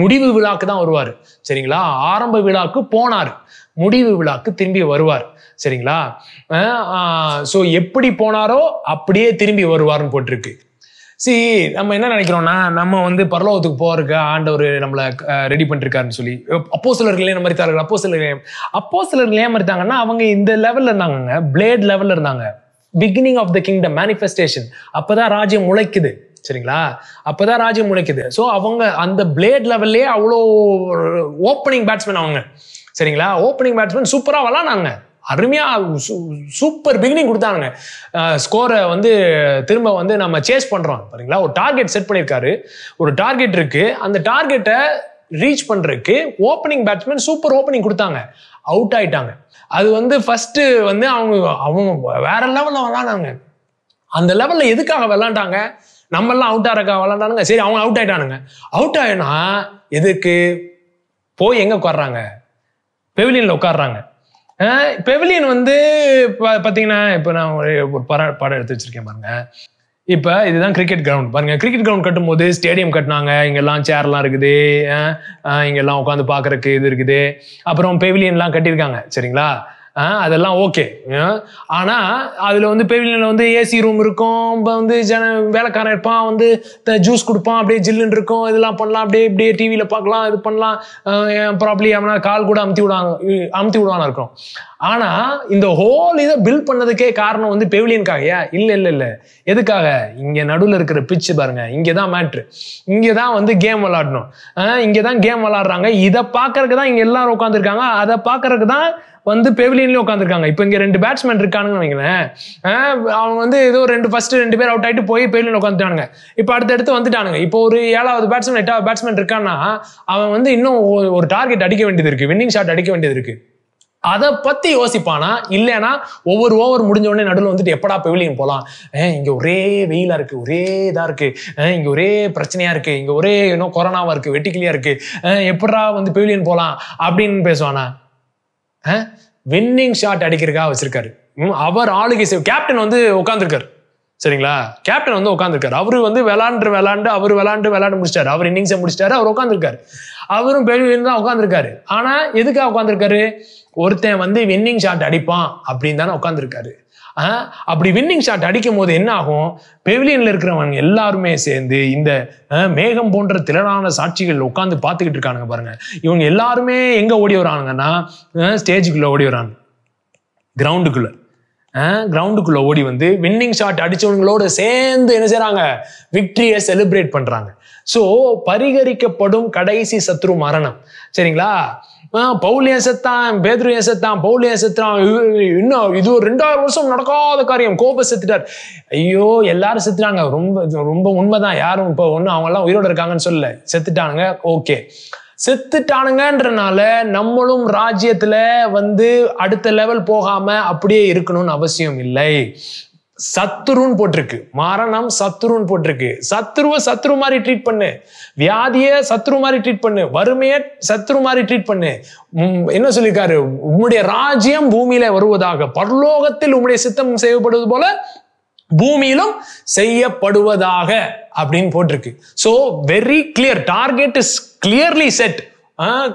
முடிவு விழாக்கு தான் வருவார் சரிங்களா ஆரம்ப விழாக்கு போனார் முடிவு விழாக்கு திரும்பி வருவார் சரிங்களா ஸோ எப்படி போனாரோ அப்படியே திரும்பி வருவார்னு போட்டிருக்கு சி நம்ம என்ன நினைக்கிறோம்னா நம்ம வந்து பரலோகத்துக்கு போறதுக்கு ஆண்டவர் நம்மளை ரெடி பண்ணிருக்காருன்னு சொல்லி அப்போ சிலர்களே நம்ம மாதிரி அப்போ சிலர்களே அப்போ சிலர்கள் மறுத்தாங்கன்னா அவங்க இந்த லெவல்ல இருந்தாங்க பிளேட் லெவல்ல இருந்தாங்க beginning of the kingdom manifestation அப்பதான் ராஜ்யம் முளைக்குது சரிங்களா அப்பதான் ராஜ்யம் முளைக்குது ஸோ அவங்க அந்த பிளேட் லெவல்லே அவ்வளோ ஓப்பனிங் பேட்ஸ்மேன் அவங்க சரிங்களா ஓப்பனிங் பேட்ஸ்மேன் சூப்பராக விளாண்டாங்க அருமையாக சூப்பர் பிகினிங் கொடுத்தாங்க ஸ்கோரை வந்து திரும்ப வந்து நம்ம சேஸ் பண்ணுறோம் பாருங்களா ஒரு டார்கெட் செட் பண்ணியிருக்காரு ஒரு டார்கெட் இருக்குது அந்த டார்கெட்டை ரீச் பண்ணுறதுக்கு ஓப்பனிங் பேட்ஸ்மேன் சூப்பர் ஓப்பனிங் கொடுத்தாங்க அவுட் ஆயிட்டாங்க அது வந்து ஃபஸ்ட்டு வந்து அவங்க அவங்க வேற லெவலில் விளாண்டாங்க அந்த லெவலில் எதுக்காக விளாண்டாங்க நம்மெல்லாம் அவுட் ஆகிறக்கா விளாண்டானுங்க சரி அவங்க அவுட் ஆயிட்டானுங்க அவுட் ஆயினா எதுக்கு போய் எங்கே உட்காடுறாங்க பெவிலியனில் உட்காடுறாங்க பெவிலியன் வந்து பார்த்தீங்கன்னா இப்போ நான் ஒரு ஒரு படம் படம் எடுத்து வச்சிருக்கேன் பாருங்க இப்போ இதுதான் கிரிக்கெட் கிரவுண்ட் பாருங்க கிரிக்கெட் கிரவுண்ட் கட்டும் போது ஸ்டேடியம் கட்டினாங்க இங்கெல்லாம் சேர்லாம் இருக்குது இங்கெல்லாம் உட்காந்து பார்க்கறக்கு இது இருக்குது அப்புறம் பெவிலியன்லாம் கட்டியிருக்காங்க சரிங்களா அதெல்லாம் ஓகே ஆனால் அதில் வந்து பெவிலியனில் வந்து ஏசி ரூம் இருக்கும் இப்போ வந்து ஜன வேலைக்காரன் இருப்பான் வந்து ஜூஸ் கொடுப்பான் அப்படியே ஜில்லுன்னு இருக்கும் இதெல்லாம் பண்ணலாம் அப்படியே இப்படியே டிவியில் பார்க்கலாம் இது பண்ணலாம் ப்ராப்ளி அப்படின்னா கால் கூட அமுத்தி விடுவாங்க அமுத்தி விடுவான்னு இருக்கும் ஆனா இந்த ஹோல் இதை பில்ட் பண்ணதுக்கே காரணம் வந்து பெவிலியனுக்காகயா இல்ல இல்ல இல்ல எதுக்காக இங்க நடுவில் இருக்கிற பிச்சு பாருங்க இங்கதான் மேட்ரு இங்கதான் வந்து கேம் விளாடணும் இங்கதான் கேம் விளாடுறாங்க இதை பாக்குறதுக்கு தான் இங்க எல்லாரும் உட்காந்துருக்காங்க அதை பாக்குறதுக்கு தான் வந்து பெவிலியன்லயே உட்காந்துருக்காங்க இப்போ இங்க ரெண்டு பேட்ஸ்மேன் இருக்கானுங்கன்னு வைங்களேன் அவங்க வந்து ஏதோ ரெண்டு ஃபர்ஸ்ட் ரெண்டு பேர் அவுட் ஆயிட்டு போய் பெவிலியன் உட்காந்துட்டானுங்க இப்போ அடுத்தடுத்து வந்துட்டானுங்க இப்போ ஒரு ஏழாவது பேட்ஸ்மேன் எட்டாவது பேட்ஸ்மேன் இருக்கான்னா அவன் வந்து இன்னும் ஒரு டார்கெட் அடிக்க வேண்டியது இருக்கு வின்னிங் ஷாட் அடிக்க வேண்டியது இருக்கு அதை பத்தி யோசிப்பானா இல்லைனா ஒவ்வொரு ஓவர் முடிஞ்ச உடனே நடுவில் வந்துட்டு எப்படா பெவிலியன் போகலாம் இங்க ஒரே வெயிலா இருக்கு ஒரே இதா இருக்கு இங்க ஒரே பிரச்சனையா இருக்கு இங்க ஒரே இன்னும் கொரோனாவா இருக்கு வெட்டிக்கிளியா இருக்கு எப்படா வந்து பெவிலியன் போகலாம் அப்படின்னு பேசுவானா வின்னிங் ஷாட் அடிக்கிறதுக்காக வச்சிருக்காரு அவர் ஆளுகை கேப்டன் வந்து உட்காந்துருக்காரு சரிங்களா கேப்டன் வந்து உட்காந்துருக்காரு அவரு வந்து விளாண்டு விளாண்டு அவர் விளாண்டு விளாண்டு முடிச்சிட்டாரு அவர் இன்னிங்ஸை முடிச்சிட்டாரு அவர் உட்காந்துருக்காரு அவரும் பெரிய தான் உட்காந்துருக்காரு ஆனா எதுக்காக உட்காந்துருக்காரு ஒருத்தன் வந்து வின்னிங் ஷாட் அடிப்பான் அப்படின்னு தானே உட்காந்துருக்காரு அப்படி வின்னிங் ஷாட் அடிக்கும் போது என்ன ஆகும் பெவிலியன்ல இருக்கிறவங்க எல்லாருமே சேர்ந்து இந்த மேகம் போன்ற திரளான சாட்சிகள் உட்காந்து பார்த்துக்கிட்டு இருக்கானுங்க பாருங்க இவங்க எல்லாருமே எங்க ஓடி வரானுங்கன்னா ஸ்டேஜுக்குள்ள ஓடி வராங்க கிரவுண்டுக்குள்ள கிரவுண்டுக்குள்ளே ஓடி வந்து வின்னிங் ஷாட் அடிச்சவங்களோட சேர்ந்து என்ன செய்கிறாங்க விக்ட்ரியை செலிப்ரேட் பண்ணுறாங்க ஸோ பரிகரிக்கப்படும் கடைசி சத்ரு மரணம் சரிங்களா பவுல் ஏன் செத்தான் பேத்ரு ஏசத்தான் செத்தான் பவுல் ஏன் இன்னும் இது ஒரு ரெண்டாயிரம் வருஷம் நடக்காத காரியம் கோப செத்துட்டார் ஐயோ எல்லாரும் செத்துட்டாங்க ரொம்ப ரொம்ப உண்மைதான் யாரும் இப்போ ஒன்றும் அவங்கெல்லாம் உயிரோடு இருக்காங்கன்னு சொல்லல செத்துட்டாங்க ஓகே செத்துட்டானுங்கன்றனால நம்மளும் ராஜ்யத்துல வந்து அடுத்த லெவல் போகாமல் அப்படியே இருக்கணும்னு அவசியம் இல்லை சத்துருன்னு போட்டிருக்கு மரணம் சத்துருன்னு போட்டிருக்கு சத்ருவை சத்ரு மாதிரி ட்ரீட் பண்ணு வியாதியை சத்ரு மாதிரி ட்ரீட் பண்ணு வறுமையை சத்ரு மாதிரி ட்ரீட் பண்ணு என்ன சொல்லியிருக்காரு உம்முடைய ராஜ்யம் பூமியில வருவதாக பரலோகத்தில் உம்முடைய சித்தம் செய்யப்படுவது போல பூமியிலும் செய்யப்படுவதாக அப்படின்னு போட்டிருக்கு so very clear target is clearly set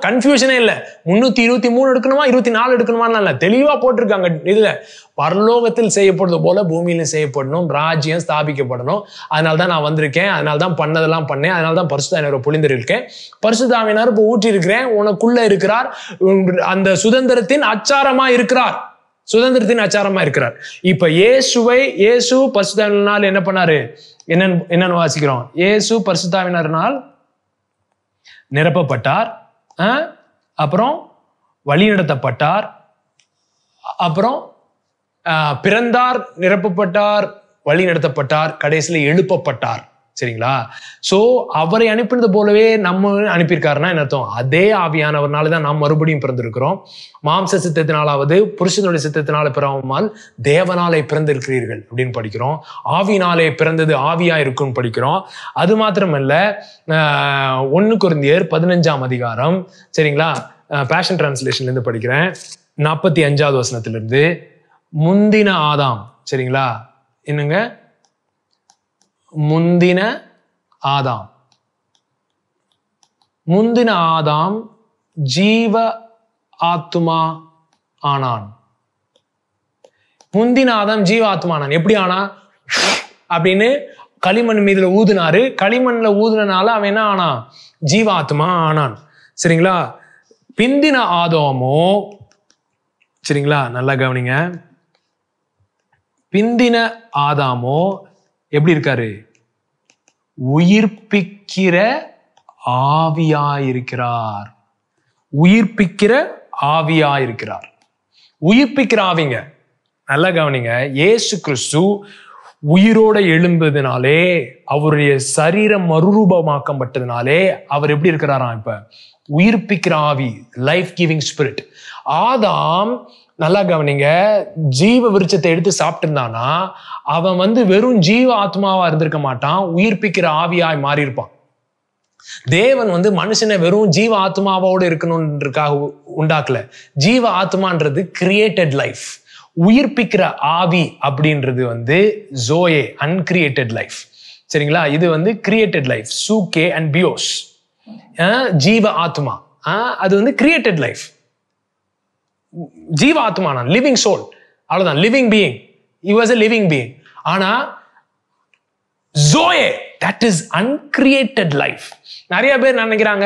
கன்ஃபியூஷனே இல்லை முன்னூத்தி இருபத்தி மூணு எடுக்கணுமா இருபத்தி நாலு எடுக்கணுமான்னு இல்லை தெளிவா போட்டிருக்காங்க இதுல பரலோகத்தில் செய்யப்படுறது போல பூமியிலும் செய்யப்படணும் ராஜ்யம் ஸ்தாபிக்கப்படணும் அதனால தான் நான் வந்திருக்கேன் அதனால தான் பண்ணதெல்லாம் பண்ணேன் அதனால தான் பரிசுதாவினரை புளிந்திருக்கேன் பரிசுதாவினார் இப்போ ஊற்றி இருக்கிறேன் உனக்குள்ள இருக்கிறார் அந்த சுதந்திரத்தின் அச்சாரமா இருக்கிறார் சுதந்திரத்தின் அச்சாரமா இருக்கிறார் இப்ப இயேசுவை இயேசு பரிசுதாவினால் என்ன பண்ணாரு என்னன்னு என்னன்னு வாசிக்கிறோம் இயேசு பரிசுதாவினர்னால் நிரப்பப்பட்டார் அப்புறம் வழிநடத்தப்பட்டார் அப்புறம் பிறந்தார் நிரப்பப்பட்டார் வழிநடத்தப்பட்டார் கடைசியில் எழுப்பப்பட்டார் சரிங்களா ஸோ அவரை அனுப்பினது போலவே நம்ம அனுப்பியிருக்காருன்னா என்ன அர்த்தம் அதே ஆவியானவர்னால தான் நாம் மறுபடியும் பிறந்திருக்கிறோம் மாம்ச சித்தத்தினாலாவது புருஷனுடைய சித்தத்தினால பிறவாமல் தேவனாலே பிறந்திருக்கிறீர்கள் அப்படின்னு படிக்கிறோம் ஆவினாலே பிறந்தது ஆவியா இருக்கும்னு படிக்கிறோம் அது மாத்திரமல்ல ஒன்று குருந்தியர் பதினஞ்சாம் அதிகாரம் சரிங்களா பேஷன் டிரான்ஸ்லேஷன்லேருந்து படிக்கிறேன் நாற்பத்தி அஞ்சாவது வசனத்திலிருந்து முந்தின ஆதாம் சரிங்களா என்னங்க முந்தின ஆதாம் முந்தின ஆதாம் ஜீவ ஆத்மா ஆனான் முந்தின ஆதாம் ஜீவ ஆனான் எப்படி ஆனா அப்படின்னு களிமண் மீதுல ஊதுனாரு களிமண்ல ஊதுனனால அவன் என்ன ஆனான் ஜீவாத்மா ஆனான் சரிங்களா பிந்தின ஆதோமோ சரிங்களா நல்லா கவனிங்க பிந்தின ஆதாமோ எப்படி இருக்காரு உயிர்ப்பிக்கிற ஆவியாயிருக்கிறார் உயிர்ப்பிக்கிற ஆவியாயிருக்கிறார் உயிர்ப்பிக்கிற ஆவிங்க நல்லா கவனிங்க ஏசு கிறிஸ்து உயிரோட எழும்பதுனாலே அவருடைய சரீரம் மறுரூபமாக்கப்பட்டதுனாலே அவர் எப்படி இருக்கிறாராம் இப்ப உயிர்ப்பிக்கிற ஆவி லைஃப் கிவிங் ஸ்பிரிட் ஆதாம் நல்லா கவனிங்க ஜீவ விருட்சத்தை எடுத்து சாப்பிட்டுருந்தானா அவன் வந்து வெறும் ஜீவ ஆத்மாவா இருந்திருக்க மாட்டான் உயிர்ப்பிக்கிற ஆவியாய் மாறியிருப்பான் தேவன் வந்து மனுஷனை வெறும் ஜீவ ஆத்மாவோடு இருக்கணும்ன்றக்காக உண்டாக்கல ஜீவ ஆத்மான்றது கிரியேட்டட் லைஃப் உயிர்ப்பிக்கிற ஆவி அப்படின்றது வந்து ஜோயே அன்கிரியேட்டட் லைஃப் சரிங்களா இது வந்து கிரியேட்டட் லைஃப் சூகே அண்ட் பியோஸ் ஜீவ ஆத்மா அது வந்து கிரியேட்டட் லைஃப் ஜீவாத்மா நான் லிவிங் சோல் அவ்வளோதான் living being he was a living being ஆனால் ஜோயே தட் இஸ் அன்கிரியேட்டட் லைஃப் நிறைய பேர் நினைக்கிறாங்க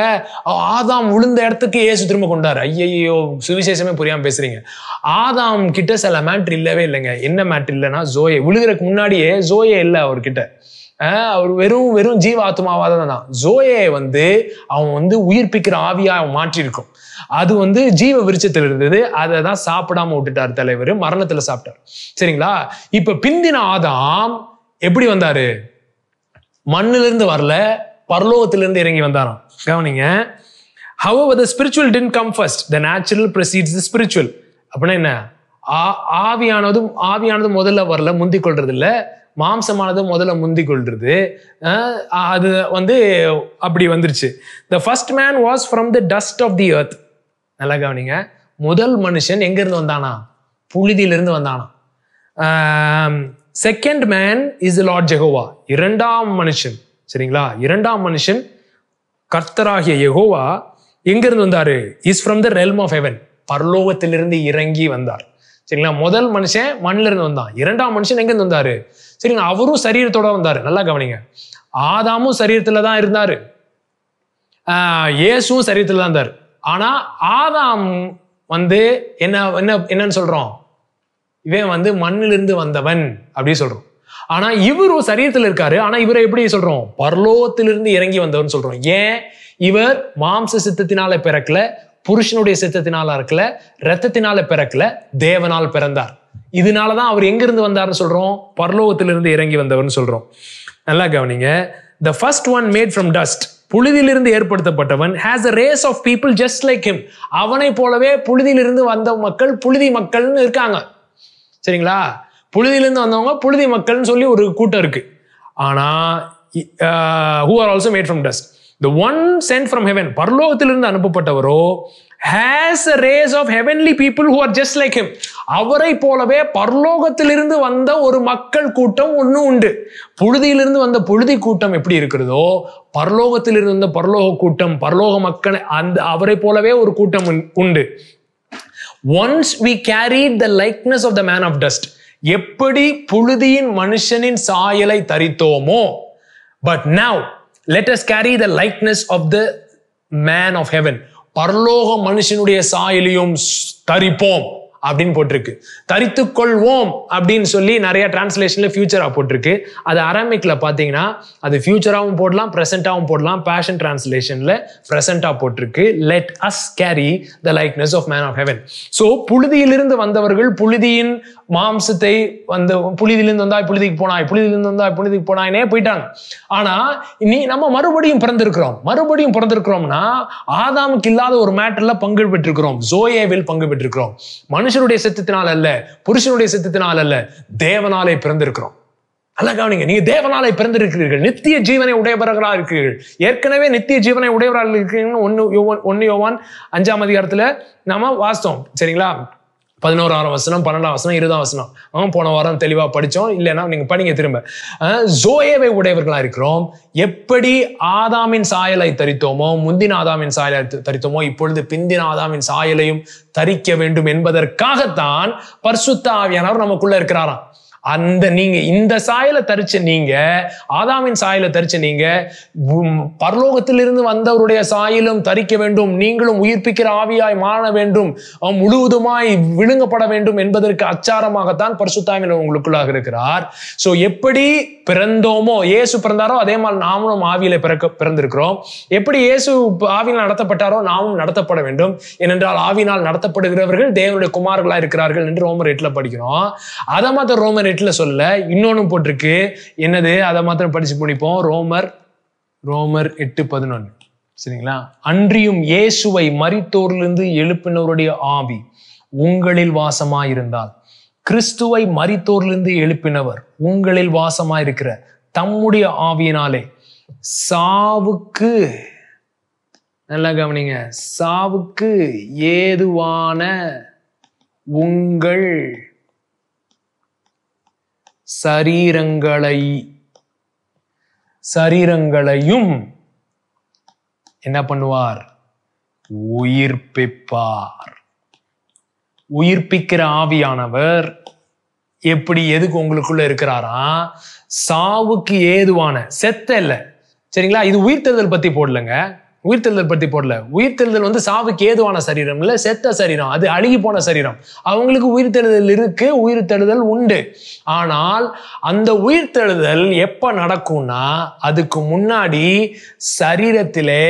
ஆதாம் விழுந்த இடத்துக்கு ஏசு திரும்ப கொண்டாரு ஐயையோ சுவிசேஷமே புரியாமல் பேசுறீங்க ஆதாம் கிட்ட சில மேட்ரு இல்லவே இல்லைங்க என்ன மேட்ரு இல்லைன்னா ஜோயே விழுகிறதுக்கு முன்னாடியே ஜோயே இல்லை அவர்கிட்ட அவர் வெறும் வெறும் ஜீவ ஆத்மாவாக தான் ஜோயை வந்து அவன் வந்து உயிர்ப்பிக்கிற ஆவியாக அவன் மாற்றியிருக்கும் அது வந்து ஜீவ விருச்சத்தில் இருந்தது அதை தான் சாப்பிடாம விட்டுட்டார் தலைவர் மரணத்தில் சாப்பிட்டார் சரிங்களா இப்போ பிந்தின ஆதாம் எப்படி வந்தாரு இருந்து வரல பரலோகத்திலிருந்து இறங்கி வந்தாராம் கவனிங்க how the spiritual then come first the natural proceeds the spiritual அப்படின்னா என்ன ஆவியானதும் ஆவியானதும் முதல்ல வரல முந்திக் கொள்றது இல்லை மாம்சமானது முதல்ல முந்தி கொள்றது அது வந்து அப்படி வந்துருச்சு the first man was from the dust of the earth நல்லா கவனிங்க முதல் மனுஷன் எங்கேருந்து வந்தானா புழுதியிலிருந்து வந்தானா second man is Lord Jehovah இரண்டாம் மனுஷன் சரிங்களா இரண்டாம் மனுஷன் கர்த்தராகிய யகோவா எங்கிருந்து வந்தாரு is from the realm of heaven பரலோகத்திலிருந்து இறங்கி வந்தார் சரிங்களா முதல் மனுஷன் மண்ணிலிருந்து வந்தான் இரண்டாம் மனுஷன் எங்கிருந்து வந்தாரு சரிங்க அவரும் சரீரத்தோட வந்தார் நல்லா கவனிங்க ஆதாமும் சரீரத்தில் தான் இருந்தார் இயேசுவும் சரீரத்தில் தான் இருந்தார் ஆனால் ஆதாம் வந்து என்ன என்ன என்னன்னு சொல்கிறோம் இவன் வந்து மண்ணிலிருந்து வந்தவன் அப்படின்னு சொல்கிறோம் ஆனா இவர் சரீரத்தில் இருக்காரு ஆனா இவரை எப்படி சொல்றோம் பரலோகத்திலிருந்து இறங்கி வந்தவன் சொல்றோம் ஏன் இவர் மாம்ச சித்தத்தினால பிறக்கல புருஷனுடைய சித்தத்தினால இருக்கல ரத்தத்தினால பிறக்கல தேவனால் பிறந்தார் இதனால தான் அவர் எங்கிருந்து வந்தார்னு சொல்கிறோம் பரலோகத்திலிருந்து இறங்கி வந்தவர்னு சொல்கிறோம் நல்லா கவனிங்க the first one made from dust புழுதியிலிருந்து ஏற்படுத்தப்பட்டவன் has a race of people just like him அவனை போலவே புழுதியிலிருந்து வந்த மக்கள் புழுதி மக்கள்னு இருக்காங்க சரிங்களா புழுதியிலிருந்து வந்தவங்க புழுதி மக்கள்னு சொல்லி ஒரு கூட்டம் இருக்கு ஆனால் who are also made from dust the one sent from heaven பரலோகத்திலிருந்து அனுப்பப்பட்டவரோ has a race of heavenly people who are just like him அவரை போலவே பரலோகத்திலிருந்து வந்த ஒரு மக்கள் கூட்டம் ஒன்று உண்டு புழுதியிலிருந்து வந்த புழுதி கூட்டம் எப்படி இருக்கிறதோ பரலோகத்திலிருந்து வந்த பரலோக கூட்டம் பரலோக மக்கள் அந்த அவரை போலவே ஒரு கூட்டம் உண்டு once we carry the likeness of the man of dust எப்படி புழுதியின் மனுஷனின் சாயலை தரித்தோமோ but now let us carry the likeness of the man of heaven பரலோக மனுஷனுடைய சாயலையும் தரிப்போம் அப்படின்னு போட்டிருக்கு தரித்து கொள்வோம் அப்படின்னு சொல்லி நிறைய டிரான்ஸ்லேஷன்ல ஃபியூச்சரா போட்டிருக்கு அது அரமிக்ல பாத்தீங்கன்னா அது ஃபியூச்சராகவும் போடலாம் ப்ரெசென்டாகவும் போடலாம் பேஷன் டிரான்ஸ்லேஷன்ல ப்ரெசென்டா போட்டிருக்கு let us carry the likeness of man of heaven so புழுதியிலிருந்து வந்தவர்கள் புழுதியின் மாம்சத்தை வந்து புழுதியிலிருந்து வந்தா புழுதிக்கு போனாய் புழுதியிலிருந்து வந்தா புழுதிக்கு போனாய்னே போயிட்டாங்க ஆனா நீ நம்ம மறுபடியும் பிறந்திருக்கிறோம் மறுபடியும் பிறந்திருக்கிறோம்னா ஆதாமுக்கு இல்லாத ஒரு மேட்டர்ல பங்கு பெற்றிருக்கிறோம் ஜோயேவில் பங்கு பெற்றிருக்கிறோம் மனுஷ மனுஷனுடைய சித்தத்தினால் அல்ல புருஷனுடைய சித்தத்தினால் அல்ல தேவனாலே பிறந்திருக்கிறோம் நல்லா கவனிங்க நீங்க தேவனாலே பிறந்திருக்கிறீர்கள் நித்திய ஜீவனை உடையவர்களா இருக்கிறீர்கள் ஏற்கனவே நித்திய ஜீவனை உடையவர்கள் இருக்கிறீங்கன்னு ஒன்னு ஒன்னு யோவான் அஞ்சாம் அதிகாரத்துல நாம வாஸ்தோம் சரிங்களா பதினோராம் வசனம் பன்னெண்டாம் வசனம் இருபதாம் வசனம் அவன் போன வாரம் தெளிவாக படித்தோம் இல்லைன்னா நீங்கள் படிங்க திரும்ப ஜோயவை உடையவர்களாக இருக்கிறோம் எப்படி ஆதாமின் சாயலை தரித்தோமோ முந்தின ஆதாமின் சாயலை தரித்தோமோ இப்பொழுது பிந்தின ஆதாமின் சாயலையும் தரிக்க வேண்டும் என்பதற்காகத்தான் பர்சுத்த ஆவியானவர் நமக்குள்ளே இருக்கிறாராம் அந்த நீங்க இந்த சாயல தரிச்ச நீங்க ஆதாமின் சாயல தரிச்ச நீங்க பரலோகத்திலிருந்து வந்தவருடைய சாயிலும் தரிக்க வேண்டும் நீங்களும் உயிர்ப்பிக்கிற ஆவியாய் மாற வேண்டும் முழுவதுமாய் விழுங்கப்பட வேண்டும் என்பதற்கு அச்சாரமாகத்தான் பரிசுத்தாமின் உங்களுக்குள்ளாக இருக்கிறார் ஸோ எப்படி பிறந்தோமோ இயேசு பிறந்தாரோ அதே மாதிரி நாமளும் ஆவியில பிறக்க பிறந்திருக்கிறோம் எப்படி இயேசு ஆவியில் நடத்தப்பட்டாரோ நாமும் நடத்தப்பட வேண்டும் ஏனென்றால் ஆவினால் நடத்தப்படுகிறவர்கள் தேவனுடைய குமார்களாக இருக்கிறார்கள் என்று ரோமர் எட்டுல படிக்கிறோம் அதை மாதிரி ரோமர் எட்டில் சொல்ல இன்னொன்னு போட்டிருக்கு என்னது அதை மாத்திரம் படிச்சு முடிப்போம் ரோமர் ரோமர் எட்டு பதினொன்று சரிங்களா அன்றியும் இயேசுவை மரித்தோரிலிருந்து எழுப்பினவருடைய ஆவி உங்களில் வாசமா இருந்தால் கிறிஸ்துவை மரித்தோரிலிருந்து எழுப்பினவர் உங்களில் வாசமா இருக்கிற தம்முடைய ஆவியினாலே சாவுக்கு நல்லா கவனிங்க சாவுக்கு ஏதுவான உங்கள் சரீரங்களை சரீரங்களையும் என்ன பண்ணுவார் உயிர்ப்பிப்பார் உயிர்ப்பிக்கிற ஆவியானவர் எப்படி எதுக்கு உங்களுக்குள்ள இருக்கிறாரா சாவுக்கு ஏதுவான செத்த இல்லை சரிங்களா இது உயிர்த்தெழுதல் பத்தி போடலங்க உயிர்த்தெழுதல் பற்றி போடல உயிர்த்தெழுதல் வந்து சாவுக்கு ஏதுவான சரீரம் இல்லை செத்த சரீரம் அது அழுகி போன சரீரம் அவங்களுக்கு உயிர்த்தெழுதல் இருக்கு உயிர்த்தெழுதல் உண்டு ஆனால் அந்த உயிர்த்தெழுதல் எப்போ நடக்கும்னா அதுக்கு முன்னாடி சரீரத்திலே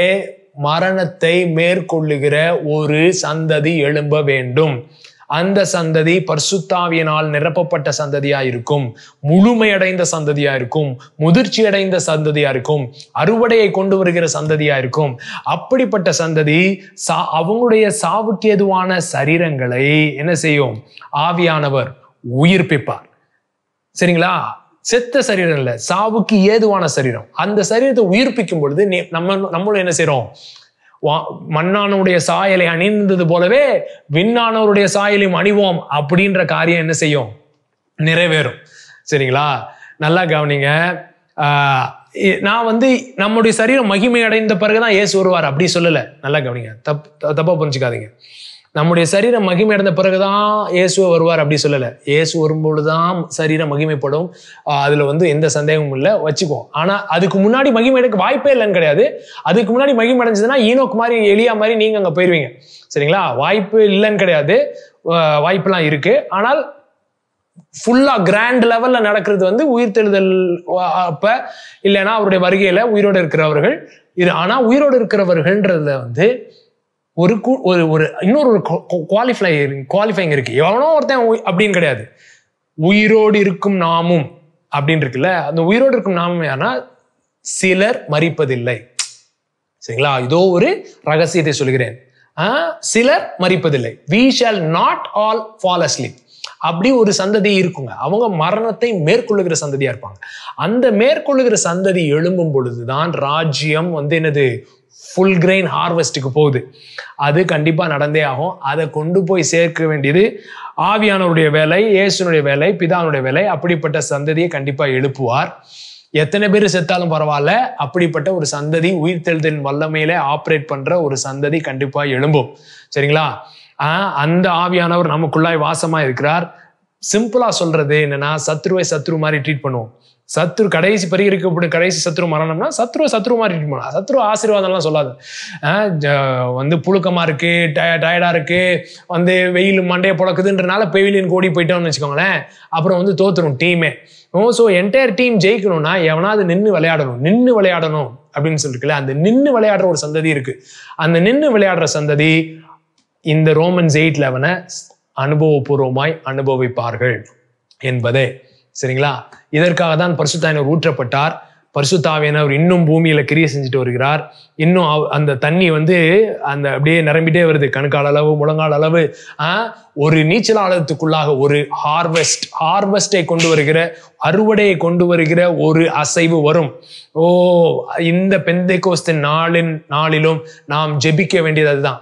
மரணத்தை மேற்கொள்ளுகிற ஒரு சந்ததி எழும்ப வேண்டும் அந்த சந்ததி பர்சுத்தாவியனால் நிரப்பப்பட்ட சந்ததியா இருக்கும் முழுமையடைந்த சந்ததியா இருக்கும் முதிர்ச்சி அடைந்த சந்ததியா இருக்கும் அறுவடையை கொண்டு வருகிற சந்ததியா இருக்கும் அப்படிப்பட்ட சந்ததி சா அவங்களுடைய சாவுக்கு எதுவான சரீரங்களை என்ன செய்யும் ஆவியானவர் உயிர்ப்பிப்பார் சரிங்களா செத்த சரீரம் இல்லை சாவுக்கு ஏதுவான சரீரம் அந்த சரீரத்தை உயிர்ப்பிக்கும் பொழுது நம்ம நம்மளும் என்ன செய்யறோம் மண்ணானவருடைய சாயலை அணிந்தது போலவே விண்ணானவருடைய சாயலையும் அணிவோம் அப்படின்ற காரியம் என்ன செய்யும் நிறைவேறும் சரிங்களா நல்லா கவனிங்க நான் வந்து நம்முடைய சரீரம் மகிமை அடைந்த பிறகுதான் ஏசு வருவார் அப்படி சொல்லலை நல்லா கவனிங்க தப் தப்பா புரிஞ்சுக்காதீங்க நம்முடைய சரீரம் மகிமை அடைந்த பிறகுதான் இயேசுவை வருவார் அப்படி சொல்லலை இயேசு வரும்பொழுதுதான் சரீரம் மகிமைப்படும் அதில் வந்து எந்த சந்தேகமும் இல்லை வச்சுக்குவோம் ஆனால் அதுக்கு முன்னாடி மகிமை எடுக்க வாய்ப்பே இல்லைன்னு கிடையாது அதுக்கு முன்னாடி மகிமை அடைஞ்சதுன்னா ஈனோக்கு மாதிரி எளியா மாதிரி நீங்கள் அங்கே போயிடுவீங்க சரிங்களா வாய்ப்பு இல்லைன்னு கிடையாது வாய்ப்பெல்லாம் இருக்குது ஆனால் ஃபுல்லாக கிராண்ட் லெவலில் நடக்கிறது வந்து உயிர் தெழுதல் அப்போ இல்லைன்னா அவருடைய வருகையில் உயிரோடு இருக்கிறவர்கள் இது ஆனால் உயிரோடு இருக்கிறவர்கள்ன்றத வந்து ஒரு ஒரு ஒரு இன்னொரு ஒரு குவாலிஃபை குவாலிஃபைங் இருக்கு எவனோ ஒருத்தன் அப்படின்னு கிடையாது உயிரோடு இருக்கும் நாமும் அப்படின்னு இருக்குல்ல அந்த உயிரோடு இருக்கும் நாமும் யாருன்னா சிலர் மறிப்பதில்லை சரிங்களா இதோ ஒரு ரகசியத்தை சொல்கிறேன் சிலர் மறிப்பதில்லை we shall not all fall asleep அப்படி ஒரு சந்ததி இருக்குங்க அவங்க மரணத்தை மேற்கொள்ளுகிற சந்ததியா இருப்பாங்க அந்த மேற்கொள்ளுகிற சந்ததி எழும்பும் பொழுதுதான் ராஜ்யம் வந்து என்னது ஃபுல் கிரெயின் ஹார்வெஸ்ட்டுக்கு போகுது அது கண்டிப்பாக நடந்தே ஆகும் அதை கொண்டு போய் சேர்க்க வேண்டியது ஆவியானவருடைய வேலை இயேசுனுடைய வேலை பிதானுடைய வேலை அப்படிப்பட்ட சந்ததியை கண்டிப்பாக எழுப்புவார் எத்தனை பேர் செத்தாலும் பரவாயில்ல அப்படிப்பட்ட ஒரு சந்ததி உயிர்த்தெழுதின் வல்லமையில ஆப்ரேட் பண்ற ஒரு சந்ததி கண்டிப்பா எழும்பும் சரிங்களா அந்த ஆவியானவர் நமக்குள்ளாய் வாசமா இருக்கிறார் சிம்பிளா சொல்றது என்னன்னா சத்ருவை சத்ரு மாதிரி ட்ரீட் பண்ணுவோம் சத்ரு கடைசி பரிகரிக்கப்படும் கடைசி சத்ரு மரணம்னா சத்ரு சத்ரு மாறிட்டு போனா சத்ரு ஆசீர்வாதம்லாம் சொல்லாது வந்து புழுக்கமாக இருக்குது டய டயர்டாக இருக்குது வந்து வெயில் மண்டையை புழக்குதுன்றனால பெவிலியன் கோடி போயிட்டோம்னு வச்சுக்கோங்களேன் அப்புறம் வந்து தோத்துரும் டீமே ஸோ என்டையர் டீம் ஜெயிக்கணும்னா எவனாவது நின்று விளையாடணும் நின்று விளையாடணும் அப்படின்னு சொல்லிருக்குல்ல அந்த நின்று விளையாடுற ஒரு சந்ததி இருக்குது அந்த நின்று விளையாடுற சந்ததி இந்த ரோமன் எயிட் லெவனை அனுபவபூர்வமாய் அனுபவிப்பார்கள் என்பதே சரிங்களா இதற்காக தான் பரிசுத்தாயினர் ஊற்றப்பட்டார் பரிசுத்தாவியானவர் இன்னும் பூமியில கிரியை செஞ்சுட்டு வருகிறார் இன்னும் அந்த தண்ணி வந்து அந்த அப்படியே நிரம்பிட்டே வருது கணுக்கால் அளவு முழங்கால் அளவு ஒரு நீச்சலாளத்துக்குள்ளாக ஒரு ஹார்வெஸ்ட் ஹார்வெஸ்டை கொண்டு வருகிற அறுவடையை கொண்டு வருகிற ஒரு அசைவு வரும் ஓ இந்த பெந்தை கோஸ்தின் நாளின் நாளிலும் நாம் ஜெபிக்க வேண்டியது அதுதான்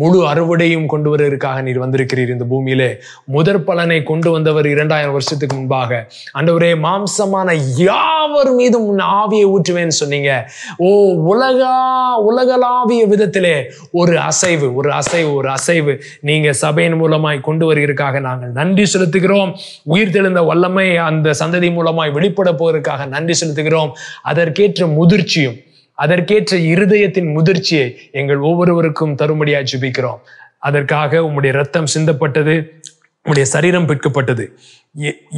முழு அறுவடையும் கொண்டு வருவதற்காக நீர் வந்திருக்கிறீர் இந்த பூமியிலே முதற் பலனை கொண்டு வந்தவர் இரண்டாயிரம் வருஷத்துக்கு முன்பாக அண்டவரே மாம்சமான யாவர் மீதும் ஆவியை ஊற்றுவேன்னு சொன்னீங்க ஓ உலகா உலகளாவிய விதத்திலே ஒரு அசைவு ஒரு அசைவு ஒரு அசைவு நீங்க சபையின் மூலமாய் கொண்டு வருகிறதுக்காக நாங்கள் நன்றி செலுத்துகிறோம் உயிர் தெழுந்த வல்லமை அந்த சந்ததி மூலமாய் வெளிப்பட போவதற்காக நன்றி செலுத்துகிறோம் அதற்கேற்ற முதிர்ச்சியும் அதற்கேற்ற இருதயத்தின் முதிர்ச்சியை எங்கள் ஒவ்வொருவருக்கும் தரும்படியாக ஜுபிக்கிறோம் அதற்காக உம்முடைய ரத்தம் சிந்தப்பட்டது உங்களுடைய சரீரம் பிற்கப்பட்டது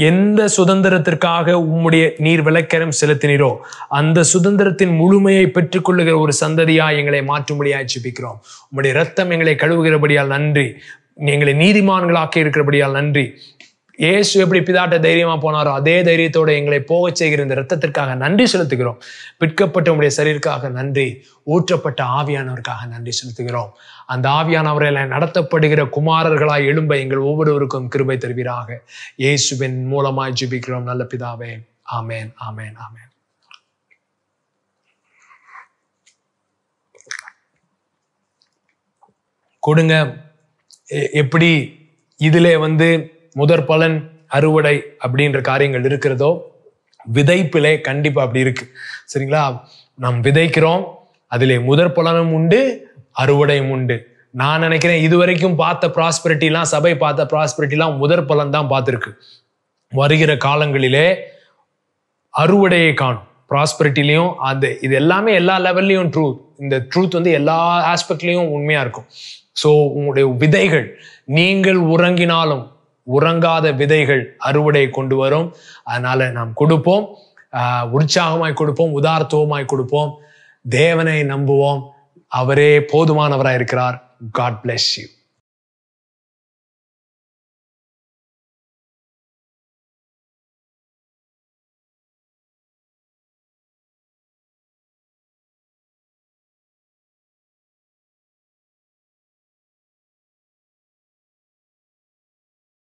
எந்த சுதந்திரத்திற்காக உம்முடைய நீர் விளக்கரம் செலுத்தினீரோ அந்த சுதந்திரத்தின் முழுமையை பெற்றுக்கொள்ளுகிற ஒரு சந்ததியா எங்களை மாற்றும்படியாக ஜிபிக்கிறோம் உம்முடைய ரத்தம் எங்களை கழுவுகிறபடியால் நன்றி எங்களை நீதிமான்களாக்கி இருக்கிறபடியால் நன்றி ஏசு எப்படி பிதாட்ட தைரியமாக போனாரோ அதே தைரியத்தோடு எங்களை போகச் செய்கிற இந்த ரத்தத்திற்காக நன்றி செலுத்துகிறோம் பிற்கப்பட்ட உங்களுடைய சரீருக்காக நன்றி ஊற்றப்பட்ட ஆவியானவருக்காக நன்றி செலுத்துகிறோம் அந்த ஆவியானவரில் நடத்தப்படுகிற குமாரர்களாய் எழும்ப எங்கள் ஒவ்வொருவருக்கும் கிருபை தருவீராக இயேசுவின் மூலமாய் ஜிபிக்கிறோம் நல்ல பிதாவே ஆமேன் ஆமேன் ஆமேன் கொடுங்க எப்படி இதில் வந்து முதற் பலன் அறுவடை அப்படின்ற காரியங்கள் இருக்கிறதோ விதைப்பிலே கண்டிப்பா அப்படி இருக்கு சரிங்களா நாம் விதைக்கிறோம் அதிலே முதற் பலனும் உண்டு அறுவடையும் உண்டு நான் நினைக்கிறேன் இது வரைக்கும் பார்த்த எல்லாம் சபை பார்த்த ப்ராஸ்பரிட்டிலாம் முதற் பலன் தான் பார்த்துருக்கு வருகிற காலங்களிலே அறுவடையை காணும் ப்ராஸ்பரிட்டிலையும் அந்த இது எல்லாமே எல்லா லெவல்லையும் ட்ரூத் இந்த ட்ரூத் வந்து எல்லா ஆஸ்பெக்ட்லையும் உண்மையாக இருக்கும் ஸோ உங்களுடைய விதைகள் நீங்கள் உறங்கினாலும் உறங்காத விதைகள் அறுவடை கொண்டு வரும் அதனால நாம் கொடுப்போம் உற்சாகமாய் கொடுப்போம் உதார்த்தவமாய் கொடுப்போம் தேவனை நம்புவோம் அவரே போதுமானவராக இருக்கிறார் காட் பிளெஸ் யூ